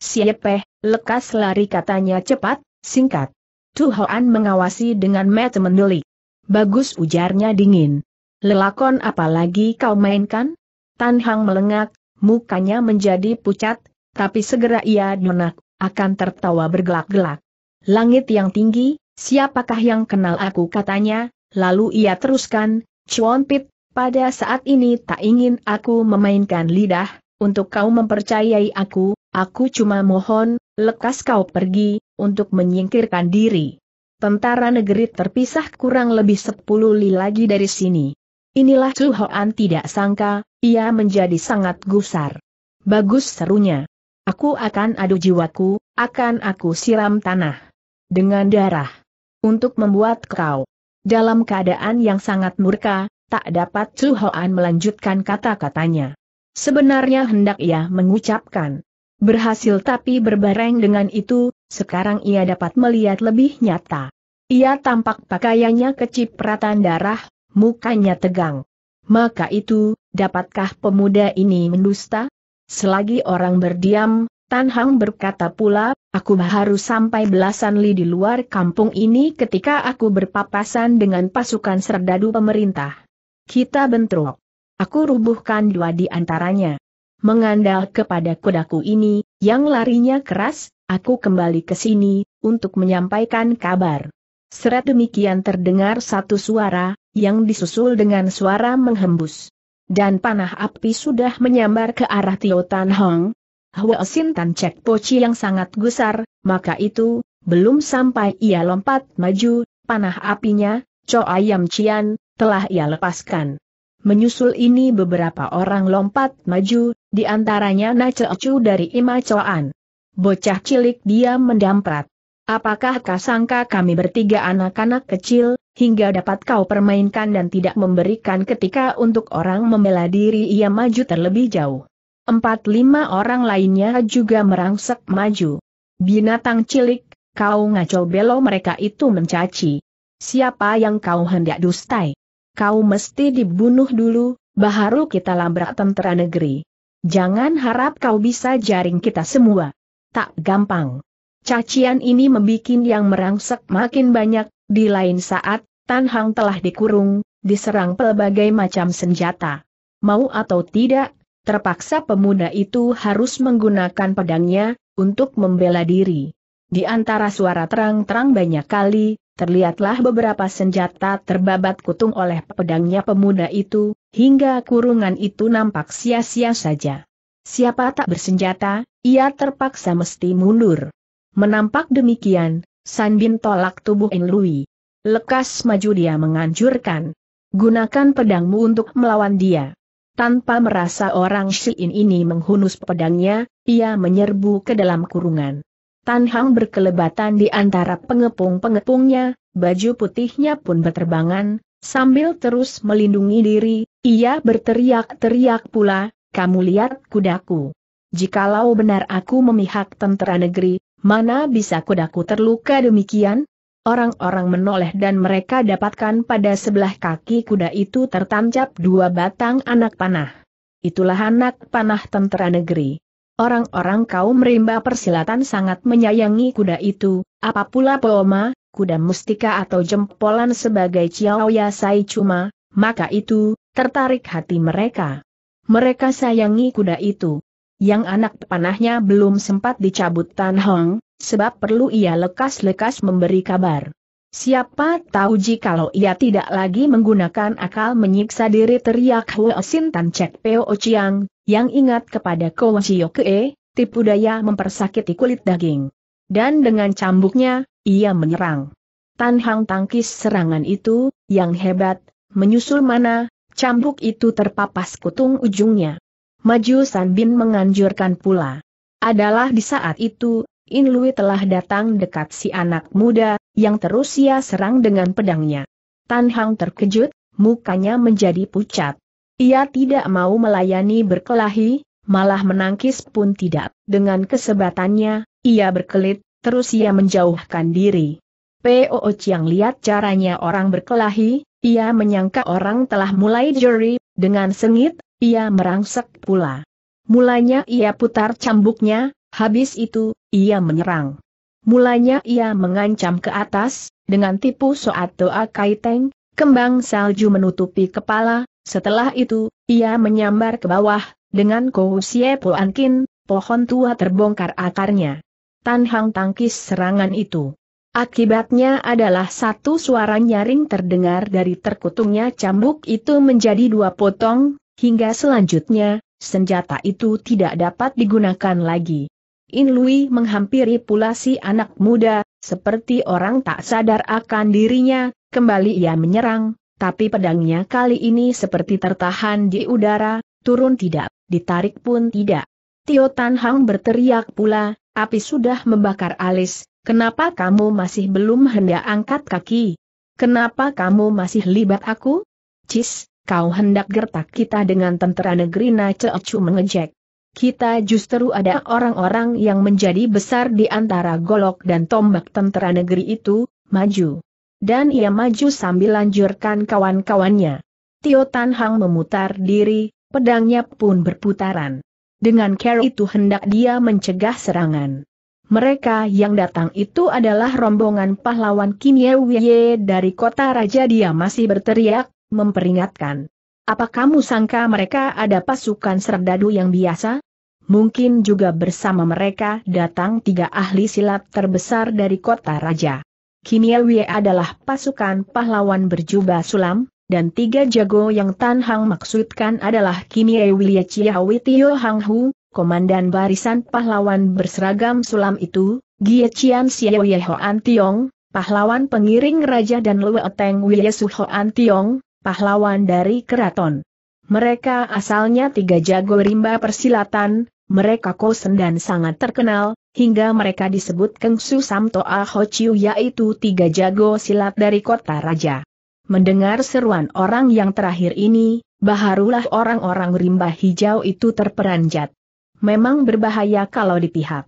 Siepeh, lekas lari katanya cepat, singkat. Tu Hoan mengawasi dengan mata mendelik. Bagus ujarnya dingin. Lelakon apalagi kau mainkan? Tan Hang melengak, mukanya menjadi pucat, tapi segera ia nyonak, akan tertawa bergelak-gelak. Langit yang tinggi, siapakah yang kenal aku katanya, lalu ia teruskan, Chuan Pit, pada saat ini tak ingin aku memainkan lidah, untuk kau mempercayai aku, aku cuma mohon, lekas kau pergi, untuk menyingkirkan diri. Tentara negeri terpisah kurang lebih sepuluh li lagi dari sini. Inilah Chu Hoan tidak sangka, ia menjadi sangat gusar. Bagus serunya. Aku akan adu jiwaku, akan aku siram tanah. Dengan darah. Untuk membuat kau. Dalam keadaan yang sangat murka, tak dapat Chu Hoan melanjutkan kata-katanya. Sebenarnya hendak ia mengucapkan. Berhasil tapi berbareng dengan itu, sekarang ia dapat melihat lebih nyata. Ia tampak pakaiannya kecipratan darah, mukanya tegang maka itu, dapatkah pemuda ini mendusta? Selagi orang berdiam, Tan Hang berkata pula, aku baru sampai belasan li di luar kampung ini ketika aku berpapasan dengan pasukan serdadu pemerintah. Kita bentrok. Aku rubuhkan dua di antaranya. Mengandal kepada kudaku ini, yang larinya keras, aku kembali ke sini, untuk menyampaikan kabar. Seret demikian terdengar satu suara, yang disusul dengan suara menghembus. Dan panah api sudah menyambar ke arah Tio Tan Hong. Hwa Sin Tan Cek Poci yang sangat gusar, maka itu, belum sampai ia lompat maju, panah apinya, Cho Ayam Cian, telah ia lepaskan. Menyusul ini beberapa orang lompat maju, di antaranya Na Chu dari Ima Choan. Bocah cilik dia mendamprat. Apakah kau sangka kami bertiga anak-anak kecil, hingga dapat kau permainkan dan tidak memberikan ketika untuk orang membela diri ia maju terlebih jauh. Empat lima orang lainnya juga merangsek maju. Binatang cilik, kau ngaco belo mereka itu mencaci. Siapa yang kau hendak dustai? Kau mesti dibunuh dulu, baharu kita labrak tentera negeri. Jangan harap kau bisa jaring kita semua. Tak gampang. Cacian ini membuat yang merangsek makin banyak, di lain saat, Tan Hang telah dikurung, diserang pelbagai macam senjata. Mau atau tidak, terpaksa pemuda itu harus menggunakan pedangnya, untuk membela diri. Di antara suara terang-terang banyak kali, terlihatlah beberapa senjata terbabat kutung oleh pedangnya pemuda itu, hingga kurungan itu nampak sia-sia saja. Siapa tak bersenjata, ia terpaksa mesti mundur. Menampak demikian, Sanbin tolak tubuh In Lui. Lekas maju dia menganjurkan. Gunakan pedangmu untuk melawan dia. Tanpa merasa orang Shiin ini menghunus pedangnya, ia menyerbu ke dalam kurungan. Tan Hang berkelebatan di antara pengepung-pengepungnya, baju putihnya pun berterbangan, sambil terus melindungi diri, ia berteriak-teriak pula, kamu lihat kudaku. Jikalau benar aku memihak tentara negeri, Mana bisa kudaku terluka demikian? Orang-orang menoleh dan mereka dapatkan pada sebelah kaki kuda itu tertancap dua batang anak panah. Itulah anak panah tentara negeri. Orang-orang kaum rimba persilatan sangat menyayangi kuda itu, apa pula kuda mustika atau jempolan sebagai ciaoya saya cuma, maka itu, tertarik hati mereka. Mereka sayangi kuda itu yang anak panahnya belum sempat dicabut Tan Hong, sebab perlu ia lekas-lekas memberi kabar. Siapa tahu jikalau ia tidak lagi menggunakan akal menyiksa diri teriak Hua Sin Tan Cek Peo Chiang, yang ingat kepada Ko Chio Kee, tipu daya mempersakiti kulit daging. Dan dengan cambuknya, ia menyerang. Tan Hang tangkis serangan itu, yang hebat, menyusul mana, cambuk itu terpapas kutung ujungnya. Maju San Bin menganjurkan pula. Adalah di saat itu, In Lui telah datang dekat si anak muda, yang terus ia serang dengan pedangnya. Tan Hang terkejut, mukanya menjadi pucat. Ia tidak mau melayani berkelahi, malah menangkis pun tidak. Dengan kesebatannya, ia berkelit, terus ia menjauhkan diri. P.O. Chiang lihat caranya orang berkelahi, ia menyangka orang telah mulai juri, dengan sengit ia merangsek pula. Mulanya ia putar cambuknya, habis itu, ia menyerang. Mulanya ia mengancam ke atas, dengan tipu soat doa kaiteng, kembang salju menutupi kepala, setelah itu, ia menyambar ke bawah, dengan kousie ankin, pohon tua terbongkar akarnya. Tan Hang tangkis serangan itu. Akibatnya adalah satu suara nyaring terdengar dari terkutungnya cambuk itu menjadi dua potong, Hingga selanjutnya, senjata itu tidak dapat digunakan lagi. In Lui menghampiri pula si anak muda, seperti orang tak sadar akan dirinya, kembali ia menyerang, tapi pedangnya kali ini seperti tertahan di udara, turun tidak, ditarik pun tidak. Tio Tan Hang berteriak pula, api sudah membakar alis, kenapa kamu masih belum hendak angkat kaki? Kenapa kamu masih libat aku? Cis, kau hendak gertak kita dengan tentara negeri Na mengejek. Kita justru ada orang-orang yang menjadi besar di antara golok dan tombak tentara negeri itu, maju. Dan ia maju sambil lanjurkan kawan-kawannya. Tio Tan Hang memutar diri, pedangnya pun berputaran. Dengan care itu hendak dia mencegah serangan. Mereka yang datang itu adalah rombongan pahlawan Kim Ye Wye dari kota raja dia masih berteriak, memperingatkan. Apa kamu sangka mereka ada pasukan serdadu yang biasa? Mungkin juga bersama mereka datang tiga ahli silat terbesar dari kota raja. Kimiawi adalah pasukan pahlawan berjubah sulam, dan tiga jago yang Tan Hang maksudkan adalah Kimiawi Chiawi Tio Hang Hu, komandan barisan pahlawan berseragam sulam itu, Gie Chian Xiao Hoan Tiong, pahlawan pengiring raja dan Lue Teng Wiesu Hoan Tiong, pahlawan dari keraton. Mereka asalnya tiga jago rimba persilatan, mereka kosen dan sangat terkenal, hingga mereka disebut Kengsu Samto Ahociu yaitu tiga jago silat dari kota raja. Mendengar seruan orang yang terakhir ini, baharulah orang-orang rimba hijau itu terperanjat. Memang berbahaya kalau di pihak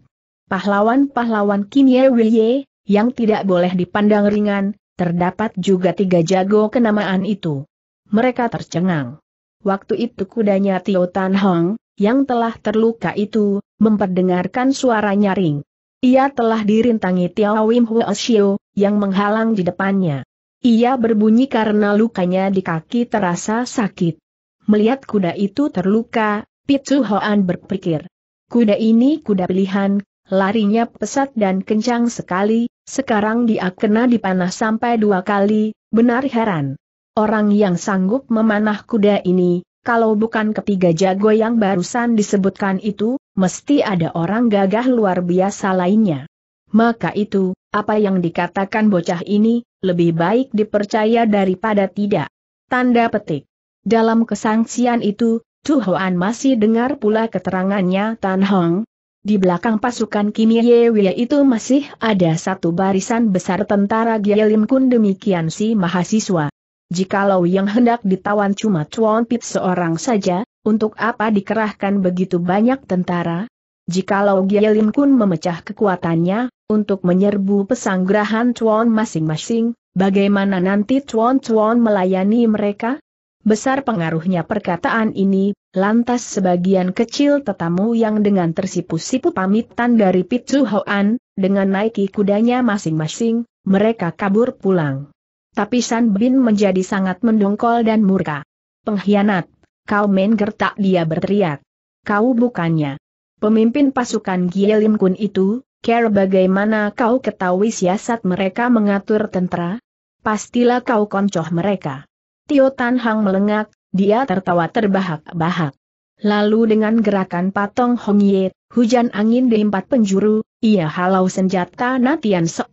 Pahlawan-pahlawan Kinye Wilye, yang tidak boleh dipandang ringan, terdapat juga tiga jago kenamaan itu. Mereka tercengang. Waktu itu kudanya Tio Tan Hong, yang telah terluka itu, memperdengarkan suara nyaring. Ia telah dirintangi Tiao Wim Huo Xiu, yang menghalang di depannya. Ia berbunyi karena lukanya di kaki terasa sakit. Melihat kuda itu terluka, Pitsu Hoan berpikir. Kuda ini kuda pilihan, larinya pesat dan kencang sekali, sekarang dia kena dipanah sampai dua kali, benar heran. Orang yang sanggup memanah kuda ini, kalau bukan ketiga jago yang barusan disebutkan itu, mesti ada orang gagah luar biasa lainnya. Maka itu, apa yang dikatakan bocah ini, lebih baik dipercaya daripada tidak. Tanda petik. Dalam kesangsian itu, Chu Hoan masih dengar pula keterangannya Tan Hong, di belakang pasukan Kim ye Yewe itu masih ada satu barisan besar tentara Lim Kun demikian si mahasiswa. Jikalau yang hendak ditawan cuma Chuan Pit seorang saja, untuk apa dikerahkan begitu banyak tentara? Jikalau Lim Kun memecah kekuatannya, untuk menyerbu pesanggrahan Chuan masing-masing, bagaimana nanti Chuan Chuan melayani mereka? Besar pengaruhnya perkataan ini, lantas sebagian kecil tetamu yang dengan tersipu-sipu pamitan dari Pitsu Hoan, dengan naiki kudanya masing-masing, mereka kabur pulang. Tapi San Bin menjadi sangat mendongkol dan murka. Pengkhianat, kau main gertak dia berteriak. Kau bukannya. Pemimpin pasukan Gielim Kun itu, care bagaimana kau ketahui siasat mereka mengatur tentara? Pastilah kau koncoh mereka. Tio Tan Hang melengak, dia tertawa terbahak-bahak. Lalu dengan gerakan patong Hongye, hujan angin di empat penjuru, ia halau senjata Natian Sok,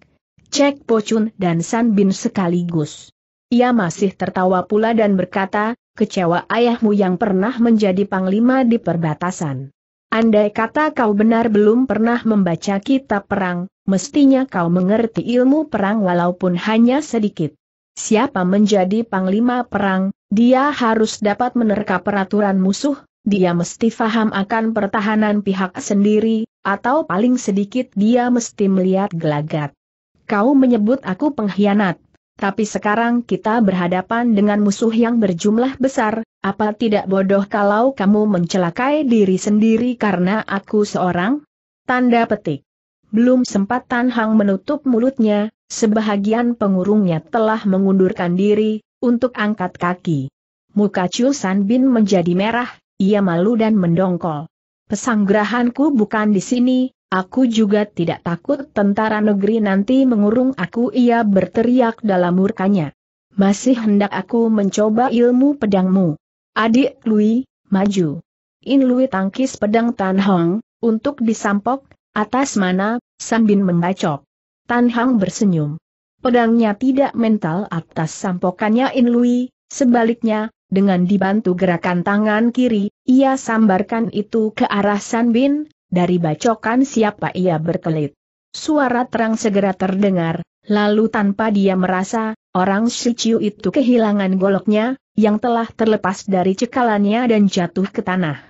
Cek Chun dan San Bin sekaligus. Ia masih tertawa pula dan berkata, kecewa ayahmu yang pernah menjadi panglima di perbatasan. Andai kata kau benar belum pernah membaca kitab perang, mestinya kau mengerti ilmu perang walaupun hanya sedikit siapa menjadi panglima perang, dia harus dapat menerka peraturan musuh, dia mesti faham akan pertahanan pihak sendiri, atau paling sedikit dia mesti melihat gelagat. Kau menyebut aku pengkhianat, tapi sekarang kita berhadapan dengan musuh yang berjumlah besar, apa tidak bodoh kalau kamu mencelakai diri sendiri karena aku seorang? Tanda petik. Belum sempat Tan Hang menutup mulutnya, sebahagian pengurungnya telah mengundurkan diri, untuk angkat kaki. Muka Chu San Bin menjadi merah, ia malu dan mendongkol. Pesanggrahanku bukan di sini, aku juga tidak takut tentara negeri nanti mengurung aku ia berteriak dalam murkanya. Masih hendak aku mencoba ilmu pedangmu. Adik Lui, maju. In Lui tangkis pedang Tan Hong, untuk disampok, Atas mana, Bin membacok. Tan Hang bersenyum. Pedangnya tidak mental atas sampokannya In Lui, sebaliknya, dengan dibantu gerakan tangan kiri, ia sambarkan itu ke arah Sanbin, dari bacokan siapa ia berkelit. Suara terang segera terdengar, lalu tanpa dia merasa, orang Shiciu itu kehilangan goloknya, yang telah terlepas dari cekalannya dan jatuh ke tanah.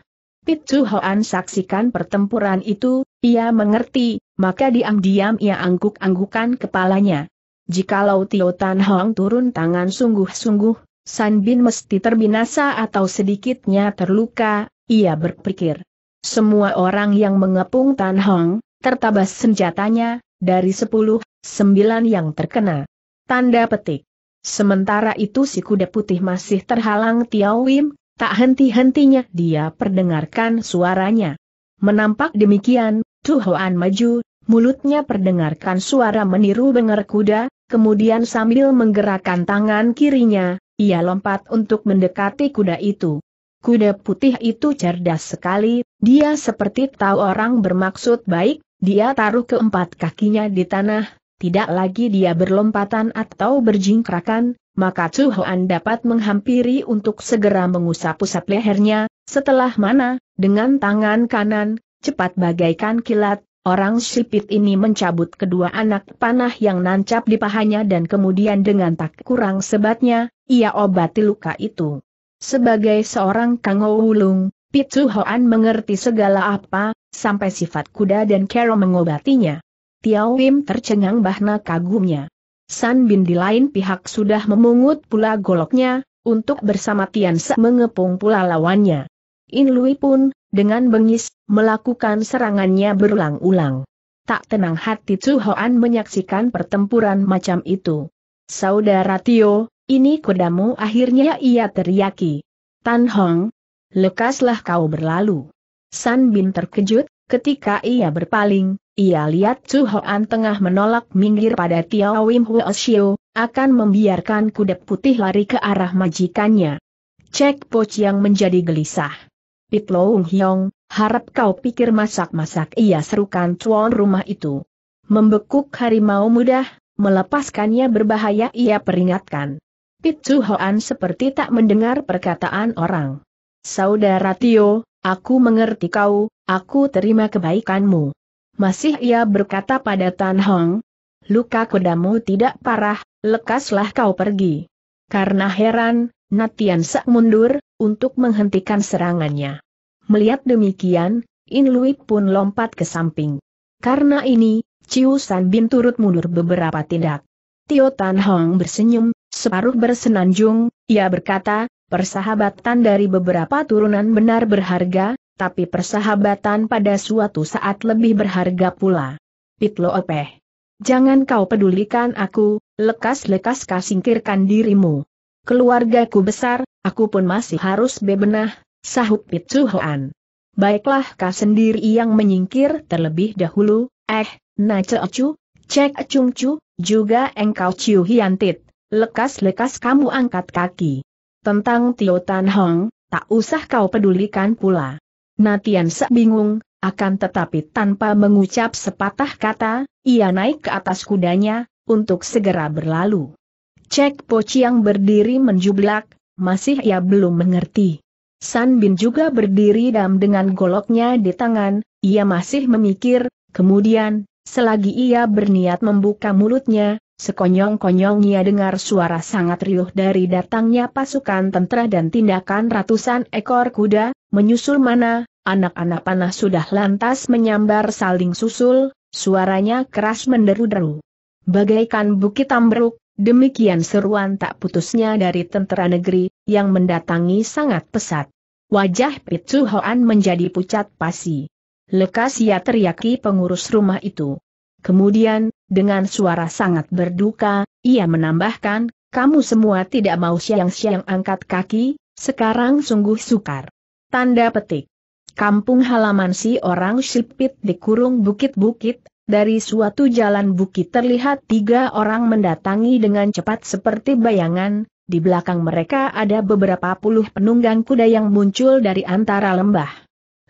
Pit Hoan saksikan pertempuran itu, ia mengerti, maka diam-diam ia angguk-anggukan kepalanya. Jikalau Tio Tan Hong turun tangan sungguh-sungguh, San Bin mesti terbinasa atau sedikitnya terluka, ia berpikir. Semua orang yang mengepung Tan Hong, tertabas senjatanya, dari sepuluh, sembilan yang terkena. Tanda petik. Sementara itu si kuda putih masih terhalang Tiao Wim, Tak henti-hentinya dia perdengarkan suaranya. Menampak demikian, Tuhoan maju, mulutnya perdengarkan suara meniru dengar kuda, kemudian sambil menggerakkan tangan kirinya, ia lompat untuk mendekati kuda itu. Kuda putih itu cerdas sekali, dia seperti tahu orang bermaksud baik, dia taruh keempat kakinya di tanah, tidak lagi dia berlompatan atau berjingkrakan, maka Chu Hoan dapat menghampiri untuk segera mengusap-usap lehernya, setelah mana, dengan tangan kanan, cepat bagaikan kilat, orang sipit ini mencabut kedua anak panah yang nancap di pahanya dan kemudian dengan tak kurang sebatnya, ia obati luka itu. Sebagai seorang Kang Wulung, Pitu Hoan mengerti segala apa, sampai sifat kuda dan Kero mengobatinya. Tiao Wim tercengang bahna kagumnya. San Bin di lain pihak sudah memungut pula goloknya, untuk bersama Tian Se mengepung pula lawannya. In Lui pun, dengan bengis, melakukan serangannya berulang-ulang. Tak tenang hati Chu Hoan menyaksikan pertempuran macam itu. Saudara Tio, ini kodamu akhirnya ia teriaki. Tan Hong, lekaslah kau berlalu. San Bin terkejut, Ketika ia berpaling, ia lihat Chu Hoan tengah menolak minggir pada Tiao Wim Huo Xiu, akan membiarkan kuda putih lari ke arah majikannya. Cek Poch yang menjadi gelisah. Pit Loong Hiong, harap kau pikir masak-masak ia serukan tuan rumah itu. Membekuk harimau mudah, melepaskannya berbahaya ia peringatkan. Pit Chu Hoan seperti tak mendengar perkataan orang. Saudara Tio, Aku mengerti kau, aku terima kebaikanmu. Masih ia berkata pada Tan Hong, luka kudamu tidak parah, lekaslah kau pergi. Karena heran, Natian Sak mundur, untuk menghentikan serangannya. Melihat demikian, In Lui pun lompat ke samping. Karena ini, Ciu San Bin turut mundur beberapa tindak. Tio Tan Hong bersenyum, separuh bersenanjung, ia berkata, Persahabatan dari beberapa turunan benar berharga, tapi persahabatan pada suatu saat lebih berharga pula. Pitlo Opeh. Jangan kau pedulikan aku, lekas-lekas kau singkirkan dirimu. Keluargaku besar, aku pun masih harus bebenah, sahut Pitsu Hoan. Baiklah kau sendiri yang menyingkir terlebih dahulu, eh, na ceocu, cek cungcu, cu, juga engkau ciu hiantit, lekas-lekas kamu angkat kaki. Tentang Tio Tan Hong, tak usah kau pedulikan pula. Natian sebingung, akan tetapi tanpa mengucap sepatah kata, ia naik ke atas kudanya, untuk segera berlalu. Cek Poci yang berdiri menjublak, masih ia belum mengerti. San Bin juga berdiri dam dengan goloknya di tangan, ia masih memikir, kemudian, selagi ia berniat membuka mulutnya, Sekonyong-konyongnya dengar suara sangat riuh dari datangnya pasukan tentara dan tindakan ratusan ekor kuda, menyusul mana, anak-anak panah sudah lantas menyambar saling susul, suaranya keras menderu-deru. Bagaikan bukit tambruk, demikian seruan tak putusnya dari tentara negeri, yang mendatangi sangat pesat. Wajah Pitsu Hoan menjadi pucat pasi. Lekas ia teriaki pengurus rumah itu. Kemudian, dengan suara sangat berduka, ia menambahkan, kamu semua tidak mau siang-siang angkat kaki, sekarang sungguh sukar. Tanda petik. Kampung halaman si orang sipit dikurung bukit-bukit, dari suatu jalan bukit terlihat tiga orang mendatangi dengan cepat seperti bayangan, di belakang mereka ada beberapa puluh penunggang kuda yang muncul dari antara lembah.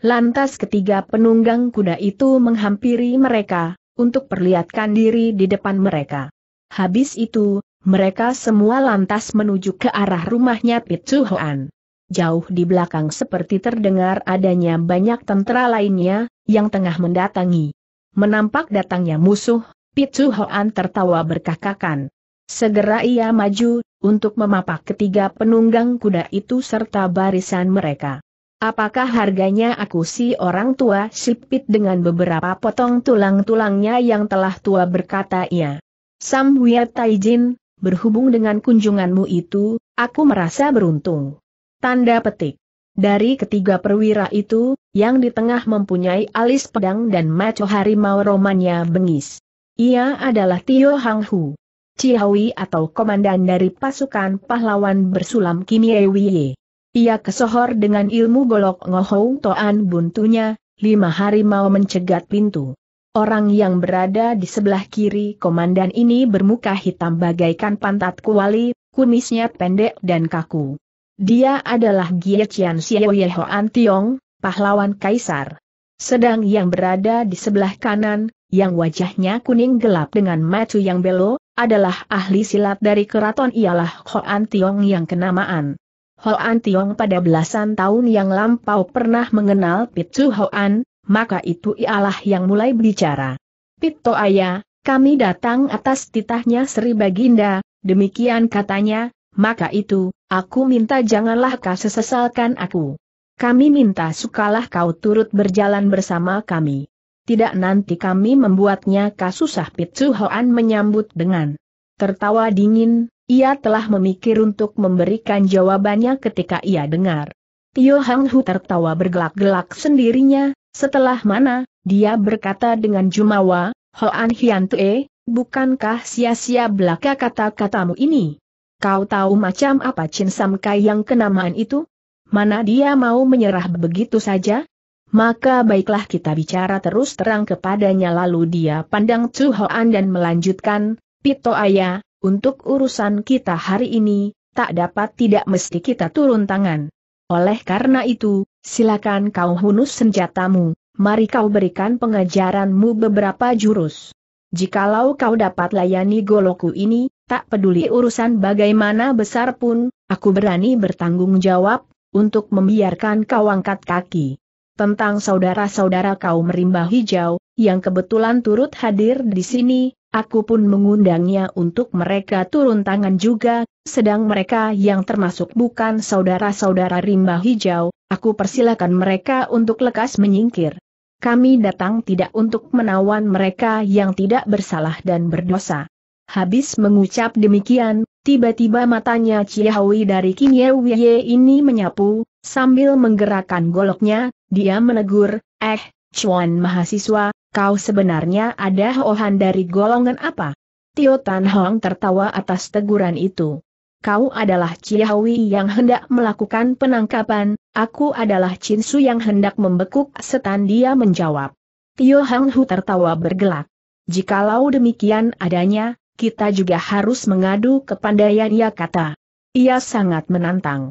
Lantas ketiga penunggang kuda itu menghampiri mereka, untuk perlihatkan diri di depan mereka. Habis itu, mereka semua lantas menuju ke arah rumahnya Pitsu Hoan. Jauh di belakang seperti terdengar adanya banyak tentara lainnya, yang tengah mendatangi. Menampak datangnya musuh, Pitsu Hoan tertawa berkakakan. Segera ia maju, untuk memapak ketiga penunggang kuda itu serta barisan mereka. Apakah harganya aku si orang tua sipit dengan beberapa potong tulang-tulangnya yang telah tua berkata ia. Sam Wia Taijin, berhubung dengan kunjunganmu itu, aku merasa beruntung. Tanda petik. Dari ketiga perwira itu, yang di tengah mempunyai alis pedang dan maco harimau romannya bengis. Ia adalah Tio Hang Hu. Ciawi atau komandan dari pasukan pahlawan bersulam Kimie Ye ia kesohor dengan ilmu golok ngohong toan buntunya, lima hari mau mencegat pintu. Orang yang berada di sebelah kiri komandan ini bermuka hitam bagaikan pantat kuali, kumisnya pendek dan kaku. Dia adalah Gie Chian Xiao Yehoan Tiong, pahlawan kaisar. Sedang yang berada di sebelah kanan, yang wajahnya kuning gelap dengan macu yang belo, adalah ahli silat dari keraton ialah Hoan Tiong yang kenamaan. Hoan Tiong pada belasan tahun yang lampau pernah mengenal Pitu Hoan, maka itu ialah yang mulai bicara. Pitu Ayah, kami datang atas titahnya Sri Baginda, demikian katanya, maka itu, aku minta janganlah kau sesesalkan aku. Kami minta sukalah kau turut berjalan bersama kami. Tidak nanti kami membuatnya kasusah Pitsu Hoan menyambut dengan tertawa dingin, ia telah memikir untuk memberikan jawabannya ketika ia dengar. Tio Hang Hu tertawa bergelak-gelak sendirinya, setelah mana, dia berkata dengan jumawa, Hoan Hian Tue, bukankah sia-sia belaka kata-katamu ini? Kau tahu macam apa Chin Sam Kai yang kenamaan itu? Mana dia mau menyerah begitu saja? Maka baiklah kita bicara terus terang kepadanya lalu dia pandang Chu Hoan dan melanjutkan, Pito Ayah, untuk urusan kita hari ini, tak dapat tidak mesti kita turun tangan. Oleh karena itu, silakan kau hunus senjatamu, mari kau berikan pengajaranmu beberapa jurus. Jikalau kau dapat layani goloku ini, tak peduli urusan bagaimana besar pun, aku berani bertanggung jawab, untuk membiarkan kau angkat kaki. Tentang saudara-saudara kau merimba hijau, yang kebetulan turut hadir di sini, Aku pun mengundangnya untuk mereka turun tangan juga, sedang mereka yang termasuk bukan saudara-saudara rimba hijau, aku persilakan mereka untuk lekas menyingkir. Kami datang tidak untuk menawan mereka yang tidak bersalah dan berdosa. Habis mengucap demikian, tiba-tiba matanya Ciawi dari Kinyewie ini menyapu, sambil menggerakkan goloknya, dia menegur, eh, Chuan mahasiswa, kau sebenarnya ada hohan dari golongan apa? Tio Tan Hong tertawa atas teguran itu. Kau adalah Ciawi yang hendak melakukan penangkapan, aku adalah Chin Su yang hendak membekuk setan dia menjawab. Tio Hang Hu tertawa bergelak. Jikalau demikian adanya, kita juga harus mengadu kepandaian ia kata. Ia sangat menantang.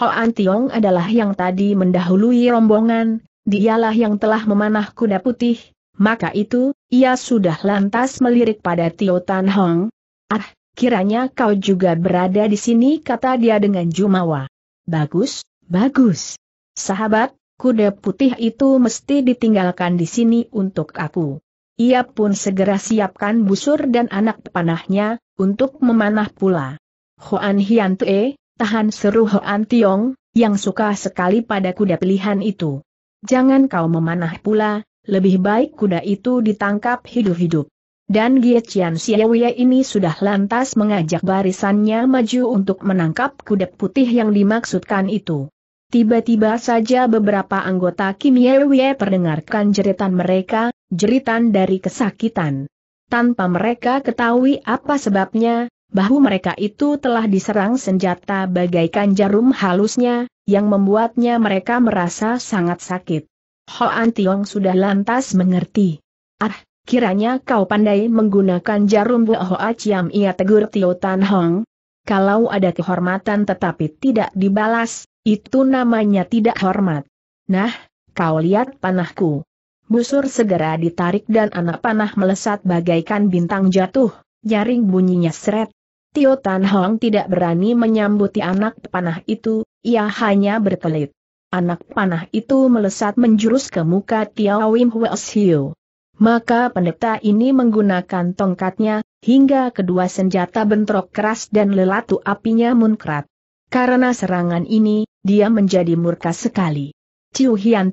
Hoan Tiong adalah yang tadi mendahului rombongan, dialah yang telah memanah kuda putih, maka itu, ia sudah lantas melirik pada Tio Tan Hong. Ah, kiranya kau juga berada di sini kata dia dengan jumawa. Bagus, bagus. Sahabat, kuda putih itu mesti ditinggalkan di sini untuk aku. Ia pun segera siapkan busur dan anak panahnya, untuk memanah pula. Hoan Hian Tue, tahan seru Hoan Tiong, yang suka sekali pada kuda pilihan itu jangan kau memanah pula, lebih baik kuda itu ditangkap hidup-hidup. Dan Giecian Siawuya ini sudah lantas mengajak barisannya maju untuk menangkap kuda putih yang dimaksudkan itu. Tiba-tiba saja beberapa anggota Kim Yewie perdengarkan jeritan mereka, jeritan dari kesakitan. Tanpa mereka ketahui apa sebabnya, bahu mereka itu telah diserang senjata bagaikan jarum halusnya, yang membuatnya mereka merasa sangat sakit. Hoan Tiong sudah lantas mengerti. Ah, kiranya kau pandai menggunakan jarum Ho Hoa ia tegur Tio Tan Hong. Kalau ada kehormatan tetapi tidak dibalas, itu namanya tidak hormat. Nah, kau lihat panahku. Busur segera ditarik dan anak panah melesat bagaikan bintang jatuh, nyaring bunyinya seret, Tio Tan Hong tidak berani menyambuti anak panah itu, ia hanya berkelit. Anak panah itu melesat menjurus ke muka Tiao Wim Hwes Hiu. Maka pendeta ini menggunakan tongkatnya, hingga kedua senjata bentrok keras dan lelatu apinya munkrat. Karena serangan ini, dia menjadi murka sekali. Ciu Hian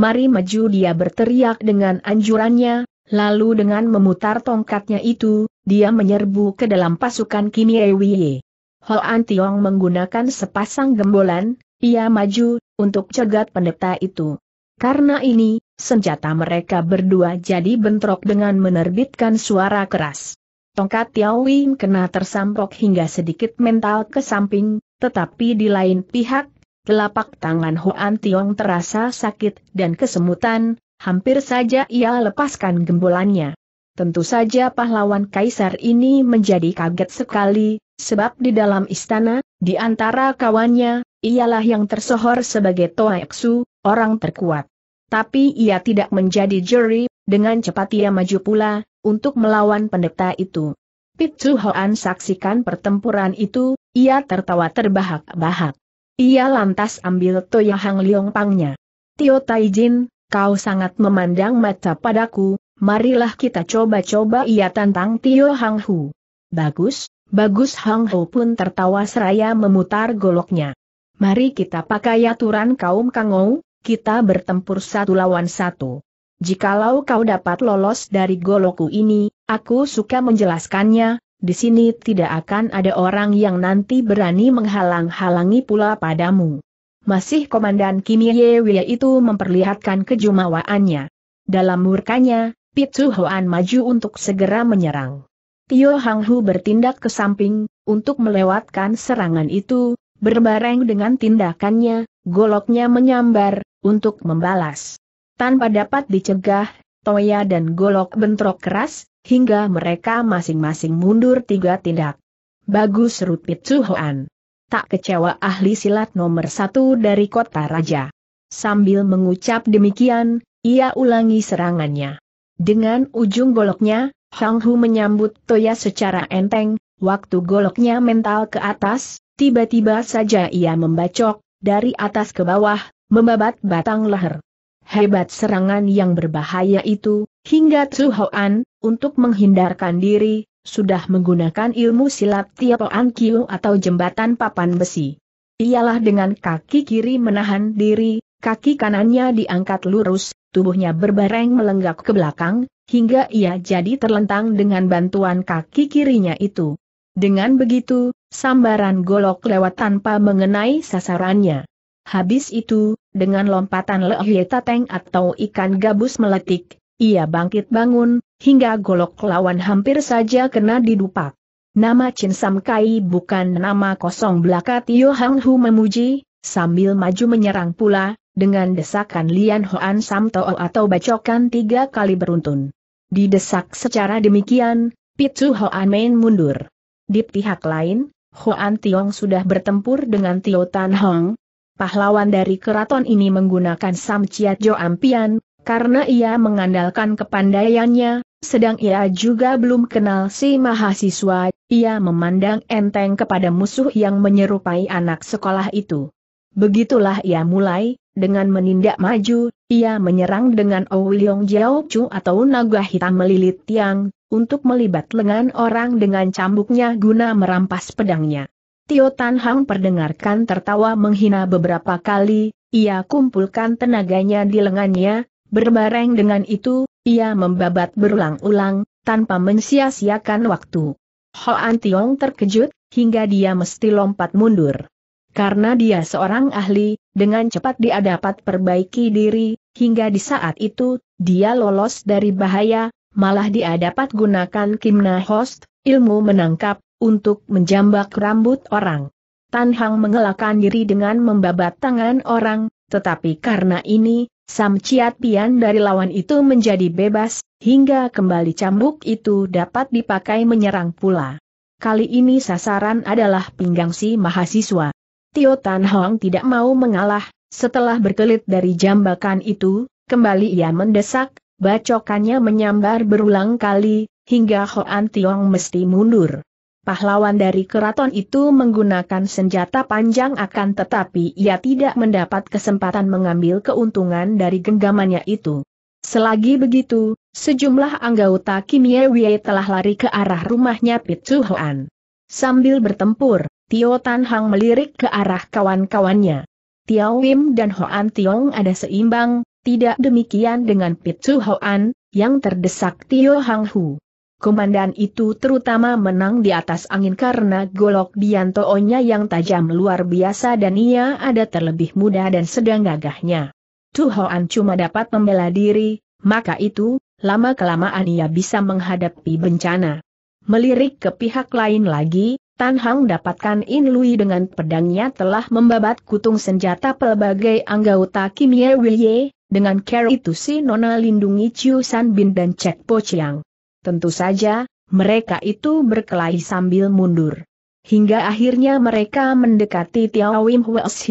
mari maju dia berteriak dengan anjurannya, Lalu dengan memutar tongkatnya itu, dia menyerbu ke dalam pasukan Kini Ewiye. Hoan Tiong menggunakan sepasang gembolan, ia maju, untuk cegat pendeta itu. Karena ini, senjata mereka berdua jadi bentrok dengan menerbitkan suara keras. Tongkat Tiao kena tersampok hingga sedikit mental ke samping, tetapi di lain pihak, telapak tangan Hoan Tiong terasa sakit dan kesemutan, Hampir saja ia lepaskan gembolannya. Tentu saja pahlawan kaisar ini menjadi kaget sekali, sebab di dalam istana, di antara kawannya, ialah yang tersohor sebagai Toaeksu, orang terkuat. Tapi ia tidak menjadi juri, dengan cepat ia maju pula, untuk melawan pendeta itu. Pitsu Hoan saksikan pertempuran itu, ia tertawa terbahak-bahak. Ia lantas ambil Toya Hang Liong Pangnya. Tio Taijin, kau sangat memandang mata padaku, marilah kita coba-coba ia tantang Tio Hang Hu. Bagus, bagus Hang Hu pun tertawa seraya memutar goloknya. Mari kita pakai aturan kaum Kangou, kita bertempur satu lawan satu. Jikalau kau dapat lolos dari golokku ini, aku suka menjelaskannya, di sini tidak akan ada orang yang nanti berani menghalang-halangi pula padamu. Masih Komandan Kim Ye Wei itu memperlihatkan kejumawaannya. Dalam murkanya, pitu Hoan maju untuk segera menyerang. Tio Hang Hu bertindak ke samping, untuk melewatkan serangan itu, berbareng dengan tindakannya, goloknya menyambar, untuk membalas. Tanpa dapat dicegah, Toya dan golok bentrok keras, hingga mereka masing-masing mundur tiga tindak. Bagus Rupit Hoan tak kecewa ahli silat nomor satu dari kota raja. Sambil mengucap demikian, ia ulangi serangannya. Dengan ujung goloknya, Hang Hu menyambut Toya secara enteng, waktu goloknya mental ke atas, tiba-tiba saja ia membacok, dari atas ke bawah, membabat batang leher. Hebat serangan yang berbahaya itu, hingga Tsu Hoan, untuk menghindarkan diri, sudah menggunakan ilmu silat Tiapoan Kiu atau jembatan papan besi. Ialah dengan kaki kiri menahan diri, kaki kanannya diangkat lurus, tubuhnya berbareng melenggak ke belakang, hingga ia jadi terlentang dengan bantuan kaki kirinya itu. Dengan begitu, sambaran golok lewat tanpa mengenai sasarannya. Habis itu, dengan lompatan lehye tateng atau ikan gabus meletik, ia bangkit bangun, hingga golok lawan hampir saja kena didupak. Nama Chin Sam Kai bukan nama kosong belaka Tio Hang Hu memuji, sambil maju menyerang pula, dengan desakan Lian Hoan Sam Tao atau bacokan tiga kali beruntun. Didesak secara demikian, Pitsu Hoan Main mundur. Di pihak lain, Hoan Tiong sudah bertempur dengan Tio Tan Hong, pahlawan dari keraton ini menggunakan Sam Chia Jo Ampian, karena ia mengandalkan kepandaiannya, sedang ia juga belum kenal si mahasiswa, ia memandang enteng kepada musuh yang menyerupai anak sekolah itu. Begitulah ia mulai, dengan menindak maju, ia menyerang dengan Owilyong Jiao Chu atau naga hitam melilit tiang, untuk melibat lengan orang dengan cambuknya guna merampas pedangnya. Tio Tan Hang perdengarkan tertawa menghina beberapa kali, ia kumpulkan tenaganya di lengannya, Berbareng dengan itu, ia membabat berulang-ulang, tanpa mensia-siakan waktu. Hoan Tiong terkejut, hingga dia mesti lompat mundur. Karena dia seorang ahli, dengan cepat dia dapat perbaiki diri, hingga di saat itu, dia lolos dari bahaya, malah dia dapat gunakan Kimna Host, ilmu menangkap, untuk menjambak rambut orang. Tan Hang mengelakkan diri dengan membabat tangan orang, tetapi karena ini, Sam Chiat Pian dari lawan itu menjadi bebas, hingga kembali cambuk itu dapat dipakai menyerang pula. Kali ini sasaran adalah pinggang si mahasiswa. Tio Tan Hong tidak mau mengalah, setelah berkelit dari jambakan itu, kembali ia mendesak, bacokannya menyambar berulang kali, hingga Hoan Tiong mesti mundur. Pahlawan dari keraton itu menggunakan senjata panjang akan tetapi ia tidak mendapat kesempatan mengambil keuntungan dari genggamannya itu. Selagi begitu, sejumlah anggota Kim Ye Wei telah lari ke arah rumahnya Pit Huan. Sambil bertempur, Tio Tan Hang melirik ke arah kawan-kawannya. Tio Wim dan Hoan Tiong ada seimbang, tidak demikian dengan Pit Huan, yang terdesak Tio Hang Hu komandan itu terutama menang di atas angin karena golok Biantoonya yang tajam luar biasa dan ia ada terlebih muda dan sedang gagahnya. Tuhoan cuma dapat membela diri, maka itu, lama-kelamaan ia bisa menghadapi bencana. Melirik ke pihak lain lagi, Tan Hang dapatkan In Lui dengan pedangnya telah membabat kutung senjata pelbagai anggota Kim Ye Wei Ye, dengan care itu si Nona lindungi Chiu San Bin dan Cek Po Chiang. Tentu saja, mereka itu berkelahi sambil mundur. Hingga akhirnya mereka mendekati Tiao Wim Hues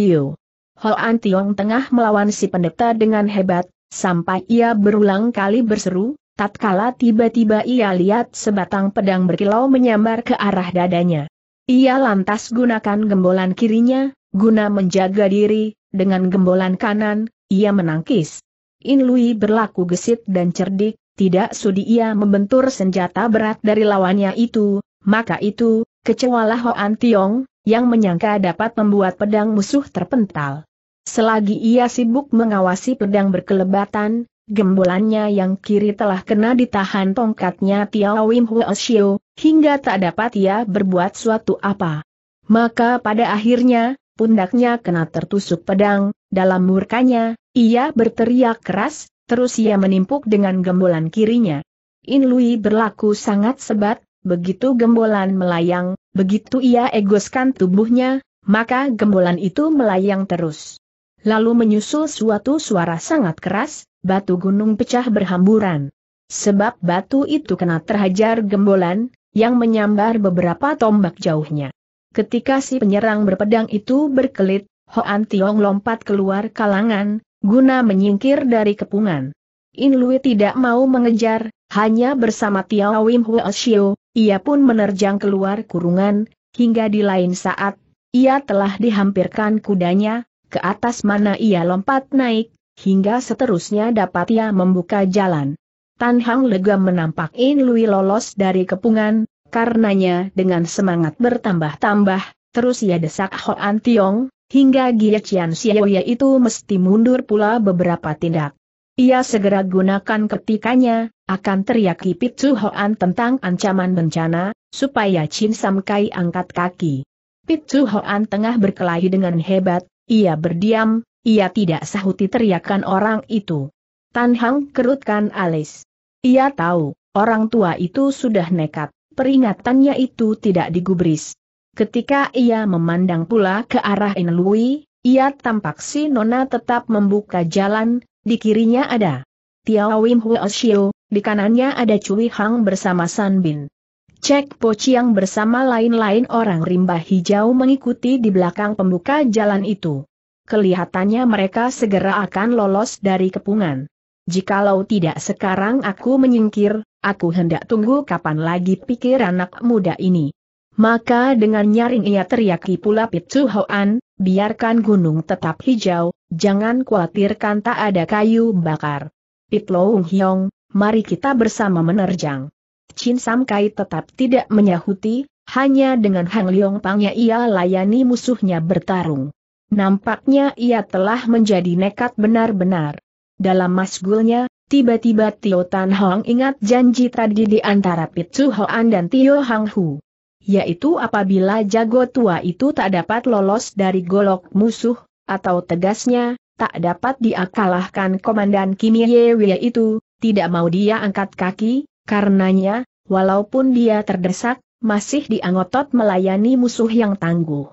Hoan Tiong tengah melawan si pendeta dengan hebat, sampai ia berulang kali berseru, tatkala tiba-tiba ia lihat sebatang pedang berkilau menyambar ke arah dadanya. Ia lantas gunakan gembolan kirinya, guna menjaga diri, dengan gembolan kanan, ia menangkis. In Lui berlaku gesit dan cerdik, tidak sudi ia membentur senjata berat dari lawannya itu, maka itu, kecewalah Hoan Tiong, yang menyangka dapat membuat pedang musuh terpental. Selagi ia sibuk mengawasi pedang berkelebatan, gembolannya yang kiri telah kena ditahan tongkatnya Tiao Wim Oshio, hingga tak dapat ia berbuat suatu apa. Maka pada akhirnya, pundaknya kena tertusuk pedang, dalam murkanya, ia berteriak keras, Terus ia menimpuk dengan gembolan kirinya. In Lui berlaku sangat sebat, begitu gembolan melayang, begitu ia egoskan tubuhnya, maka gembolan itu melayang terus. Lalu menyusul suatu suara sangat keras, batu gunung pecah berhamburan. Sebab batu itu kena terhajar gembolan, yang menyambar beberapa tombak jauhnya. Ketika si penyerang berpedang itu berkelit, Hoan Tiong lompat keluar kalangan, guna menyingkir dari kepungan. In Lui tidak mau mengejar, hanya bersama Tiao Wim Huo Xiu, ia pun menerjang keluar kurungan, hingga di lain saat, ia telah dihampirkan kudanya, ke atas mana ia lompat naik, hingga seterusnya dapat ia membuka jalan. Tan Hang lega menampak In Lui lolos dari kepungan, karenanya dengan semangat bertambah-tambah, terus ia desak Hoan Tiong, Hingga Giachian Xiaoye itu mesti mundur pula beberapa tindak. Ia segera gunakan ketikanya, akan teriaki Su Hoan tentang ancaman bencana, supaya Chin samkai angkat kaki. Pit Su Hoan tengah berkelahi dengan hebat, ia berdiam, ia tidak sahuti teriakan orang itu. Tan Hang kerutkan alis. Ia tahu, orang tua itu sudah nekat, peringatannya itu tidak digubris. Ketika ia memandang pula ke arah Inlui, ia tampak si Nona tetap membuka jalan, di kirinya ada Tiao Wim Xiu, di kanannya ada Cui Hang bersama San Bin. Cek Po Chiang bersama lain-lain orang rimba hijau mengikuti di belakang pembuka jalan itu. Kelihatannya mereka segera akan lolos dari kepungan. Jikalau tidak sekarang aku menyingkir, aku hendak tunggu kapan lagi pikir anak muda ini. Maka dengan nyaring ia teriaki pula Pitsu Hoan, biarkan gunung tetap hijau, jangan khawatirkan tak ada kayu bakar. Pitloung Hiong, mari kita bersama menerjang. Chin Sam tetap tidak menyahuti, hanya dengan Hang Leong Pangnya ia layani musuhnya bertarung. Nampaknya ia telah menjadi nekat benar-benar. Dalam masgulnya, tiba-tiba Tio Tan Hong ingat janji tadi di antara Pitsu Hoan dan Tio Hang Hu yaitu apabila jago tua itu tak dapat lolos dari golok musuh, atau tegasnya, tak dapat diakalahkan Komandan Kim Yewe itu, tidak mau dia angkat kaki, karenanya, walaupun dia terdesak, masih diangotot melayani musuh yang tangguh.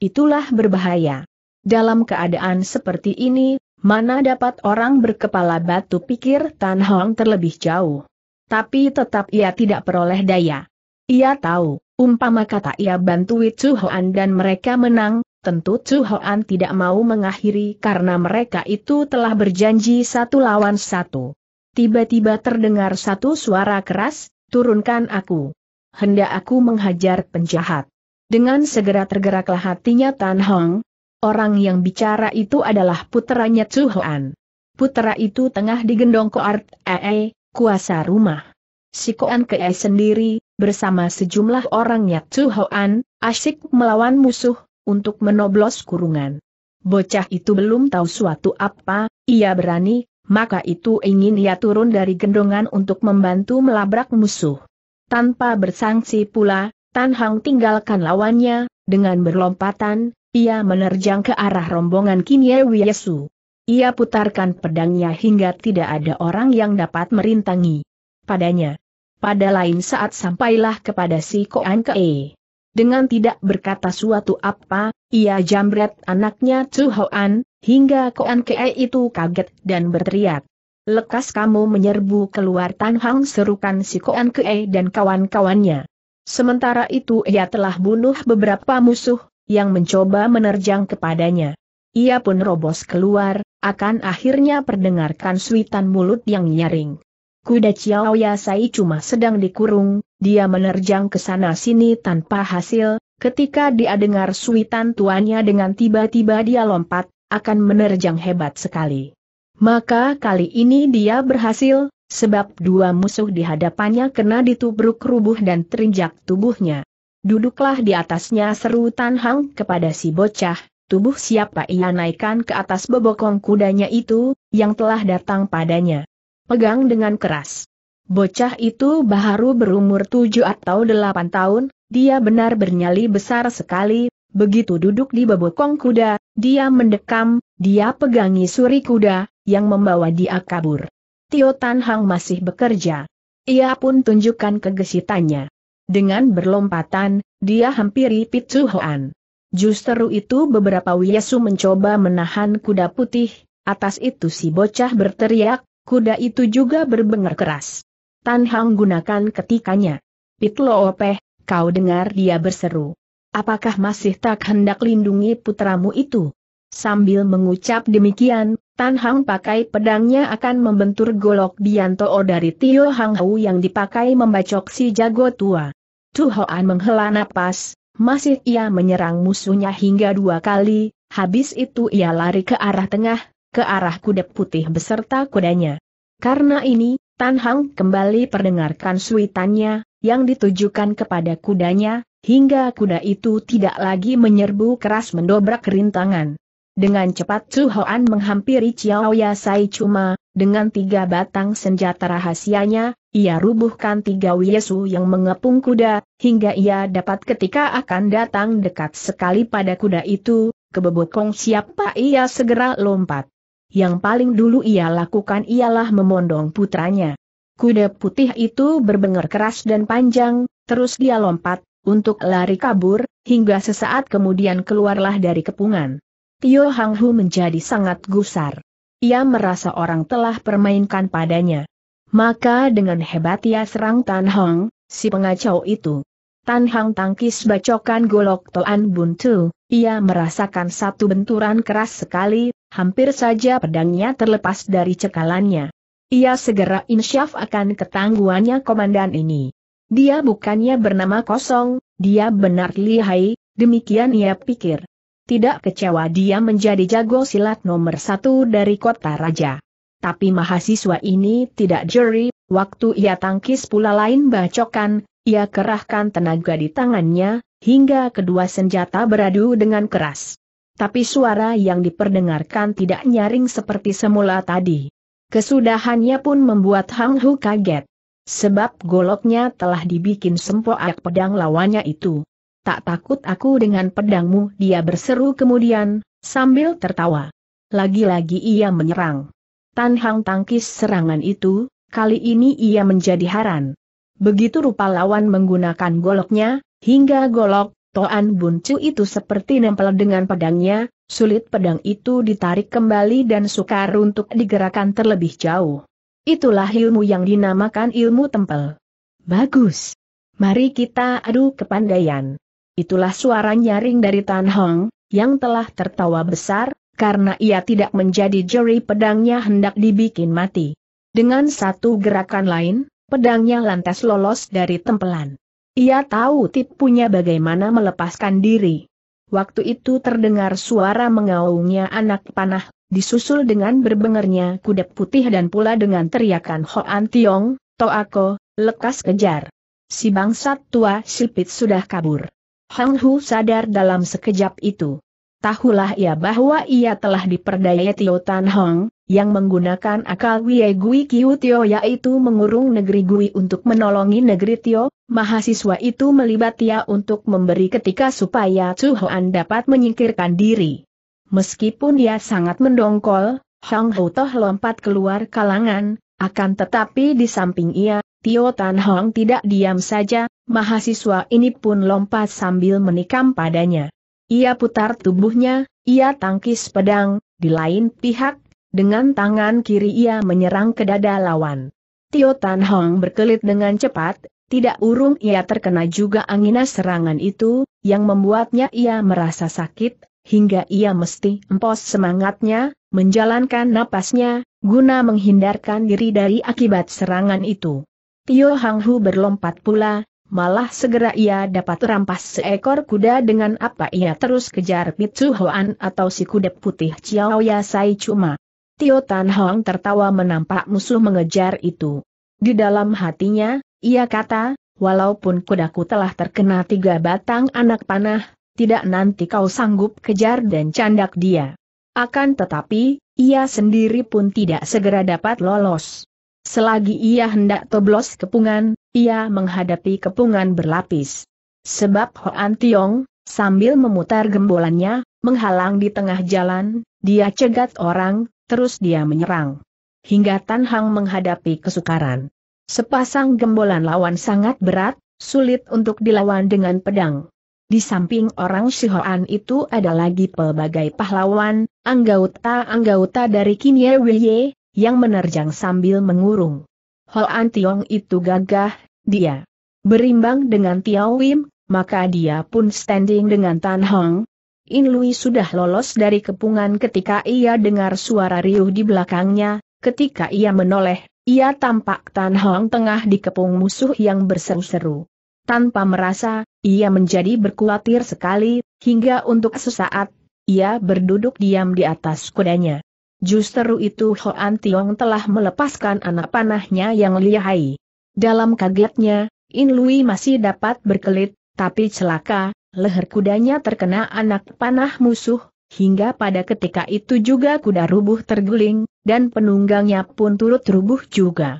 Itulah berbahaya. Dalam keadaan seperti ini, mana dapat orang berkepala batu pikir Tan Hong terlebih jauh. Tapi tetap ia tidak peroleh daya. Ia tahu, Umpama kata ia bantui Chu Hoan dan mereka menang, tentu Chu Hoan tidak mau mengakhiri karena mereka itu telah berjanji satu lawan satu. Tiba-tiba terdengar satu suara keras, turunkan aku. Hendak aku menghajar penjahat. Dengan segera tergeraklah hatinya Tan Hong. Orang yang bicara itu adalah puteranya Chu Hoan. Putera itu tengah digendong ke Koart Ee, kuasa rumah. Si Koan Kee sendiri, bersama sejumlah orangnya Tu Hoan, asyik melawan musuh, untuk menoblos kurungan. Bocah itu belum tahu suatu apa, ia berani, maka itu ingin ia turun dari gendongan untuk membantu melabrak musuh. Tanpa bersangsi pula, Tan Hang tinggalkan lawannya, dengan berlompatan, ia menerjang ke arah rombongan Ye Wiesu. Ia putarkan pedangnya hingga tidak ada orang yang dapat merintangi. Padanya, pada lain saat sampailah kepada si Koan Kee. Dengan tidak berkata suatu apa, ia jambret anaknya Chu Hoan, hingga Koan Kee itu kaget dan berteriak. Lekas kamu menyerbu keluar Tan Hang serukan si Koan Kee dan kawan-kawannya. Sementara itu ia telah bunuh beberapa musuh, yang mencoba menerjang kepadanya. Ia pun robos keluar, akan akhirnya perdengarkan suitan mulut yang nyaring kuda Chiao Yasai cuma sedang dikurung, dia menerjang ke sana-sini tanpa hasil, ketika dia dengar suitan tuannya dengan tiba-tiba dia lompat, akan menerjang hebat sekali. Maka kali ini dia berhasil, sebab dua musuh di hadapannya kena ditubruk rubuh dan terinjak tubuhnya. Duduklah di atasnya seru Tan Hang kepada si bocah, tubuh siapa ia naikkan ke atas bebokong kudanya itu, yang telah datang padanya pegang dengan keras. Bocah itu baru berumur tujuh atau delapan tahun, dia benar bernyali besar sekali, begitu duduk di bebokong kuda, dia mendekam, dia pegangi suri kuda, yang membawa dia kabur. Tio Tan Hang masih bekerja. Ia pun tunjukkan kegesitannya. Dengan berlompatan, dia hampiri Pitsu Hoan. Justru itu beberapa wiyasu mencoba menahan kuda putih, atas itu si bocah berteriak, Kuda itu juga berbengar keras. Tan Hang gunakan ketikannya. Pitlo Opeh, kau dengar dia berseru. Apakah masih tak hendak lindungi putramu itu? Sambil mengucap demikian, Tan Hang pakai pedangnya akan membentur golok Bianto dari Tio Hang Hau yang dipakai membacok si jago tua. Tu Hoan menghela napas, masih ia menyerang musuhnya hingga dua kali, habis itu ia lari ke arah tengah, ke arah kuda putih beserta kudanya. Karena ini, Tan Hang kembali perdengarkan suitannya, yang ditujukan kepada kudanya, hingga kuda itu tidak lagi menyerbu keras mendobrak rintangan. Dengan cepat Su Hoan menghampiri Chiao Ya Sai Cuma, dengan tiga batang senjata rahasianya, ia rubuhkan tiga Wiesu yang mengepung kuda, hingga ia dapat ketika akan datang dekat sekali pada kuda itu, kebebokong siapa ia segera lompat yang paling dulu ia lakukan ialah memondong putranya. Kuda putih itu berbengar keras dan panjang, terus dia lompat, untuk lari kabur, hingga sesaat kemudian keluarlah dari kepungan. Tio Hang Hu menjadi sangat gusar. Ia merasa orang telah permainkan padanya. Maka dengan hebat ia serang Tan Hong, si pengacau itu. Tan Hang tangkis bacokan golok Toan Buntu, ia merasakan satu benturan keras sekali, hampir saja pedangnya terlepas dari cekalannya. Ia segera insyaf akan ketangguhannya komandan ini. Dia bukannya bernama kosong, dia benar lihai, demikian ia pikir. Tidak kecewa dia menjadi jago silat nomor satu dari kota raja. Tapi mahasiswa ini tidak jeri, waktu ia tangkis pula lain bacokan, ia kerahkan tenaga di tangannya, hingga kedua senjata beradu dengan keras tapi suara yang diperdengarkan tidak nyaring seperti semula tadi. Kesudahannya pun membuat Hang Hu kaget. Sebab goloknya telah dibikin sempoak pedang lawannya itu. Tak takut aku dengan pedangmu dia berseru kemudian, sambil tertawa. Lagi-lagi ia menyerang. Tan Hang tangkis serangan itu, kali ini ia menjadi haran. Begitu rupa lawan menggunakan goloknya, hingga golok, Toan Buncu itu seperti nempel dengan pedangnya, sulit pedang itu ditarik kembali dan sukar untuk digerakkan terlebih jauh. Itulah ilmu yang dinamakan ilmu tempel. Bagus. Mari kita adu kepandaian. Itulah suara nyaring dari Tan Hong, yang telah tertawa besar, karena ia tidak menjadi juri pedangnya hendak dibikin mati. Dengan satu gerakan lain, pedangnya lantas lolos dari tempelan. Ia tahu tipunya bagaimana melepaskan diri. Waktu itu terdengar suara mengaungnya anak panah, disusul dengan berbengernya kuda putih dan pula dengan teriakan Hoan Tiong, Toako, lekas kejar. Si bangsat tua Silpit sudah kabur. Hang Hu sadar dalam sekejap itu. Tahulah ia bahwa ia telah diperdaya Tio Tan Hong, yang menggunakan akal Wei Gui Kiu Tio yaitu mengurung negeri Gui untuk menolongi negeri Tio, mahasiswa itu melibat Tia untuk memberi ketika supaya Chu Hoan dapat menyingkirkan diri. Meskipun dia sangat mendongkol, Hong Ho Toh lompat keluar kalangan, akan tetapi di samping ia, Tio Tan Hong tidak diam saja, mahasiswa ini pun lompat sambil menikam padanya. Ia putar tubuhnya, ia tangkis pedang, di lain pihak, dengan tangan kiri ia menyerang ke dada lawan. Tio Tan Hong berkelit dengan cepat, tidak urung ia terkena juga angina serangan itu, yang membuatnya ia merasa sakit, hingga ia mesti empos semangatnya, menjalankan napasnya, guna menghindarkan diri dari akibat serangan itu. Tio Hang Hu berlompat pula, malah segera ia dapat rampas seekor kuda dengan apa ia terus kejar Pitsu Hoan atau si kuda putih Chiao Ya Sai Cuma. Tio Tan Hong tertawa menampak musuh mengejar itu. Di dalam hatinya, ia kata, walaupun kudaku telah terkena tiga batang anak panah, tidak nanti kau sanggup kejar dan candak dia. Akan tetapi, ia sendiri pun tidak segera dapat lolos. Selagi ia hendak toblos kepungan, ia menghadapi kepungan berlapis. Sebab Hoan Tiong, sambil memutar gembolannya, menghalang di tengah jalan, dia cegat orang, terus dia menyerang. Hingga Tan Hang menghadapi kesukaran. Sepasang gembolan lawan sangat berat, sulit untuk dilawan dengan pedang. Di samping orang Shihoan itu ada lagi pelbagai pahlawan, anggota-anggota dari Kimye Wilye, yang menerjang sambil mengurung. Hoan Tiong itu gagah, dia berimbang dengan Tiao Wim, maka dia pun standing dengan Tan Hong. In Lui sudah lolos dari kepungan ketika ia dengar suara riuh di belakangnya, ketika ia menoleh ia tampak Tan Hong tengah dikepung musuh yang berseru-seru. Tanpa merasa, ia menjadi berkuatir sekali, hingga untuk sesaat, ia berduduk diam di atas kudanya. Justru itu Hoan Tiong telah melepaskan anak panahnya yang lihai. Dalam kagetnya, In Lui masih dapat berkelit, tapi celaka, leher kudanya terkena anak panah musuh, hingga pada ketika itu juga kuda rubuh terguling, dan penunggangnya pun turut rubuh juga.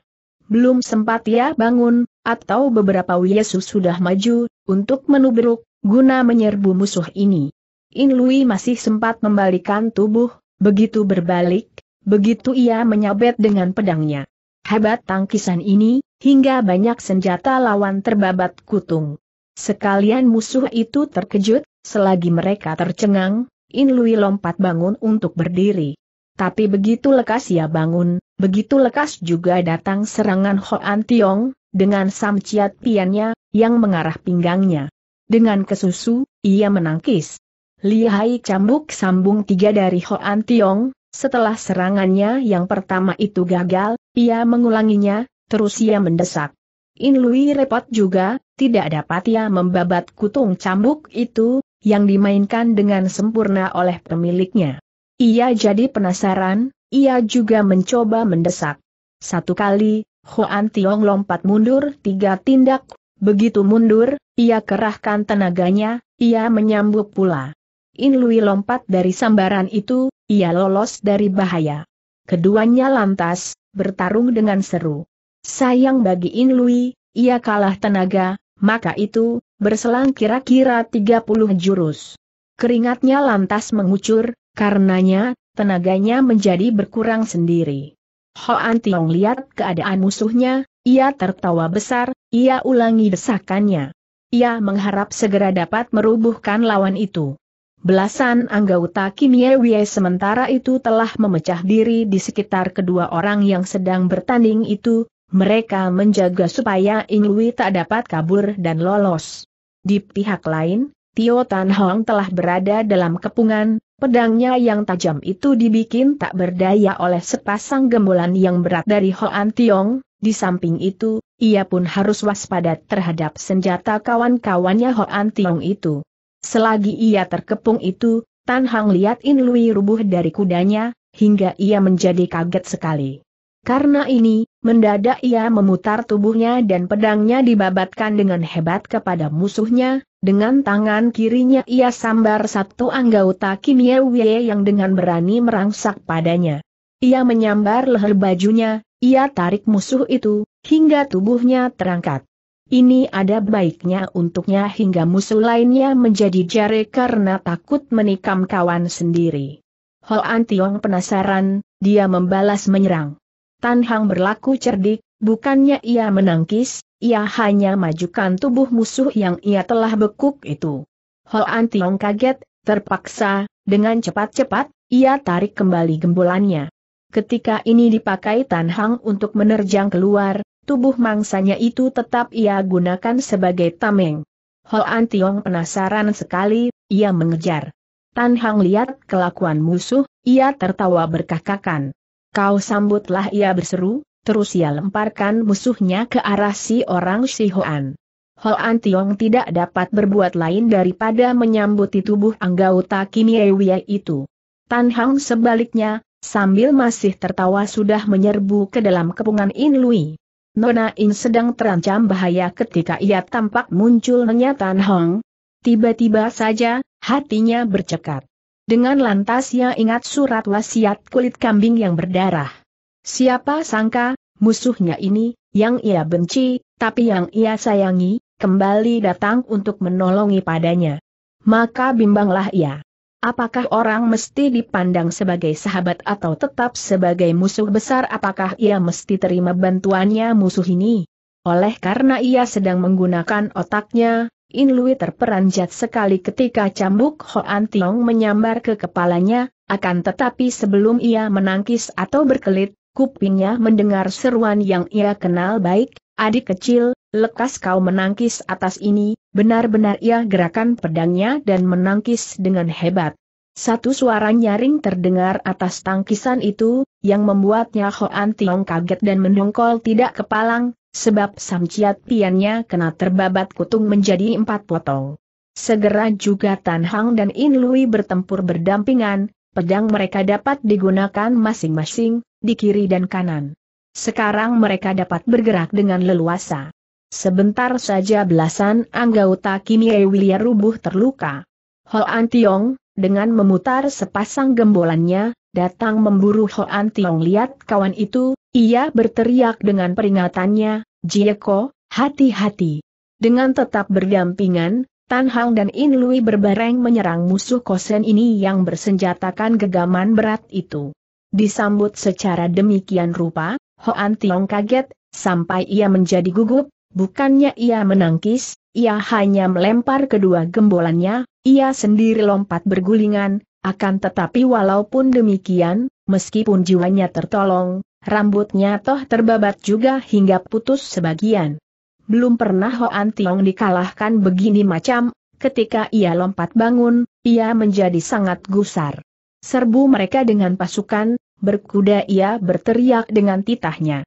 Belum sempat ia bangun, atau beberapa Yesus sudah maju, untuk menubruk, guna menyerbu musuh ini. In Lui masih sempat membalikan tubuh, begitu berbalik, begitu ia menyabet dengan pedangnya. Hebat tangkisan ini, hingga banyak senjata lawan terbabat kutung. Sekalian musuh itu terkejut, selagi mereka tercengang, In Lui lompat bangun untuk berdiri. Tapi begitu lekas ia bangun, begitu lekas juga datang serangan Hoan Tiong, dengan samciat piannya, yang mengarah pinggangnya. Dengan kesusu, ia menangkis. Lihai cambuk sambung tiga dari Hoan Tiong, setelah serangannya yang pertama itu gagal, ia mengulanginya, terus ia mendesak. In Lui repot juga, tidak dapat ia membabat kutung cambuk itu, yang dimainkan dengan sempurna oleh pemiliknya. Ia jadi penasaran, ia juga mencoba mendesak. Satu kali, Hoan Tiong lompat mundur tiga tindak, begitu mundur, ia kerahkan tenaganya, ia menyambut pula. In Lui lompat dari sambaran itu, ia lolos dari bahaya. Keduanya lantas, bertarung dengan seru. Sayang bagi In Lui, ia kalah tenaga, maka itu, berselang kira-kira 30 jurus. Keringatnya lantas mengucur, Karenanya, tenaganya menjadi berkurang sendiri. Hoan Tiong lihat keadaan musuhnya, ia tertawa besar, ia ulangi desakannya. Ia mengharap segera dapat merubuhkan lawan itu. Belasan anggota Kim Ye Wie sementara itu telah memecah diri di sekitar kedua orang yang sedang bertanding itu, mereka menjaga supaya Ing Lui tak dapat kabur dan lolos. Di pihak lain, Tio Tan Hong telah berada dalam kepungan, Pedangnya yang tajam itu dibikin tak berdaya oleh sepasang gembolan yang berat dari Hoan Tiong, di samping itu, ia pun harus waspada terhadap senjata kawan-kawannya Hoan Tiong itu. Selagi ia terkepung itu, Tan Hang lihat In Lui rubuh dari kudanya, hingga ia menjadi kaget sekali. Karena ini, Mendadak ia memutar tubuhnya dan pedangnya dibabatkan dengan hebat kepada musuhnya, dengan tangan kirinya ia sambar satu anggota Kimyewie yang dengan berani merangsak padanya. Ia menyambar leher bajunya, ia tarik musuh itu, hingga tubuhnya terangkat. Ini ada baiknya untuknya hingga musuh lainnya menjadi jare karena takut menikam kawan sendiri. Hoan Tiong penasaran, dia membalas menyerang. Tan Hang berlaku cerdik, bukannya ia menangkis, ia hanya majukan tubuh musuh yang ia telah bekuk itu. Hoan Tiong kaget, terpaksa, dengan cepat-cepat, ia tarik kembali gembolannya. Ketika ini dipakai Tan Hang untuk menerjang keluar, tubuh mangsanya itu tetap ia gunakan sebagai tameng. Hoan Tiong penasaran sekali, ia mengejar. Tan Hang lihat kelakuan musuh, ia tertawa berkakakan. Kau sambutlah ia berseru, terus ia lemparkan musuhnya ke arah si orang si Hoan. Hoan Tiong tidak dapat berbuat lain daripada menyambuti tubuh anggota Kimiewie itu. Tan Hang sebaliknya, sambil masih tertawa sudah menyerbu ke dalam kepungan In Lui. Nona In sedang terancam bahaya ketika ia tampak munculnya Tan Hang. Tiba-tiba saja, hatinya bercekat. Dengan lantas ia ingat surat wasiat kulit kambing yang berdarah. Siapa sangka, musuhnya ini, yang ia benci, tapi yang ia sayangi, kembali datang untuk menolongi padanya. Maka bimbanglah ia. Apakah orang mesti dipandang sebagai sahabat atau tetap sebagai musuh besar apakah ia mesti terima bantuannya musuh ini? Oleh karena ia sedang menggunakan otaknya, In Lui terperanjat sekali ketika cambuk Hoan Tiong menyambar ke kepalanya, akan tetapi sebelum ia menangkis atau berkelit, kupingnya mendengar seruan yang ia kenal baik, adik kecil, lekas kau menangkis atas ini, benar-benar ia gerakan pedangnya dan menangkis dengan hebat. Satu suara nyaring terdengar atas tangkisan itu, yang membuatnya Hoan Tiong kaget dan mendongkol tidak kepalang, sebab samciat piannya kena terbabat kutung menjadi empat potong. Segera juga Tan Hang dan In Lui bertempur berdampingan, pedang mereka dapat digunakan masing-masing, di kiri dan kanan. Sekarang mereka dapat bergerak dengan leluasa. Sebentar saja belasan anggota Kimie Wilia rubuh terluka. An Tiong, dengan memutar sepasang gembolannya, datang memburu Hoan Tiong lihat kawan itu, ia berteriak dengan peringatannya, Jieko, hati-hati. Dengan tetap berdampingan, Tan Hang dan In Lui berbareng menyerang musuh Kosen ini yang bersenjatakan gegaman berat itu. Disambut secara demikian rupa, Hoan Tiong kaget, sampai ia menjadi gugup, bukannya ia menangkis, ia hanya melempar kedua gembolannya, ia sendiri lompat bergulingan, akan tetapi walaupun demikian, meskipun jiwanya tertolong, rambutnya toh terbabat juga hingga putus sebagian. Belum pernah Hoan Tiong dikalahkan begini macam, ketika ia lompat bangun, ia menjadi sangat gusar. Serbu mereka dengan pasukan, berkuda ia berteriak dengan titahnya.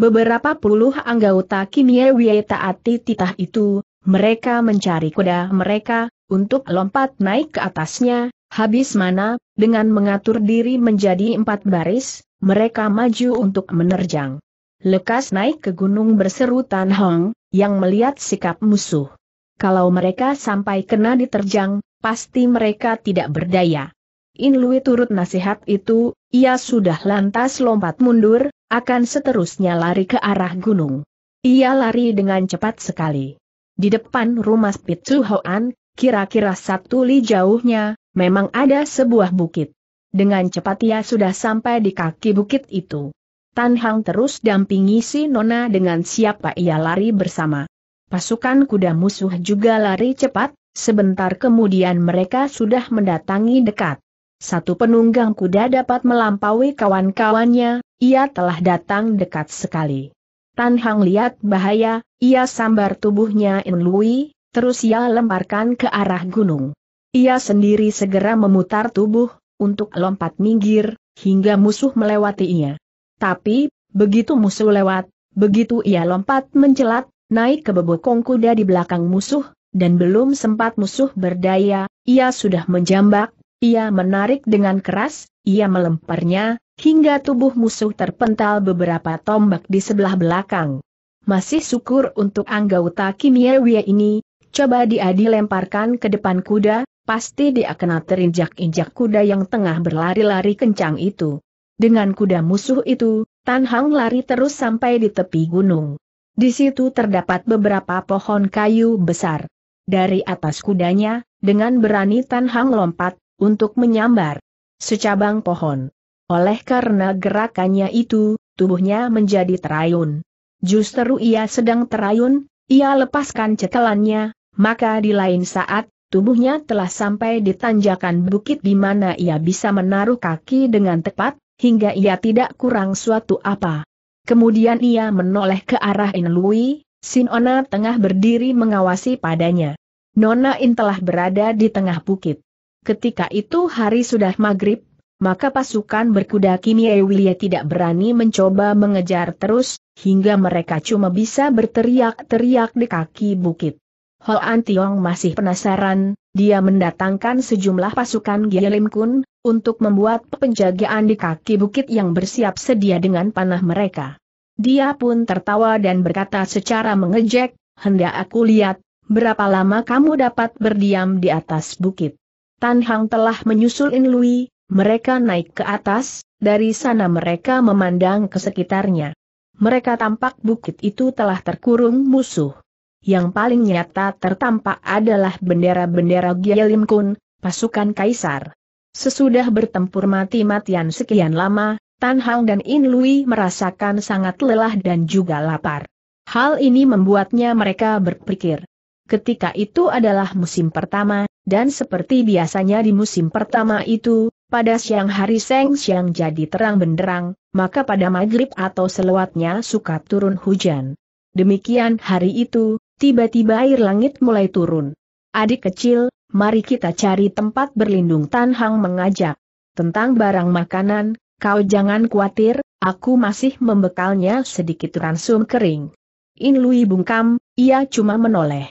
Beberapa puluh anggota Kimia Wei taati titah itu, mereka mencari kuda mereka, untuk lompat naik ke atasnya, Habis mana, dengan mengatur diri menjadi empat baris, mereka maju untuk menerjang. Lekas naik ke gunung berseru Tan Hong, yang melihat sikap musuh. Kalau mereka sampai kena diterjang, pasti mereka tidak berdaya. In Lui turut nasihat itu, ia sudah lantas lompat mundur, akan seterusnya lari ke arah gunung. Ia lari dengan cepat sekali. Di depan rumah Pitsu Hoan, kira-kira satu li jauhnya, memang ada sebuah bukit. Dengan cepat ia sudah sampai di kaki bukit itu. Tan Hang terus dampingi si Nona dengan siapa ia lari bersama. Pasukan kuda musuh juga lari cepat, sebentar kemudian mereka sudah mendatangi dekat. Satu penunggang kuda dapat melampaui kawan-kawannya, ia telah datang dekat sekali. Tan Hang lihat bahaya, ia sambar tubuhnya In Lui, terus ia lemparkan ke arah gunung. Ia sendiri segera memutar tubuh, untuk lompat minggir, hingga musuh melewati ia. Tapi, begitu musuh lewat, begitu ia lompat mencelat, naik ke bebokong kuda di belakang musuh, dan belum sempat musuh berdaya, ia sudah menjambak, ia menarik dengan keras, ia melemparnya, hingga tubuh musuh terpental beberapa tombak di sebelah belakang. Masih syukur untuk anggota Kimiewie ini, coba dia dilemparkan ke depan kuda, pasti dia kena terinjak-injak kuda yang tengah berlari-lari kencang itu. Dengan kuda musuh itu, Tan Hang lari terus sampai di tepi gunung. Di situ terdapat beberapa pohon kayu besar. Dari atas kudanya, dengan berani Tan Hang lompat, untuk menyambar secabang pohon. Oleh karena gerakannya itu, tubuhnya menjadi terayun. Justru ia sedang terayun, ia lepaskan cekelannya, maka di lain saat, Tubuhnya telah sampai di tanjakan bukit di mana ia bisa menaruh kaki dengan tepat, hingga ia tidak kurang suatu apa. Kemudian ia menoleh ke arah Inlui, Sinona tengah berdiri mengawasi padanya. Nona In telah berada di tengah bukit. Ketika itu hari sudah maghrib, maka pasukan berkuda Kimiewilia tidak berani mencoba mengejar terus, hingga mereka cuma bisa berteriak-teriak di kaki bukit. Hoan Tiong masih penasaran, dia mendatangkan sejumlah pasukan Gyelim Kun, untuk membuat penjagaan di kaki bukit yang bersiap sedia dengan panah mereka. Dia pun tertawa dan berkata secara mengejek, hendak aku lihat, berapa lama kamu dapat berdiam di atas bukit. Tan Hang telah menyusul In Lui, mereka naik ke atas, dari sana mereka memandang ke sekitarnya. Mereka tampak bukit itu telah terkurung musuh yang paling nyata tertampak adalah bendera-bendera Gyalim Kun, pasukan kaisar. Sesudah bertempur mati-matian sekian lama, Tan Hang dan In Lui merasakan sangat lelah dan juga lapar. Hal ini membuatnya mereka berpikir. Ketika itu adalah musim pertama, dan seperti biasanya di musim pertama itu, pada siang hari Seng Siang jadi terang benderang, maka pada maghrib atau selewatnya suka turun hujan. Demikian hari itu, Tiba-tiba air langit mulai turun. Adik kecil, mari kita cari tempat berlindung Tan Hang mengajak. Tentang barang makanan, kau jangan khawatir, aku masih membekalnya sedikit ransum kering. In Lui bungkam, ia cuma menoleh.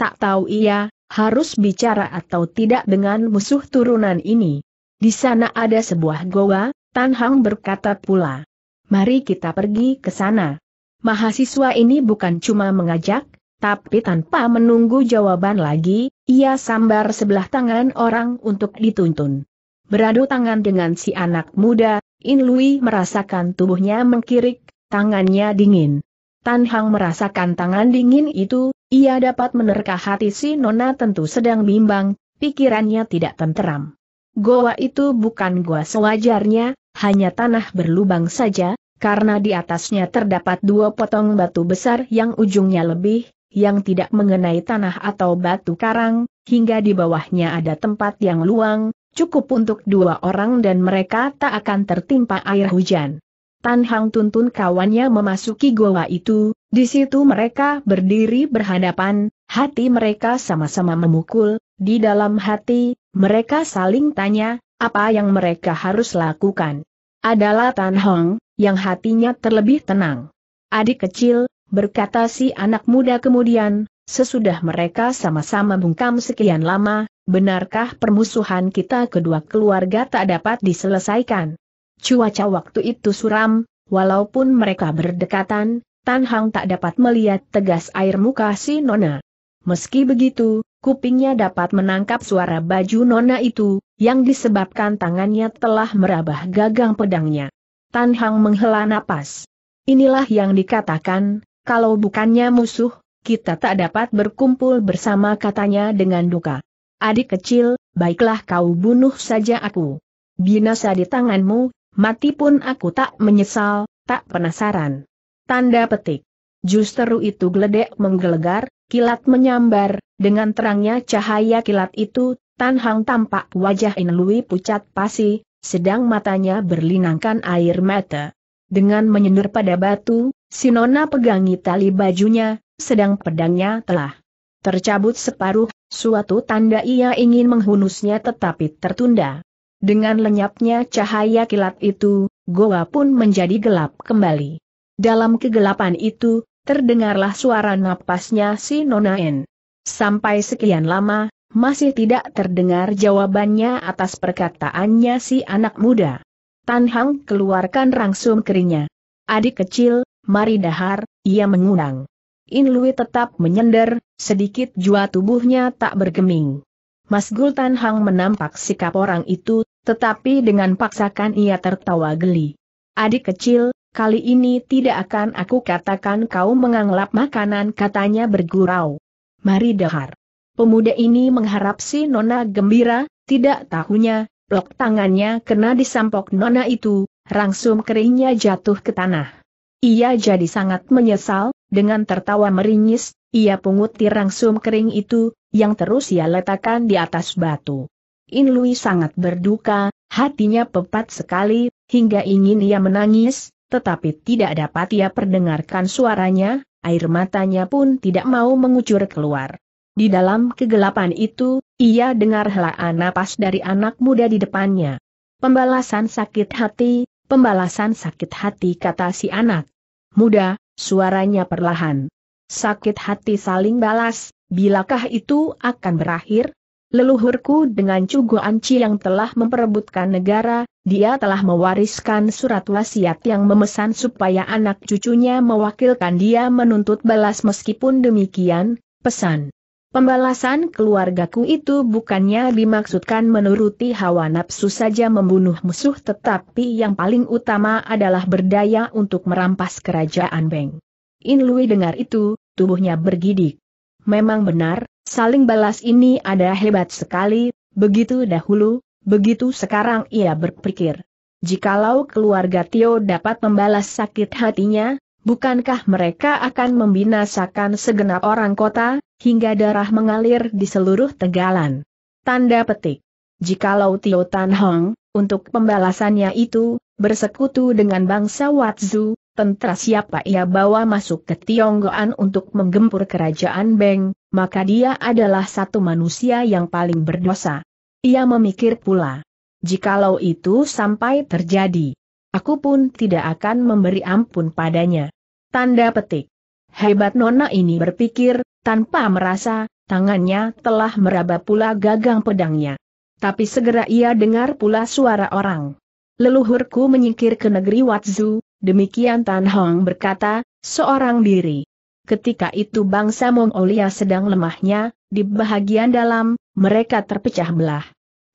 Tak tahu ia, harus bicara atau tidak dengan musuh turunan ini. Di sana ada sebuah goa, Tan Hang berkata pula. Mari kita pergi ke sana. Mahasiswa ini bukan cuma mengajak, tapi tanpa menunggu jawaban lagi, ia sambar sebelah tangan orang untuk dituntun. Beradu tangan dengan si anak muda, In Lui merasakan tubuhnya mengkirik, tangannya dingin. Tan Hang merasakan tangan dingin itu, ia dapat menerka hati si Nona tentu sedang bimbang, pikirannya tidak tenteram. Goa itu bukan goa sewajarnya, hanya tanah berlubang saja, karena di atasnya terdapat dua potong batu besar yang ujungnya lebih yang tidak mengenai tanah atau batu karang, hingga di bawahnya ada tempat yang luang, cukup untuk dua orang dan mereka tak akan tertimpa air hujan. Tan Hang tuntun kawannya memasuki goa itu, di situ mereka berdiri berhadapan, hati mereka sama-sama memukul, di dalam hati, mereka saling tanya, apa yang mereka harus lakukan. Adalah Tan Hong, yang hatinya terlebih tenang. Adik kecil, berkata si anak muda kemudian, sesudah mereka sama-sama bungkam sekian lama, benarkah permusuhan kita kedua keluarga tak dapat diselesaikan? Cuaca waktu itu suram, walaupun mereka berdekatan, Tan Hang tak dapat melihat tegas air muka si Nona. Meski begitu, kupingnya dapat menangkap suara baju Nona itu, yang disebabkan tangannya telah merabah gagang pedangnya. Tan Hang menghela napas. Inilah yang dikatakan, kalau bukannya musuh, kita tak dapat berkumpul bersama katanya dengan duka. Adik kecil, baiklah kau bunuh saja aku. Binasa di tanganmu, mati pun aku tak menyesal, tak penasaran. Tanda petik. Justru itu geledek menggelegar, kilat menyambar, dengan terangnya cahaya kilat itu, Tan Hang tampak wajah Inlui pucat pasi, sedang matanya berlinangkan air mata. Dengan menyendur pada batu, Sinona pegangi tali bajunya, sedang pedangnya telah tercabut separuh, suatu tanda ia ingin menghunusnya tetapi tertunda. Dengan lenyapnya cahaya kilat itu, goa pun menjadi gelap kembali. Dalam kegelapan itu, terdengarlah suara napasnya si N. Sampai sekian lama, masih tidak terdengar jawabannya atas perkataannya si anak muda. Tan Hang keluarkan rangsum keringnya. Adik kecil, mari dahar, ia mengunang. Inlui tetap menyender, sedikit jua tubuhnya tak bergeming. Mas Gultan Hang menampak sikap orang itu, tetapi dengan paksakan ia tertawa geli. Adik kecil, kali ini tidak akan aku katakan kau menganglap makanan katanya bergurau. Mari dahar. Pemuda ini mengharap si Nona gembira, tidak tahunya, lok tangannya kena disampok Nona itu, rangsum keringnya jatuh ke tanah. Ia jadi sangat menyesal, dengan tertawa meringis, ia pungut tirang sum kering itu, yang terus ia letakkan di atas batu. In Lui sangat berduka, hatinya pepat sekali, hingga ingin ia menangis, tetapi tidak dapat ia perdengarkan suaranya, air matanya pun tidak mau mengucur keluar. Di dalam kegelapan itu, ia dengar helaan napas dari anak muda di depannya. Pembalasan sakit hati, Pembalasan sakit hati kata si anak. Muda, suaranya perlahan. Sakit hati saling balas, bilakah itu akan berakhir? Leluhurku dengan Cugo Anci yang telah memperebutkan negara, dia telah mewariskan surat wasiat yang memesan supaya anak cucunya mewakilkan dia menuntut balas meskipun demikian, pesan. Pembalasan keluargaku itu bukannya dimaksudkan menuruti hawa nafsu saja membunuh musuh tetapi yang paling utama adalah berdaya untuk merampas kerajaan Beng. In Lui dengar itu, tubuhnya bergidik. Memang benar, saling balas ini ada hebat sekali, begitu dahulu, begitu sekarang ia berpikir. Jikalau keluarga Tio dapat membalas sakit hatinya, bukankah mereka akan membinasakan segenap orang kota, hingga darah mengalir di seluruh tegalan. Tanda petik. Jikalau Tio Tan Hong, untuk pembalasannya itu, bersekutu dengan bangsa Watzu, tentera siapa ia bawa masuk ke Tionggoan untuk menggempur kerajaan Beng, maka dia adalah satu manusia yang paling berdosa. Ia memikir pula. Jikalau itu sampai terjadi, aku pun tidak akan memberi ampun padanya. Tanda petik. Hebat nona ini berpikir, tanpa merasa, tangannya telah meraba pula gagang pedangnya. Tapi segera ia dengar pula suara orang. Leluhurku menyingkir ke negeri Watzu, demikian Tan Hong berkata, seorang diri. Ketika itu bangsa Mongolia sedang lemahnya, di bahagian dalam, mereka terpecah belah.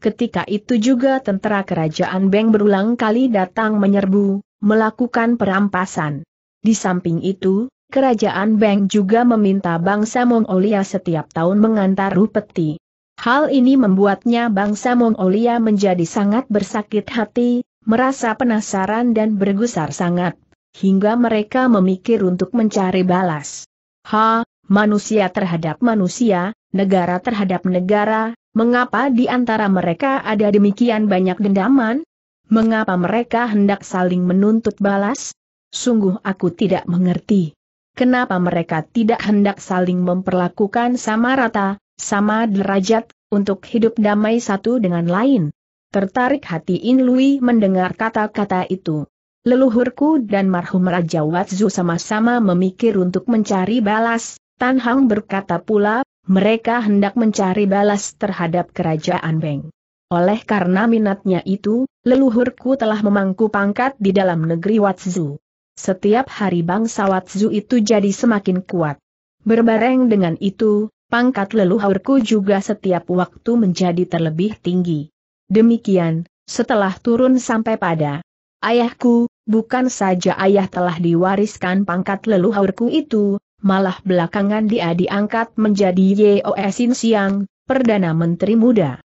Ketika itu juga tentara kerajaan Beng berulang kali datang menyerbu, melakukan perampasan. Di samping itu, Kerajaan Beng juga meminta bangsa Mongolia setiap tahun mengantar peti. Hal ini membuatnya bangsa Mongolia menjadi sangat bersakit hati, merasa penasaran dan bergusar sangat, hingga mereka memikir untuk mencari balas. Ha, manusia terhadap manusia, negara terhadap negara, mengapa di antara mereka ada demikian banyak dendaman? Mengapa mereka hendak saling menuntut balas? Sungguh aku tidak mengerti kenapa mereka tidak hendak saling memperlakukan sama rata, sama derajat, untuk hidup damai satu dengan lain? Tertarik hati In Lui mendengar kata-kata itu. Leluhurku dan marhum Raja Watzu sama-sama memikir untuk mencari balas, Tan Hang berkata pula, mereka hendak mencari balas terhadap kerajaan Beng. Oleh karena minatnya itu, leluhurku telah memangku pangkat di dalam negeri Watzu. Setiap hari bangsawat Zu itu jadi semakin kuat. Berbareng dengan itu, pangkat leluhurku juga setiap waktu menjadi terlebih tinggi. Demikian, setelah turun sampai pada ayahku, bukan saja ayah telah diwariskan pangkat leluhurku itu, malah belakangan dia diangkat menjadi Yeo Esin Siang, Perdana Menteri Muda.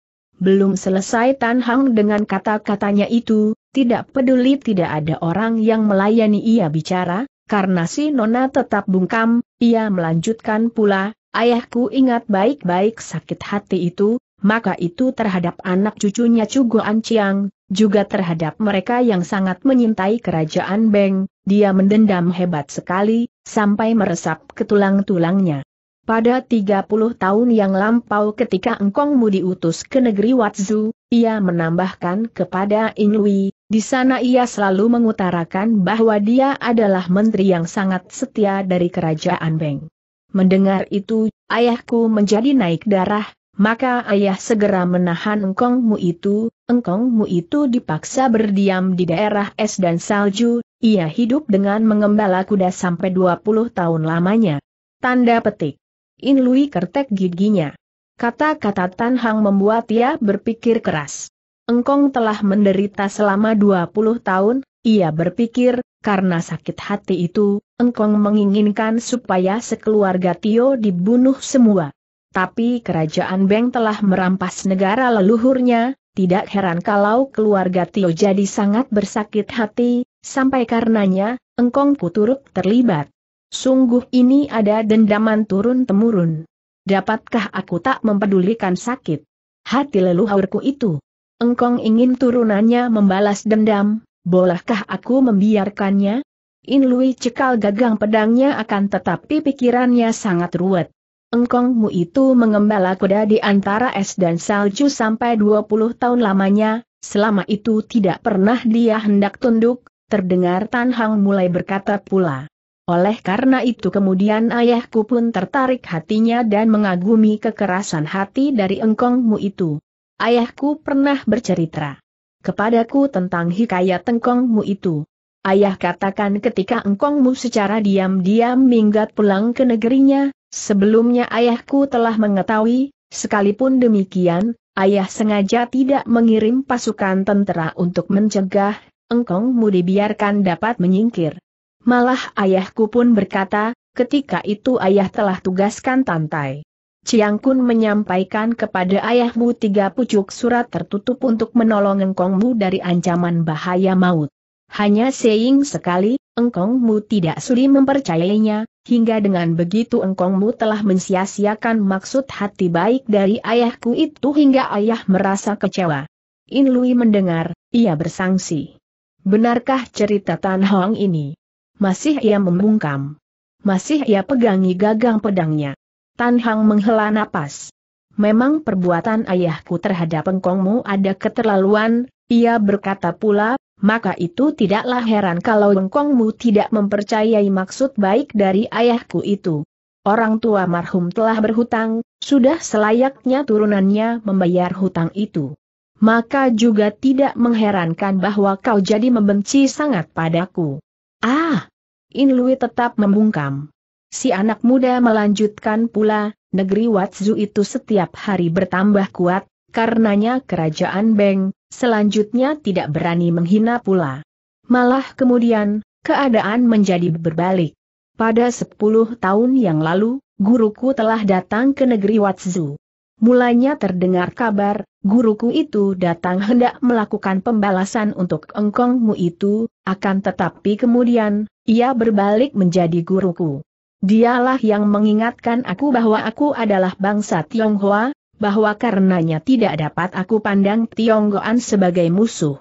Belum selesai Tan Hang dengan kata-katanya itu, tidak peduli tidak ada orang yang melayani ia bicara, karena si Nona tetap bungkam, ia melanjutkan pula, ayahku ingat baik-baik sakit hati itu, maka itu terhadap anak cucunya Cugo Anciang, juga terhadap mereka yang sangat menyintai kerajaan Beng, dia mendendam hebat sekali, sampai meresap ke tulang-tulangnya. Pada 30 tahun yang lampau ketika engkongmu diutus ke negeri Watzu, ia menambahkan kepada Inui, di sana ia selalu mengutarakan bahwa dia adalah menteri yang sangat setia dari kerajaan Beng. Mendengar itu, ayahku menjadi naik darah, maka ayah segera menahan engkongmu itu, engkongmu itu dipaksa berdiam di daerah es dan salju, ia hidup dengan mengembala kuda sampai 20 tahun lamanya. Tanda petik In Lui kertek giginya. Kata-kata Tan Hang membuat ia berpikir keras. Engkong telah menderita selama 20 tahun, ia berpikir, karena sakit hati itu, Engkong menginginkan supaya sekeluarga Tio dibunuh semua. Tapi kerajaan Beng telah merampas negara leluhurnya, tidak heran kalau keluarga Tio jadi sangat bersakit hati, sampai karenanya, Engkong turut terlibat sungguh ini ada dendaman turun-temurun. Dapatkah aku tak mempedulikan sakit? Hati leluhurku itu. Engkong ingin turunannya membalas dendam, bolehkah aku membiarkannya? Inlui cekal gagang pedangnya akan tetapi pikirannya sangat ruwet. Engkongmu itu mengembala kuda di antara es dan salju sampai 20 tahun lamanya, selama itu tidak pernah dia hendak tunduk, terdengar Tan Hang mulai berkata pula. Oleh karena itu kemudian ayahku pun tertarik hatinya dan mengagumi kekerasan hati dari engkongmu itu. Ayahku pernah bercerita kepadaku tentang hikayat engkongmu itu. Ayah katakan ketika engkongmu secara diam-diam minggat pulang ke negerinya, sebelumnya ayahku telah mengetahui, sekalipun demikian, ayah sengaja tidak mengirim pasukan tentera untuk mencegah, engkongmu dibiarkan dapat menyingkir. Malah ayahku pun berkata, ketika itu ayah telah tugaskan Tantai. Ciang Kun menyampaikan kepada ayahmu tiga pucuk surat tertutup untuk menolong engkongmu dari ancaman bahaya maut. Hanya seing sekali, engkongmu tidak sudi mempercayainya, hingga dengan begitu engkongmu telah mensia-siakan maksud hati baik dari ayahku itu hingga ayah merasa kecewa. In Lui mendengar, ia bersangsi. Benarkah cerita Tan Hong ini? Masih ia membungkam. Masih ia pegangi gagang pedangnya. Tan Hang menghela napas. Memang perbuatan ayahku terhadap engkongmu ada keterlaluan, ia berkata pula, maka itu tidaklah heran kalau engkongmu tidak mempercayai maksud baik dari ayahku itu. Orang tua marhum telah berhutang, sudah selayaknya turunannya membayar hutang itu. Maka juga tidak mengherankan bahwa kau jadi membenci sangat padaku. Ah! In Lui tetap membungkam. Si anak muda melanjutkan pula, negeri Watsu itu setiap hari bertambah kuat, karenanya kerajaan Beng, selanjutnya tidak berani menghina pula. Malah kemudian, keadaan menjadi berbalik. Pada 10 tahun yang lalu, guruku telah datang ke negeri Watsu mulanya terdengar kabar, guruku itu datang hendak melakukan pembalasan untuk engkongmu itu, akan tetapi kemudian, ia berbalik menjadi guruku. Dialah yang mengingatkan aku bahwa aku adalah bangsa Tionghoa, bahwa karenanya tidak dapat aku pandang Tionggoan sebagai musuh.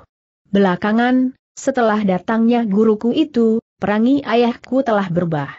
Belakangan, setelah datangnya guruku itu, perangi ayahku telah berubah.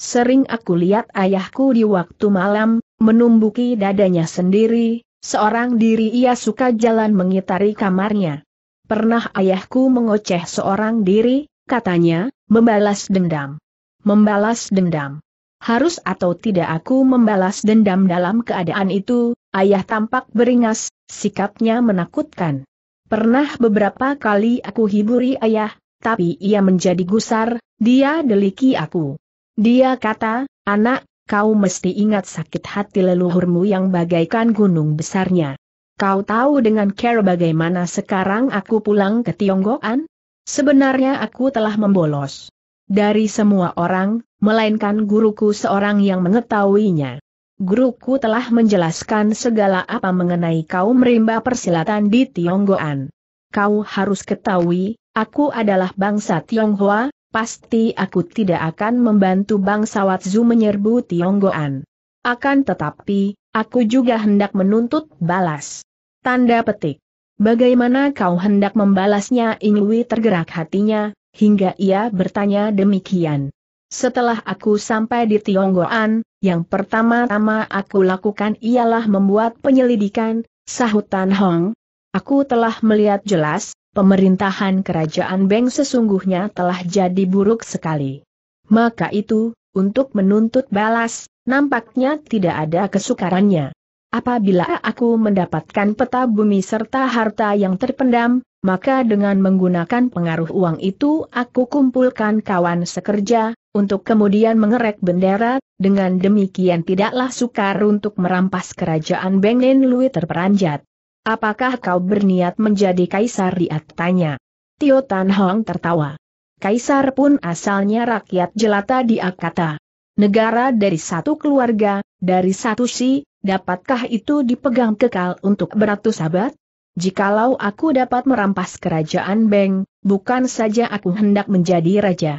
Sering aku lihat ayahku di waktu malam, Menumbuki dadanya sendiri, seorang diri ia suka jalan mengitari kamarnya. Pernah ayahku mengoceh seorang diri, katanya, membalas dendam. Membalas dendam. Harus atau tidak aku membalas dendam dalam keadaan itu, ayah tampak beringas, sikapnya menakutkan. Pernah beberapa kali aku hiburi ayah, tapi ia menjadi gusar, dia deliki aku. Dia kata, anak, kau mesti ingat sakit hati leluhurmu yang bagaikan gunung besarnya. Kau tahu dengan care bagaimana sekarang aku pulang ke Tionggoan? Sebenarnya aku telah membolos. Dari semua orang, melainkan guruku seorang yang mengetahuinya. Guruku telah menjelaskan segala apa mengenai kau merimba persilatan di Tionggoan. Kau harus ketahui, aku adalah bangsa Tionghoa, pasti aku tidak akan membantu bangsawat Zu menyerbu Tionggoan. Akan tetapi, aku juga hendak menuntut balas. Tanda petik. Bagaimana kau hendak membalasnya Ingwi tergerak hatinya, hingga ia bertanya demikian. Setelah aku sampai di Tionggoan, yang pertama-tama aku lakukan ialah membuat penyelidikan, sahutan Hong. Aku telah melihat jelas, pemerintahan kerajaan Beng sesungguhnya telah jadi buruk sekali. Maka itu, untuk menuntut balas, nampaknya tidak ada kesukarannya. Apabila aku mendapatkan peta bumi serta harta yang terpendam, maka dengan menggunakan pengaruh uang itu aku kumpulkan kawan sekerja, untuk kemudian mengerek bendera, dengan demikian tidaklah sukar untuk merampas kerajaan Beng Lui terperanjat. Apakah kau berniat menjadi kaisar dia tanya. Tio Tan Hong tertawa. Kaisar pun asalnya rakyat jelata di kata. Negara dari satu keluarga, dari satu si, dapatkah itu dipegang kekal untuk beratus abad? Jikalau aku dapat merampas kerajaan Beng, bukan saja aku hendak menjadi raja.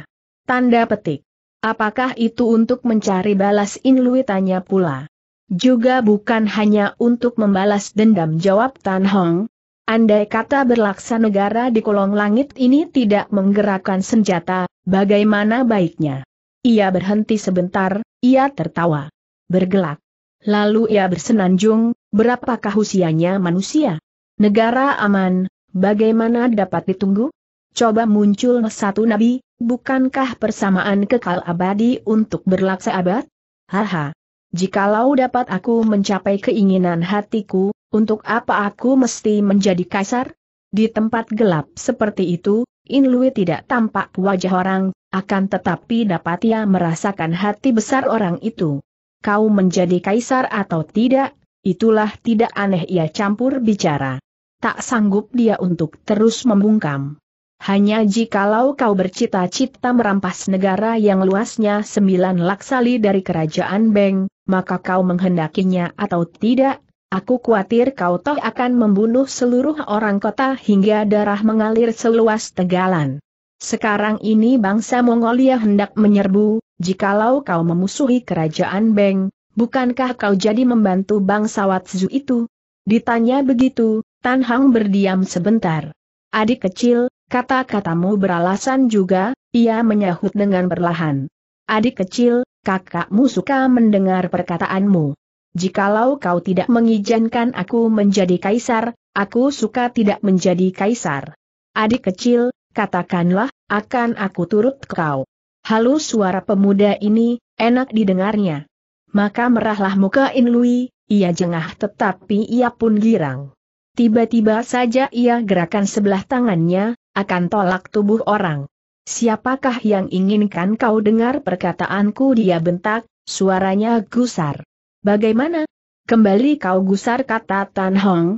Tanda petik. Apakah itu untuk mencari balas Inlui pula. Juga bukan hanya untuk membalas dendam jawab Tan Hong. Andai kata berlaksa negara di kolong langit ini tidak menggerakkan senjata, bagaimana baiknya? Ia berhenti sebentar, ia tertawa. Bergelak. Lalu ia bersenanjung, berapakah usianya manusia? Negara aman, bagaimana dapat ditunggu? Coba muncul satu nabi, bukankah persamaan kekal abadi untuk berlaksa abad? Haha. Jikalau dapat aku mencapai keinginan hatiku, untuk apa aku mesti menjadi kasar? Di tempat gelap seperti itu, Inlui tidak tampak wajah orang, akan tetapi dapat ia merasakan hati besar orang itu. Kau menjadi kaisar atau tidak, itulah tidak aneh ia campur bicara. Tak sanggup dia untuk terus membungkam. Hanya jikalau kau bercita-cita merampas negara yang luasnya sembilan laksali dari kerajaan Beng, maka kau menghendakinya atau tidak, aku khawatir kau toh akan membunuh seluruh orang kota hingga darah mengalir seluas tegalan. Sekarang ini bangsa Mongolia hendak menyerbu, jikalau kau memusuhi kerajaan Beng, bukankah kau jadi membantu bangsa Watsu itu? Ditanya begitu, Tan Hang berdiam sebentar. Adik kecil, kata-katamu beralasan juga, ia menyahut dengan perlahan. Adik kecil, kakakmu suka mendengar perkataanmu. Jikalau kau tidak mengizinkan aku menjadi kaisar, aku suka tidak menjadi kaisar. Adik kecil, katakanlah, akan aku turut kau. Halus suara pemuda ini, enak didengarnya. Maka merahlah muka Inlui, ia jengah tetapi ia pun girang. Tiba-tiba saja ia gerakan sebelah tangannya, akan tolak tubuh orang. Siapakah yang inginkan kau dengar perkataanku dia bentak, suaranya gusar. Bagaimana? Kembali kau gusar kata Tan Hong.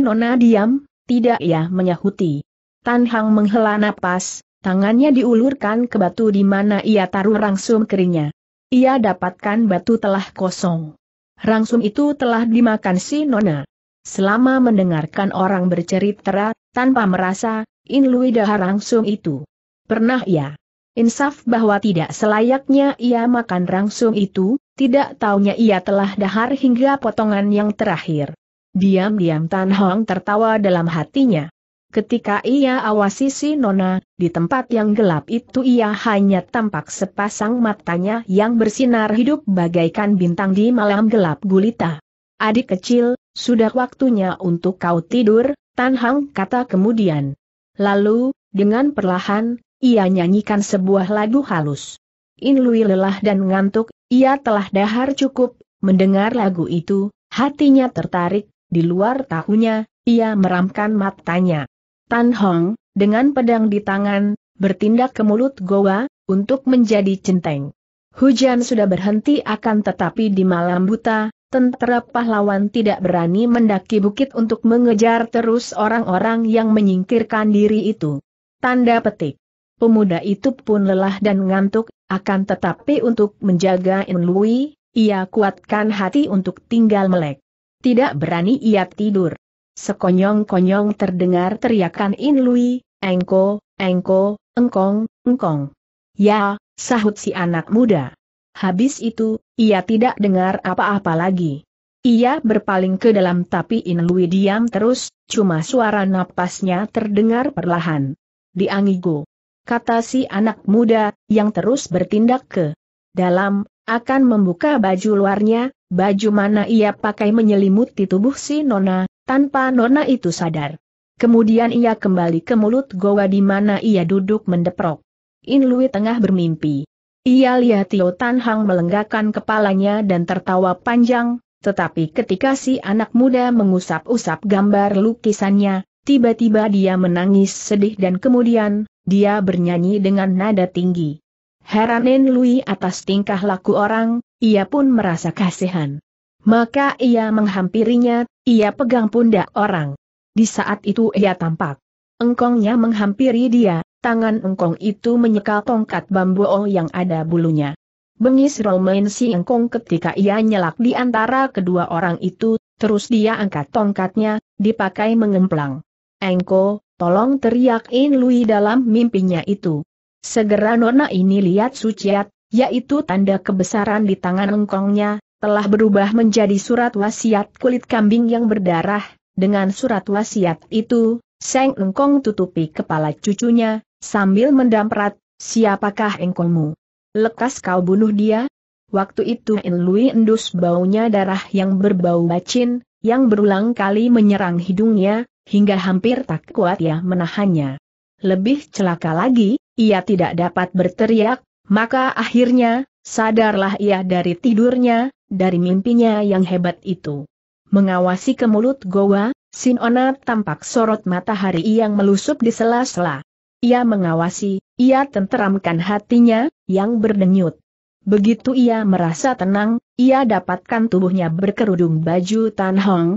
Nona diam, tidak ia menyahuti. Tan Hong menghela napas, tangannya diulurkan ke batu di mana ia taruh rangsum keringnya. Ia dapatkan batu telah kosong. Rangsum itu telah dimakan si Nona. Selama mendengarkan orang bercerita, tanpa merasa, In Lui Daha rangsum itu Pernah ya. Insaf bahwa tidak selayaknya ia makan rangsung itu, tidak taunya ia telah dahar hingga potongan yang terakhir. Diam-diam Tan Hong tertawa dalam hatinya. Ketika ia awasi si Nona, di tempat yang gelap itu ia hanya tampak sepasang matanya yang bersinar hidup bagaikan bintang di malam gelap gulita. Adik kecil, sudah waktunya untuk kau tidur, Tan Hong kata kemudian. Lalu, dengan perlahan, ia nyanyikan sebuah lagu halus. In Inlui lelah dan ngantuk, ia telah dahar cukup, mendengar lagu itu, hatinya tertarik, di luar tahunya, ia meramkan matanya. Tan Hong, dengan pedang di tangan, bertindak ke mulut goa, untuk menjadi centeng. Hujan sudah berhenti akan tetapi di malam buta, tentara pahlawan tidak berani mendaki bukit untuk mengejar terus orang-orang yang menyingkirkan diri itu. Tanda petik. Pemuda itu pun lelah dan ngantuk, akan tetapi untuk menjaga Inlui, ia kuatkan hati untuk tinggal melek. Tidak berani ia tidur. Sekonyong-konyong terdengar teriakan Inlui, engko, engko, engkong, engkong. Ya, sahut si anak muda. Habis itu, ia tidak dengar apa-apa lagi. Ia berpaling ke dalam tapi Inlui diam terus, cuma suara napasnya terdengar perlahan. Di Angigo kata si anak muda, yang terus bertindak ke dalam, akan membuka baju luarnya, baju mana ia pakai menyelimuti tubuh si Nona, tanpa Nona itu sadar. Kemudian ia kembali ke mulut goa di mana ia duduk mendeprok. In Lui tengah bermimpi. Ia lihat Tio Tan Hang melenggakkan kepalanya dan tertawa panjang, tetapi ketika si anak muda mengusap-usap gambar lukisannya, tiba-tiba dia menangis sedih dan kemudian, dia bernyanyi dengan nada tinggi. Heranin Lui atas tingkah laku orang, ia pun merasa kasihan. Maka ia menghampirinya, ia pegang pundak orang. Di saat itu ia tampak. Engkongnya menghampiri dia, tangan engkong itu menyekal tongkat bambu o oh yang ada bulunya. Bengis Romain si engkong ketika ia nyelak di antara kedua orang itu, terus dia angkat tongkatnya, dipakai mengemplang. Engko, tolong teriak In Lui dalam mimpinya itu. Segera nona ini lihat suciat, yaitu tanda kebesaran di tangan engkongnya, telah berubah menjadi surat wasiat kulit kambing yang berdarah, dengan surat wasiat itu, Seng Engkong tutupi kepala cucunya, sambil mendamprat, siapakah engkongmu? Lekas kau bunuh dia? Waktu itu In Lui endus baunya darah yang berbau bacin, yang berulang kali menyerang hidungnya, hingga hampir tak kuat ia ya menahannya. Lebih celaka lagi, ia tidak dapat berteriak, maka akhirnya, sadarlah ia dari tidurnya, dari mimpinya yang hebat itu. Mengawasi ke mulut goa, Sinona tampak sorot matahari yang melusup di sela-sela. Ia mengawasi, ia tenteramkan hatinya, yang berdenyut. Begitu ia merasa tenang, ia dapatkan tubuhnya berkerudung baju Tan Hong,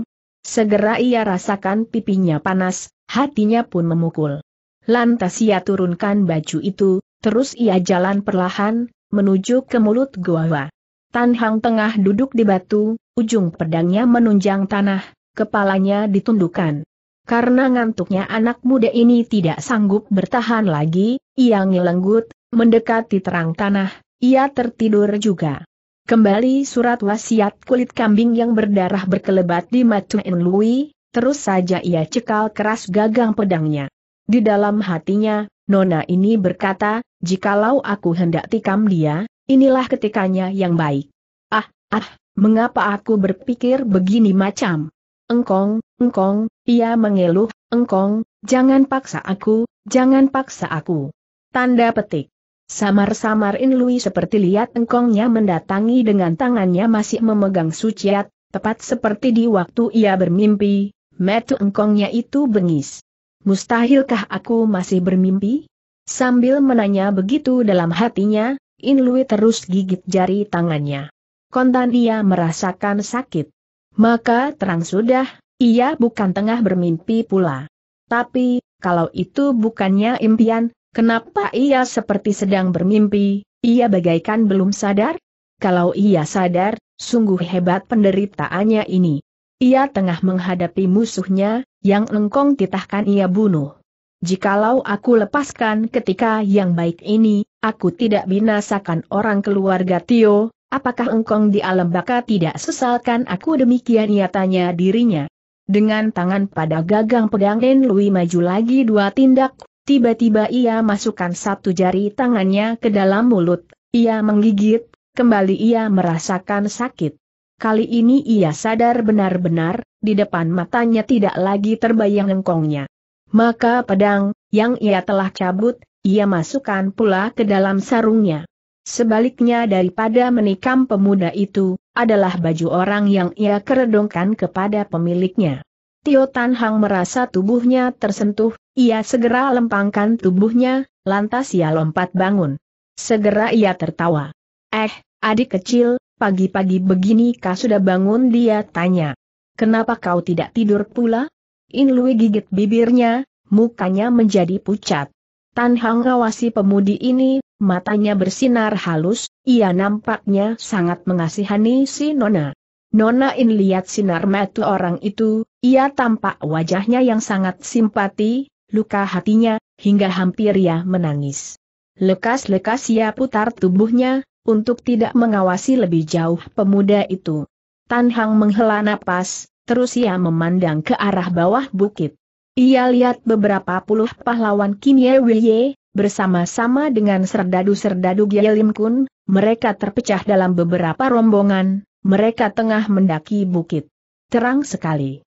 Segera ia rasakan pipinya panas, hatinya pun memukul. Lantas ia turunkan baju itu, terus ia jalan perlahan, menuju ke mulut gua. Tan Hang tengah duduk di batu, ujung pedangnya menunjang tanah, kepalanya ditundukkan. Karena ngantuknya anak muda ini tidak sanggup bertahan lagi, ia ngelenggut, mendekati terang tanah, ia tertidur juga. Kembali surat wasiat kulit kambing yang berdarah berkelebat di matu Lui, terus saja ia cekal keras gagang pedangnya. Di dalam hatinya, Nona ini berkata, jikalau aku hendak tikam dia, inilah ketikanya yang baik. Ah, ah, mengapa aku berpikir begini macam? Engkong, engkong, ia mengeluh, engkong, jangan paksa aku, jangan paksa aku. Tanda petik. Samar-samar In Lui seperti lihat engkongnya mendatangi dengan tangannya masih memegang suciat, tepat seperti di waktu ia bermimpi, metu engkongnya itu bengis. Mustahilkah aku masih bermimpi? Sambil menanya begitu dalam hatinya, In Lui terus gigit jari tangannya. Kontan ia merasakan sakit. Maka terang sudah, ia bukan tengah bermimpi pula. Tapi, kalau itu bukannya impian, Kenapa ia seperti sedang bermimpi, ia bagaikan belum sadar? Kalau ia sadar, sungguh hebat penderitaannya ini. Ia tengah menghadapi musuhnya, yang engkong titahkan ia bunuh. Jikalau aku lepaskan ketika yang baik ini, aku tidak binasakan orang keluarga Tio, apakah engkong di alam baka tidak sesalkan aku demikian ia tanya dirinya. Dengan tangan pada gagang pedang Nen Lui maju lagi dua tindak, Tiba-tiba ia masukkan satu jari tangannya ke dalam mulut, ia menggigit, kembali ia merasakan sakit. Kali ini ia sadar benar-benar, di depan matanya tidak lagi terbayang engkongnya. Maka pedang, yang ia telah cabut, ia masukkan pula ke dalam sarungnya. Sebaliknya daripada menikam pemuda itu, adalah baju orang yang ia keredongkan kepada pemiliknya. Tio Tan Hang merasa tubuhnya tersentuh, ia segera lempangkan tubuhnya, lantas ia lompat bangun. Segera ia tertawa. Eh, adik kecil, pagi-pagi begini kau sudah bangun dia tanya. Kenapa kau tidak tidur pula? In Lui gigit bibirnya, mukanya menjadi pucat. Tan Hang awasi pemudi ini, matanya bersinar halus, ia nampaknya sangat mengasihani si Nona. Nona In lihat sinar mata orang itu, ia tampak wajahnya yang sangat simpati, luka hatinya, hingga hampir ia menangis. Lekas-lekas ia putar tubuhnya, untuk tidak mengawasi lebih jauh pemuda itu. Tan Hang menghela napas, terus ia memandang ke arah bawah bukit. Ia lihat beberapa puluh pahlawan Kim Ye bersama-sama dengan serdadu-serdadu Lim Kun, mereka terpecah dalam beberapa rombongan, mereka tengah mendaki bukit. Terang sekali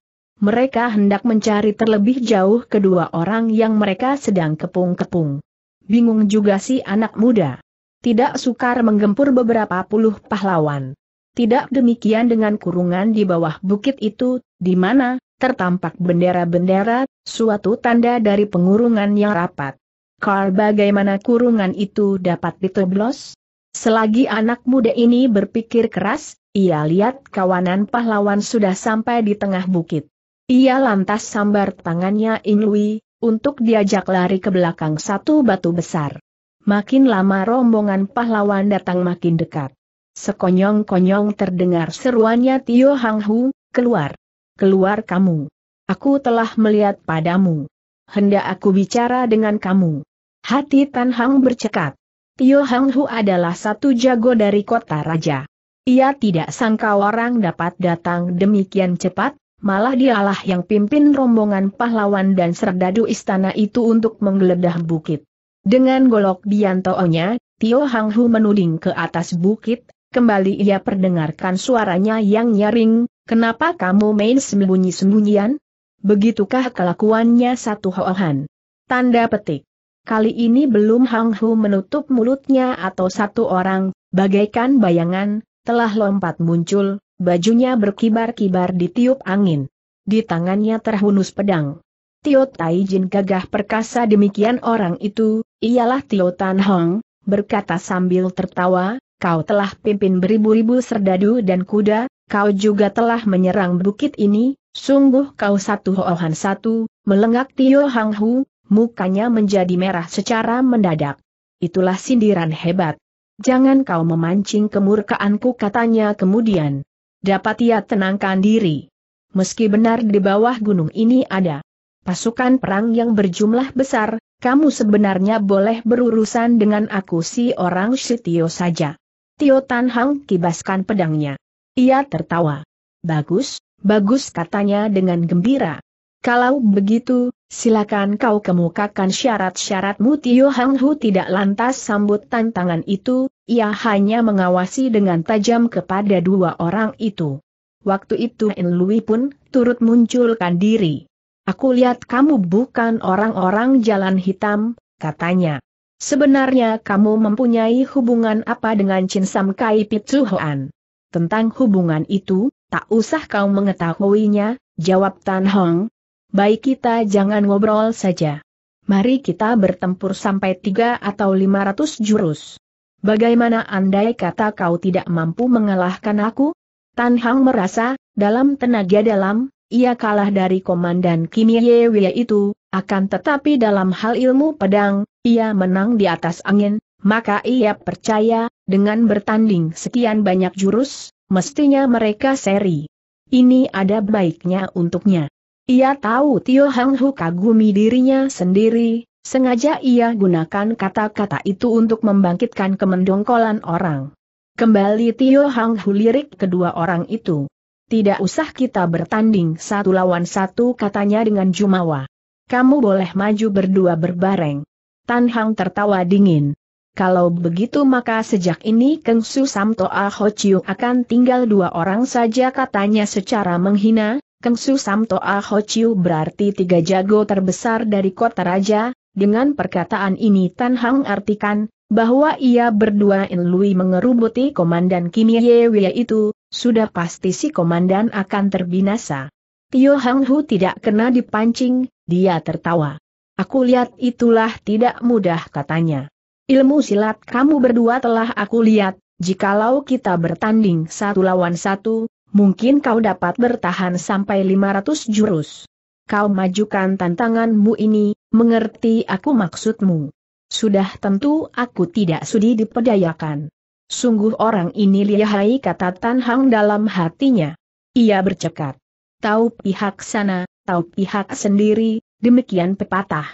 mereka hendak mencari terlebih jauh kedua orang yang mereka sedang kepung-kepung. Bingung juga si anak muda. Tidak sukar menggempur beberapa puluh pahlawan. Tidak demikian dengan kurungan di bawah bukit itu, di mana, tertampak bendera-bendera, suatu tanda dari pengurungan yang rapat. Karl bagaimana kurungan itu dapat diteblos? Selagi anak muda ini berpikir keras, ia lihat kawanan pahlawan sudah sampai di tengah bukit. Ia lantas sambar tangannya Lui untuk diajak lari ke belakang satu batu besar. Makin lama rombongan pahlawan datang makin dekat. Sekonyong-konyong terdengar seruannya Tio Hang Hu, keluar. Keluar kamu. Aku telah melihat padamu. Hendak aku bicara dengan kamu. Hati Tan Hang bercekat. Tio Hang Hu adalah satu jago dari kota raja. Ia tidak sangka orang dapat datang demikian cepat, malah dialah yang pimpin rombongan pahlawan dan serdadu istana itu untuk menggeledah bukit. Dengan golok biantoonya, Tio Hang Hu menuding ke atas bukit, kembali ia perdengarkan suaranya yang nyaring, kenapa kamu main sembunyi-sembunyian? Begitukah kelakuannya satu hoahan? Tanda petik. Kali ini belum Hang Hu menutup mulutnya atau satu orang, bagaikan bayangan, telah lompat muncul, Bajunya berkibar-kibar di tiup angin. Di tangannya terhunus pedang. Tio Tai Jin gagah perkasa demikian orang itu, ialah Tio Tan Hong, berkata sambil tertawa, kau telah pimpin beribu-ribu serdadu dan kuda, kau juga telah menyerang bukit ini, sungguh kau satu hoohan satu, melengak Tio Hang Hu, mukanya menjadi merah secara mendadak. Itulah sindiran hebat. Jangan kau memancing kemurkaanku katanya kemudian dapat ia tenangkan diri. Meski benar di bawah gunung ini ada pasukan perang yang berjumlah besar, kamu sebenarnya boleh berurusan dengan aku si orang Sitio saja. Tio Tan Hang kibaskan pedangnya. Ia tertawa. Bagus, bagus katanya dengan gembira. Kalau begitu, silakan kau kemukakan syarat-syaratmu Tio Hang Hu tidak lantas sambut tantangan itu, ia hanya mengawasi dengan tajam kepada dua orang itu. Waktu itu In Lui pun turut munculkan diri. Aku lihat kamu bukan orang-orang jalan hitam, katanya. Sebenarnya kamu mempunyai hubungan apa dengan Chin Sam Kai Hoan? Tentang hubungan itu, tak usah kau mengetahuinya, jawab Tan Hong, baik kita jangan ngobrol saja. Mari kita bertempur sampai tiga atau lima ratus jurus. Bagaimana andai kata kau tidak mampu mengalahkan aku? Tan Hang merasa, dalam tenaga dalam, ia kalah dari komandan Kim Ye Wei itu, akan tetapi dalam hal ilmu pedang, ia menang di atas angin, maka ia percaya, dengan bertanding sekian banyak jurus, mestinya mereka seri. Ini ada baiknya untuknya. Ia tahu Tio Hang Hu kagumi dirinya sendiri, sengaja ia gunakan kata-kata itu untuk membangkitkan kemendongkolan orang. Kembali Tio Hang Hu lirik kedua orang itu. Tidak usah kita bertanding satu lawan satu katanya dengan Jumawa. Kamu boleh maju berdua berbareng. Tan Hang tertawa dingin. Kalau begitu maka sejak ini Keng Su Samto Ah Ho Chiu akan tinggal dua orang saja katanya secara menghina, Kengsu Samto Ho Chiu berarti tiga jago terbesar dari kota raja, dengan perkataan ini Tan Hang artikan, bahwa ia berdua In Lui mengerubuti komandan Kim Ye Wei itu, sudah pasti si komandan akan terbinasa. Tio Hang Hu tidak kena dipancing, dia tertawa. Aku lihat itulah tidak mudah katanya. Ilmu silat kamu berdua telah aku lihat, jikalau kita bertanding satu lawan satu, mungkin kau dapat bertahan sampai 500 jurus. Kau majukan tantanganmu ini, mengerti aku maksudmu. Sudah tentu aku tidak sudi dipedayakan. Sungguh orang ini lihai kata Tan Hang dalam hatinya. Ia bercekat. Tahu pihak sana, tahu pihak sendiri, demikian pepatah.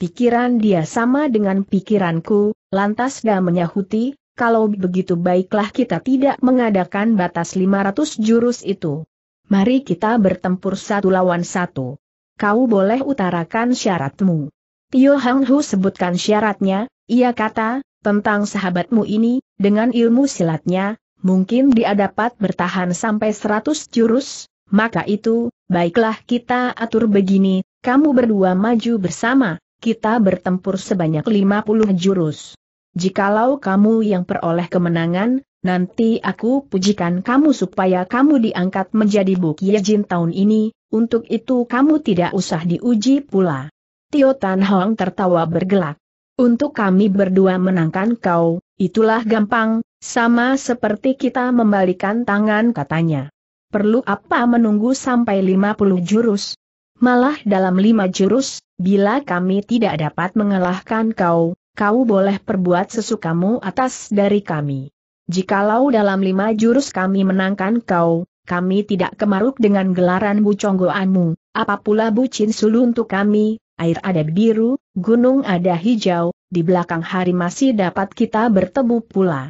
Pikiran dia sama dengan pikiranku, lantas dia menyahuti, kalau begitu baiklah kita tidak mengadakan batas 500 jurus itu. Mari kita bertempur satu lawan satu. Kau boleh utarakan syaratmu. Tio Hang Hu sebutkan syaratnya, ia kata, tentang sahabatmu ini, dengan ilmu silatnya, mungkin dia dapat bertahan sampai 100 jurus, maka itu, baiklah kita atur begini, kamu berdua maju bersama, kita bertempur sebanyak 50 jurus jikalau kamu yang peroleh kemenangan, nanti aku pujikan kamu supaya kamu diangkat menjadi Buk Yejin tahun ini, untuk itu kamu tidak usah diuji pula. Tio Tan Hong tertawa bergelak. Untuk kami berdua menangkan kau, itulah gampang, sama seperti kita membalikan tangan katanya. Perlu apa menunggu sampai 50 jurus? Malah dalam lima jurus, bila kami tidak dapat mengalahkan kau, kau boleh perbuat sesukamu atas dari kami. Jikalau dalam lima jurus kami menangkan kau, kami tidak kemaruk dengan gelaran buconggoanmu, Apapula pula bucin sulu untuk kami, air ada biru, gunung ada hijau, di belakang hari masih dapat kita bertemu pula.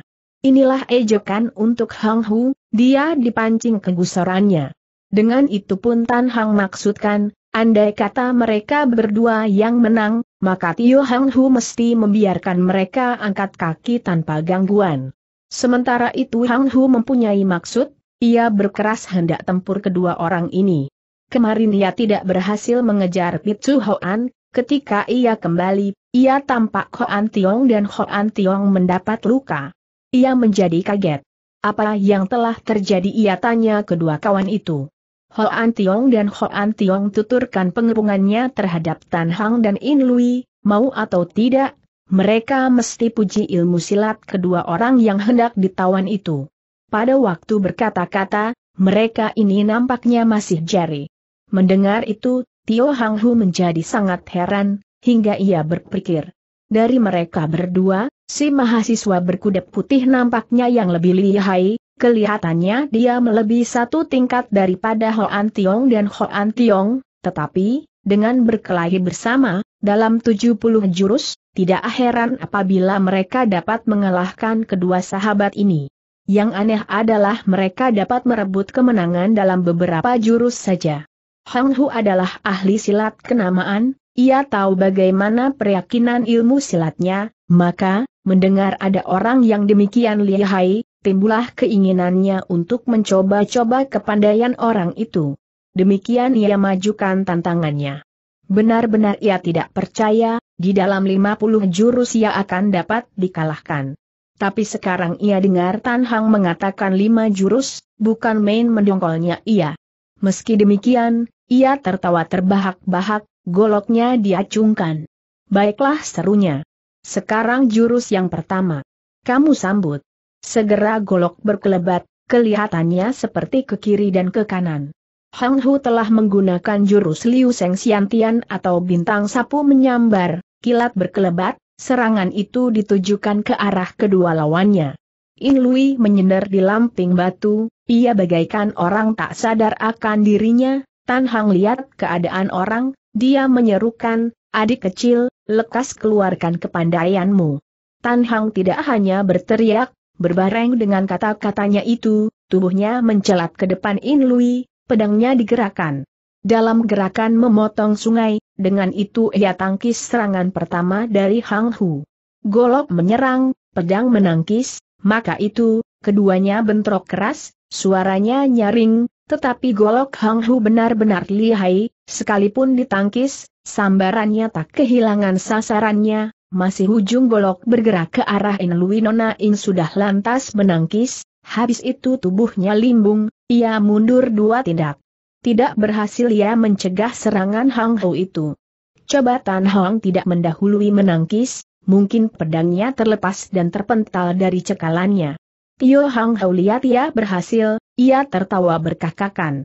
Inilah ejekan untuk Hang Hu, dia dipancing kegusarannya. Dengan itu pun Tan Hang maksudkan, Andai kata mereka berdua yang menang, maka Tio Hang Hu mesti membiarkan mereka angkat kaki tanpa gangguan. Sementara itu Hang Hu mempunyai maksud, ia berkeras hendak tempur kedua orang ini. Kemarin ia tidak berhasil mengejar Pitsu Hoan, ketika ia kembali, ia tampak Hoan Tiong dan Hoan Tiong mendapat luka. Ia menjadi kaget. Apa yang telah terjadi ia tanya kedua kawan itu. Hoan Tiong dan Hoan Tiong tuturkan pengerungannya terhadap Tan Hang dan In Lui, mau atau tidak, mereka mesti puji ilmu silat kedua orang yang hendak ditawan itu. Pada waktu berkata-kata, mereka ini nampaknya masih jari. Mendengar itu, Tio Hang Hu menjadi sangat heran, hingga ia berpikir. Dari mereka berdua, si mahasiswa berkuda putih nampaknya yang lebih lihai, Kelihatannya dia melebihi satu tingkat daripada Hoan Tiong dan Hoan Tiong, tetapi, dengan berkelahi bersama, dalam 70 jurus, tidak heran apabila mereka dapat mengalahkan kedua sahabat ini. Yang aneh adalah mereka dapat merebut kemenangan dalam beberapa jurus saja. Hang Hu adalah ahli silat kenamaan, ia tahu bagaimana peryakinan ilmu silatnya, maka, mendengar ada orang yang demikian lihai, timbullah keinginannya untuk mencoba-coba kepandaian orang itu. Demikian ia majukan tantangannya. Benar-benar ia tidak percaya, di dalam 50 jurus ia akan dapat dikalahkan. Tapi sekarang ia dengar Tan Hang mengatakan lima jurus, bukan main mendongkolnya ia. Meski demikian, ia tertawa terbahak-bahak, goloknya diacungkan. Baiklah serunya. Sekarang jurus yang pertama. Kamu sambut. Segera golok berkelebat, kelihatannya seperti ke kiri dan ke kanan. Hang Hu telah menggunakan jurus Liu Seng Xiantian atau bintang sapu menyambar, kilat berkelebat, serangan itu ditujukan ke arah kedua lawannya. In Lui menyender di lamping batu, ia bagaikan orang tak sadar akan dirinya, Tan Hang lihat keadaan orang, dia menyerukan, adik kecil, lekas keluarkan kepandaianmu. Tan Hang tidak hanya berteriak, Berbareng dengan kata-katanya itu, tubuhnya mencelat ke depan In Lui, pedangnya digerakkan. Dalam gerakan memotong sungai, dengan itu ia tangkis serangan pertama dari Hang Hu. Golok menyerang, pedang menangkis, maka itu, keduanya bentrok keras, suaranya nyaring, tetapi golok Hang Hu benar-benar lihai, sekalipun ditangkis, sambarannya tak kehilangan sasarannya, masih ujung golok bergerak ke arah Inlui Nona In sudah lantas menangkis, habis itu tubuhnya limbung, ia mundur dua tindak. Tidak berhasil ia mencegah serangan Hang Ho itu. Coba Tan Hong tidak mendahului menangkis, mungkin pedangnya terlepas dan terpental dari cekalannya. Tio Hang Hao lihat ia berhasil, ia tertawa berkakakan.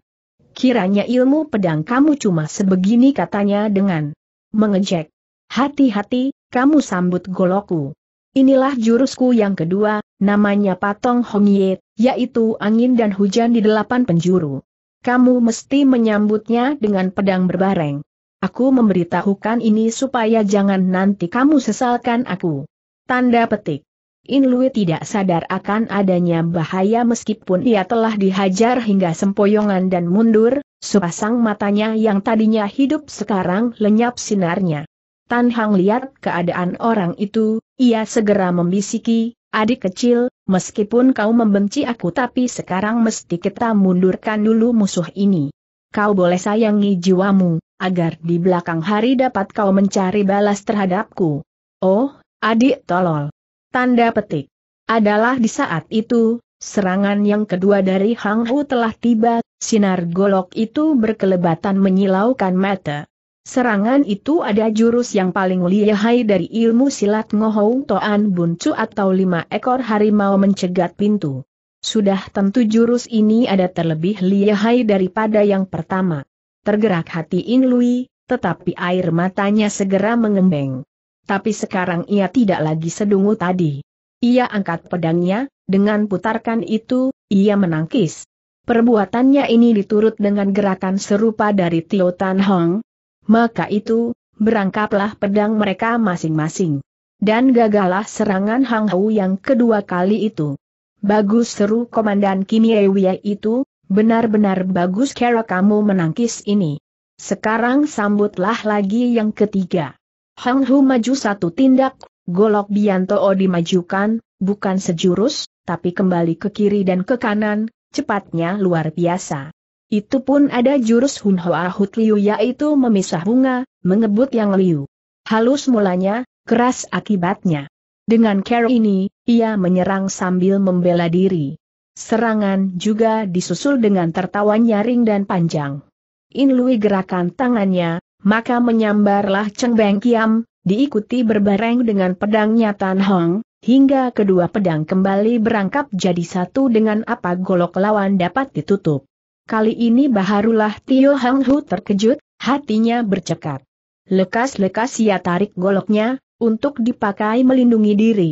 Kiranya ilmu pedang kamu cuma sebegini katanya dengan mengejek. Hati-hati, kamu sambut goloku. Inilah jurusku yang kedua, namanya Patong Hongye, yaitu angin dan hujan di delapan penjuru. Kamu mesti menyambutnya dengan pedang berbareng. Aku memberitahukan ini supaya jangan nanti kamu sesalkan aku. Tanda petik. Inlui tidak sadar akan adanya bahaya meskipun ia telah dihajar hingga sempoyongan dan mundur, sepasang matanya yang tadinya hidup sekarang lenyap sinarnya. Tan Hang lihat keadaan orang itu, ia segera membisiki, adik kecil, meskipun kau membenci aku tapi sekarang mesti kita mundurkan dulu musuh ini. Kau boleh sayangi jiwamu, agar di belakang hari dapat kau mencari balas terhadapku. Oh, adik tolol. Tanda petik. Adalah di saat itu, serangan yang kedua dari Hang Hu telah tiba, sinar golok itu berkelebatan menyilaukan mata. Serangan itu ada jurus yang paling lihai dari ilmu silat Ngohong Toan Buncu atau lima ekor harimau mencegat pintu. Sudah tentu jurus ini ada terlebih lihai daripada yang pertama. Tergerak hati In Lui, tetapi air matanya segera mengembeng. Tapi sekarang ia tidak lagi sedungu tadi. Ia angkat pedangnya, dengan putarkan itu, ia menangkis. Perbuatannya ini diturut dengan gerakan serupa dari Tio Tan Hong, maka itu, berangkaplah pedang mereka masing-masing. Dan gagalah serangan Hang Hu yang kedua kali itu. Bagus seru Komandan Kim Wie itu, benar-benar bagus kera kamu menangkis ini. Sekarang sambutlah lagi yang ketiga. Hang Hu maju satu tindak, golok Bianto Biantoo dimajukan, bukan sejurus, tapi kembali ke kiri dan ke kanan, cepatnya luar biasa. Itu pun ada jurus Hun Hoa Hut Liu yaitu memisah bunga, mengebut yang liu. Halus mulanya, keras akibatnya. Dengan cara ini, ia menyerang sambil membela diri. Serangan juga disusul dengan tertawa nyaring dan panjang. In Lui gerakan tangannya, maka menyambarlah Cheng Beng Kiam, diikuti berbareng dengan pedangnya Tan Hong, hingga kedua pedang kembali berangkap jadi satu dengan apa golok lawan dapat ditutup. Kali ini baharulah Tio Hang Hu terkejut, hatinya bercekat. Lekas-lekas ia tarik goloknya, untuk dipakai melindungi diri.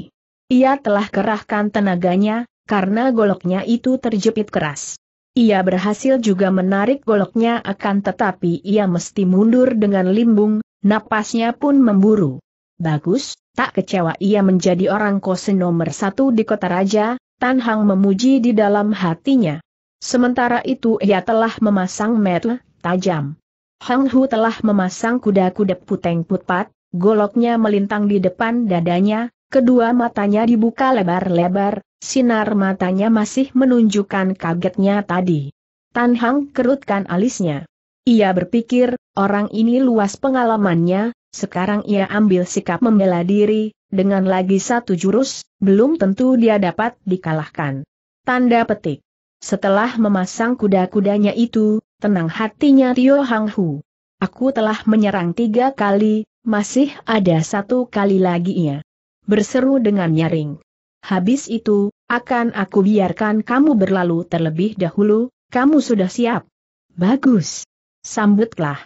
Ia telah kerahkan tenaganya, karena goloknya itu terjepit keras. Ia berhasil juga menarik goloknya akan tetapi ia mesti mundur dengan limbung, napasnya pun memburu. Bagus, tak kecewa ia menjadi orang kose nomor satu di kota raja, Tan Hang memuji di dalam hatinya. Sementara itu ia telah memasang mata tajam. Hang Hu telah memasang kuda-kuda puteng putpat, goloknya melintang di depan dadanya, kedua matanya dibuka lebar-lebar, sinar matanya masih menunjukkan kagetnya tadi. Tan Hang kerutkan alisnya. Ia berpikir, orang ini luas pengalamannya, sekarang ia ambil sikap membela diri, dengan lagi satu jurus, belum tentu dia dapat dikalahkan. Tanda petik. Setelah memasang kuda-kudanya itu, tenang hatinya Tio Hang Hu. Aku telah menyerang tiga kali, masih ada satu kali lagi ya. Berseru dengan nyaring. Habis itu, akan aku biarkan kamu berlalu terlebih dahulu, kamu sudah siap. Bagus. Sambutlah.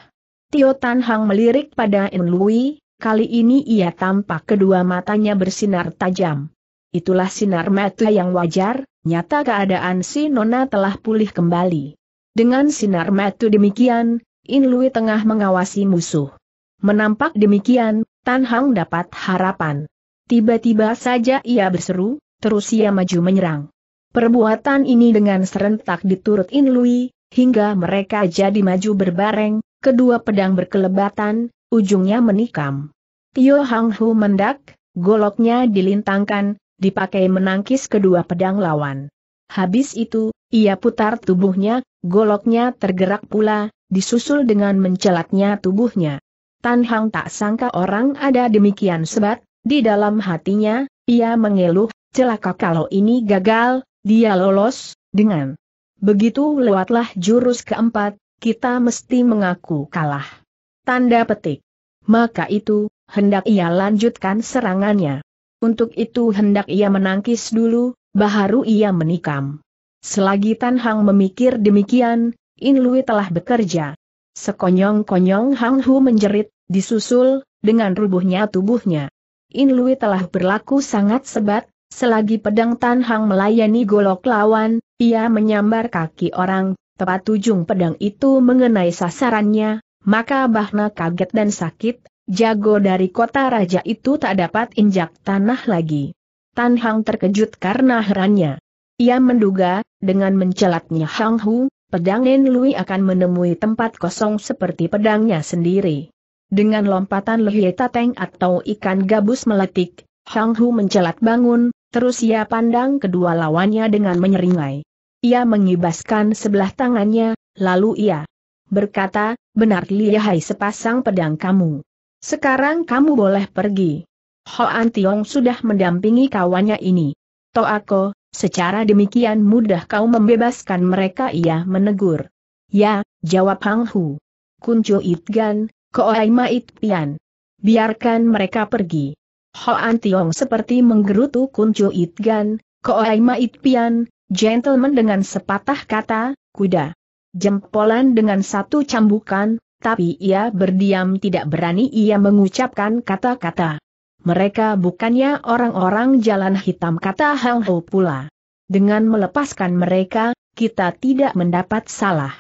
Tio Tan Hang melirik pada En Lui, kali ini ia tampak kedua matanya bersinar tajam. Itulah sinar mata yang wajar, nyata keadaan si Nona telah pulih kembali. Dengan sinar metu demikian, In Lui tengah mengawasi musuh. Menampak demikian, Tan Hang dapat harapan. Tiba-tiba saja ia berseru, terus ia maju menyerang. Perbuatan ini dengan serentak diturut In Lui, hingga mereka jadi maju berbareng, kedua pedang berkelebatan, ujungnya menikam. Tio Hang Hu mendak, goloknya dilintangkan, dipakai menangkis kedua pedang lawan. Habis itu, ia putar tubuhnya, goloknya tergerak pula, disusul dengan mencelatnya tubuhnya. Tan Hang tak sangka orang ada demikian sebat, di dalam hatinya, ia mengeluh, celaka kalau ini gagal, dia lolos, dengan begitu lewatlah jurus keempat, kita mesti mengaku kalah. Tanda petik. Maka itu, hendak ia lanjutkan serangannya. Untuk itu hendak ia menangkis dulu, baharu ia menikam. Selagi Tan Hang memikir demikian, In Lui telah bekerja. Sekonyong-konyong Hang Hu menjerit, disusul, dengan rubuhnya tubuhnya. In Lui telah berlaku sangat sebat, selagi pedang Tan Hang melayani golok lawan, ia menyambar kaki orang, tepat ujung pedang itu mengenai sasarannya, maka Bahna kaget dan sakit, Jago dari kota raja itu tak dapat injak tanah lagi. Tan Hang terkejut karena herannya. Ia menduga, dengan mencelatnya Hang Hu, pedang Nen Lui akan menemui tempat kosong seperti pedangnya sendiri. Dengan lompatan lehye tateng atau ikan gabus meletik, Hang Hu mencelat bangun, terus ia pandang kedua lawannya dengan menyeringai. Ia mengibaskan sebelah tangannya, lalu ia berkata, benar lihai sepasang pedang kamu. Sekarang kamu boleh pergi. Hoan Tiong sudah mendampingi kawannya ini. Toako, secara demikian mudah kau membebaskan mereka ia menegur. Ya, jawab Hang Hu. Kuncu Itgan, Koaima Itpian, Pian. Biarkan mereka pergi. Hoan Tiong seperti menggerutu Kuncu Itgan, Koaima Itpian, Pian, gentleman dengan sepatah kata, kuda. Jempolan dengan satu cambukan, tapi ia berdiam tidak berani ia mengucapkan kata-kata. Mereka bukannya orang-orang jalan hitam kata Hang Ho pula. Dengan melepaskan mereka, kita tidak mendapat salah.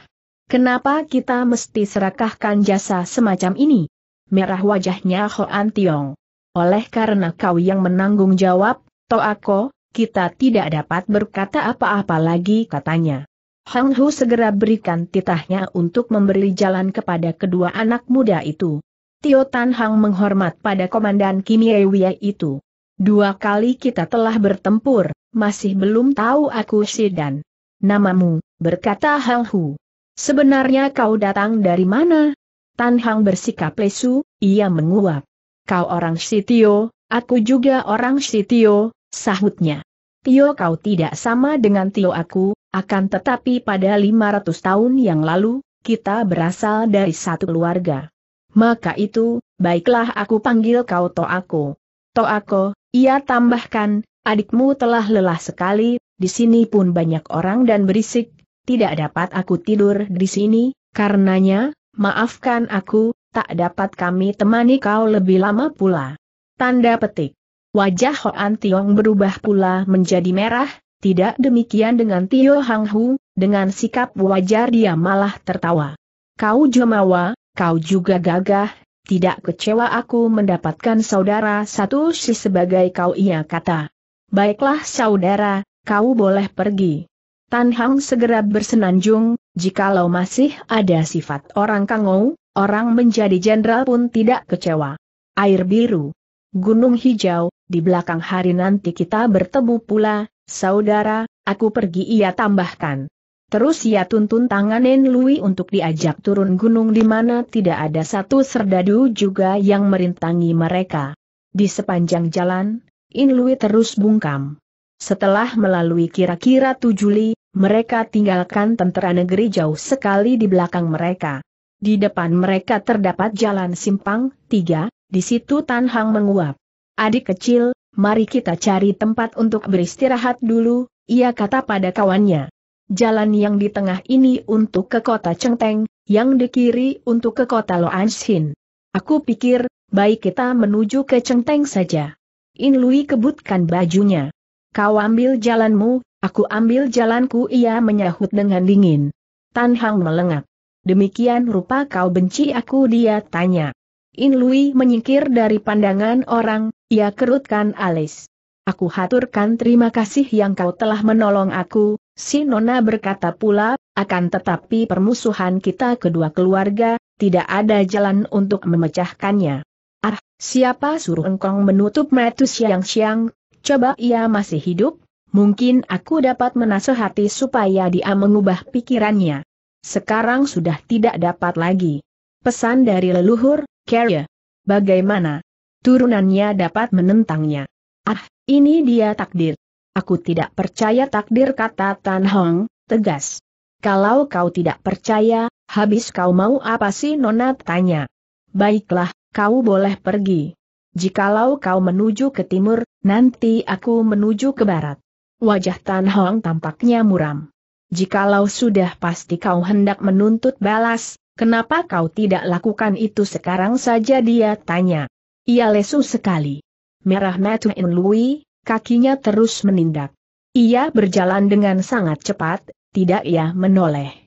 Kenapa kita mesti serakahkan jasa semacam ini? Merah wajahnya An Tiong. Oleh karena kau yang menanggung jawab, Toako, kita tidak dapat berkata apa-apa lagi katanya. Hang Hu segera berikan titahnya untuk memberi jalan kepada kedua anak muda itu. Tio Tan Hang menghormat pada Komandan Kim Ye itu. Dua kali kita telah bertempur, masih belum tahu aku si dan namamu, berkata Hang Hu. Sebenarnya kau datang dari mana? Tan Hang bersikap lesu, ia menguap. Kau orang Sitio, aku juga orang Sitio, sahutnya. Tio kau tidak sama dengan Tio aku, akan tetapi pada 500 tahun yang lalu, kita berasal dari satu keluarga. Maka itu, baiklah aku panggil kau Toako. Toako, ia tambahkan, adikmu telah lelah sekali, di sini pun banyak orang dan berisik, tidak dapat aku tidur di sini, karenanya, maafkan aku, tak dapat kami temani kau lebih lama pula. Tanda petik. Wajah Hoan Tiong berubah pula menjadi merah, tidak demikian dengan Tio Hang Hu, dengan sikap wajar dia malah tertawa. Kau jemawa, kau juga gagah, tidak kecewa aku mendapatkan saudara satu si sebagai kau ia kata. Baiklah saudara, kau boleh pergi. Tan Hang segera bersenanjung, jikalau masih ada sifat orang kangou, orang menjadi jenderal pun tidak kecewa. Air biru, gunung hijau, di belakang hari nanti kita bertemu pula, Saudara, aku pergi ia tambahkan. Terus ia tuntun tangan Nen Lui untuk diajak turun gunung di mana tidak ada satu serdadu juga yang merintangi mereka. Di sepanjang jalan, In Lui terus bungkam. Setelah melalui kira-kira tujuh li, mereka tinggalkan tentara negeri jauh sekali di belakang mereka. Di depan mereka terdapat jalan simpang, tiga, di situ Tan Hang menguap. Adik kecil, mari kita cari tempat untuk beristirahat dulu, ia kata pada kawannya. Jalan yang di tengah ini untuk ke kota Cengteng, yang di kiri untuk ke kota Loanshin. Aku pikir, baik kita menuju ke Cengteng saja. In Lui kebutkan bajunya. Kau ambil jalanmu, aku ambil jalanku ia menyahut dengan dingin. Tan Hang melengak. Demikian rupa kau benci aku dia tanya. In Lui menyingkir dari pandangan orang, ia kerutkan alis. Aku haturkan terima kasih yang kau telah menolong aku, si Nona berkata pula, akan tetapi permusuhan kita kedua keluarga, tidak ada jalan untuk memecahkannya. Ah, siapa suruh engkong menutup metus yang siang coba ia masih hidup, mungkin aku dapat menasehati supaya dia mengubah pikirannya. Sekarang sudah tidak dapat lagi. Pesan dari leluhur, Carrier. Bagaimana? Turunannya dapat menentangnya. Ah, ini dia takdir. Aku tidak percaya takdir kata Tan Hong, tegas. Kalau kau tidak percaya, habis kau mau apa sih Nona tanya. Baiklah, kau boleh pergi. Jikalau kau menuju ke timur, nanti aku menuju ke barat. Wajah Tan Hong tampaknya muram. Jikalau sudah pasti kau hendak menuntut balas, Kenapa kau tidak lakukan itu sekarang saja dia tanya. Ia lesu sekali. Merah matu Louis, kakinya terus menindak. Ia berjalan dengan sangat cepat, tidak ia menoleh.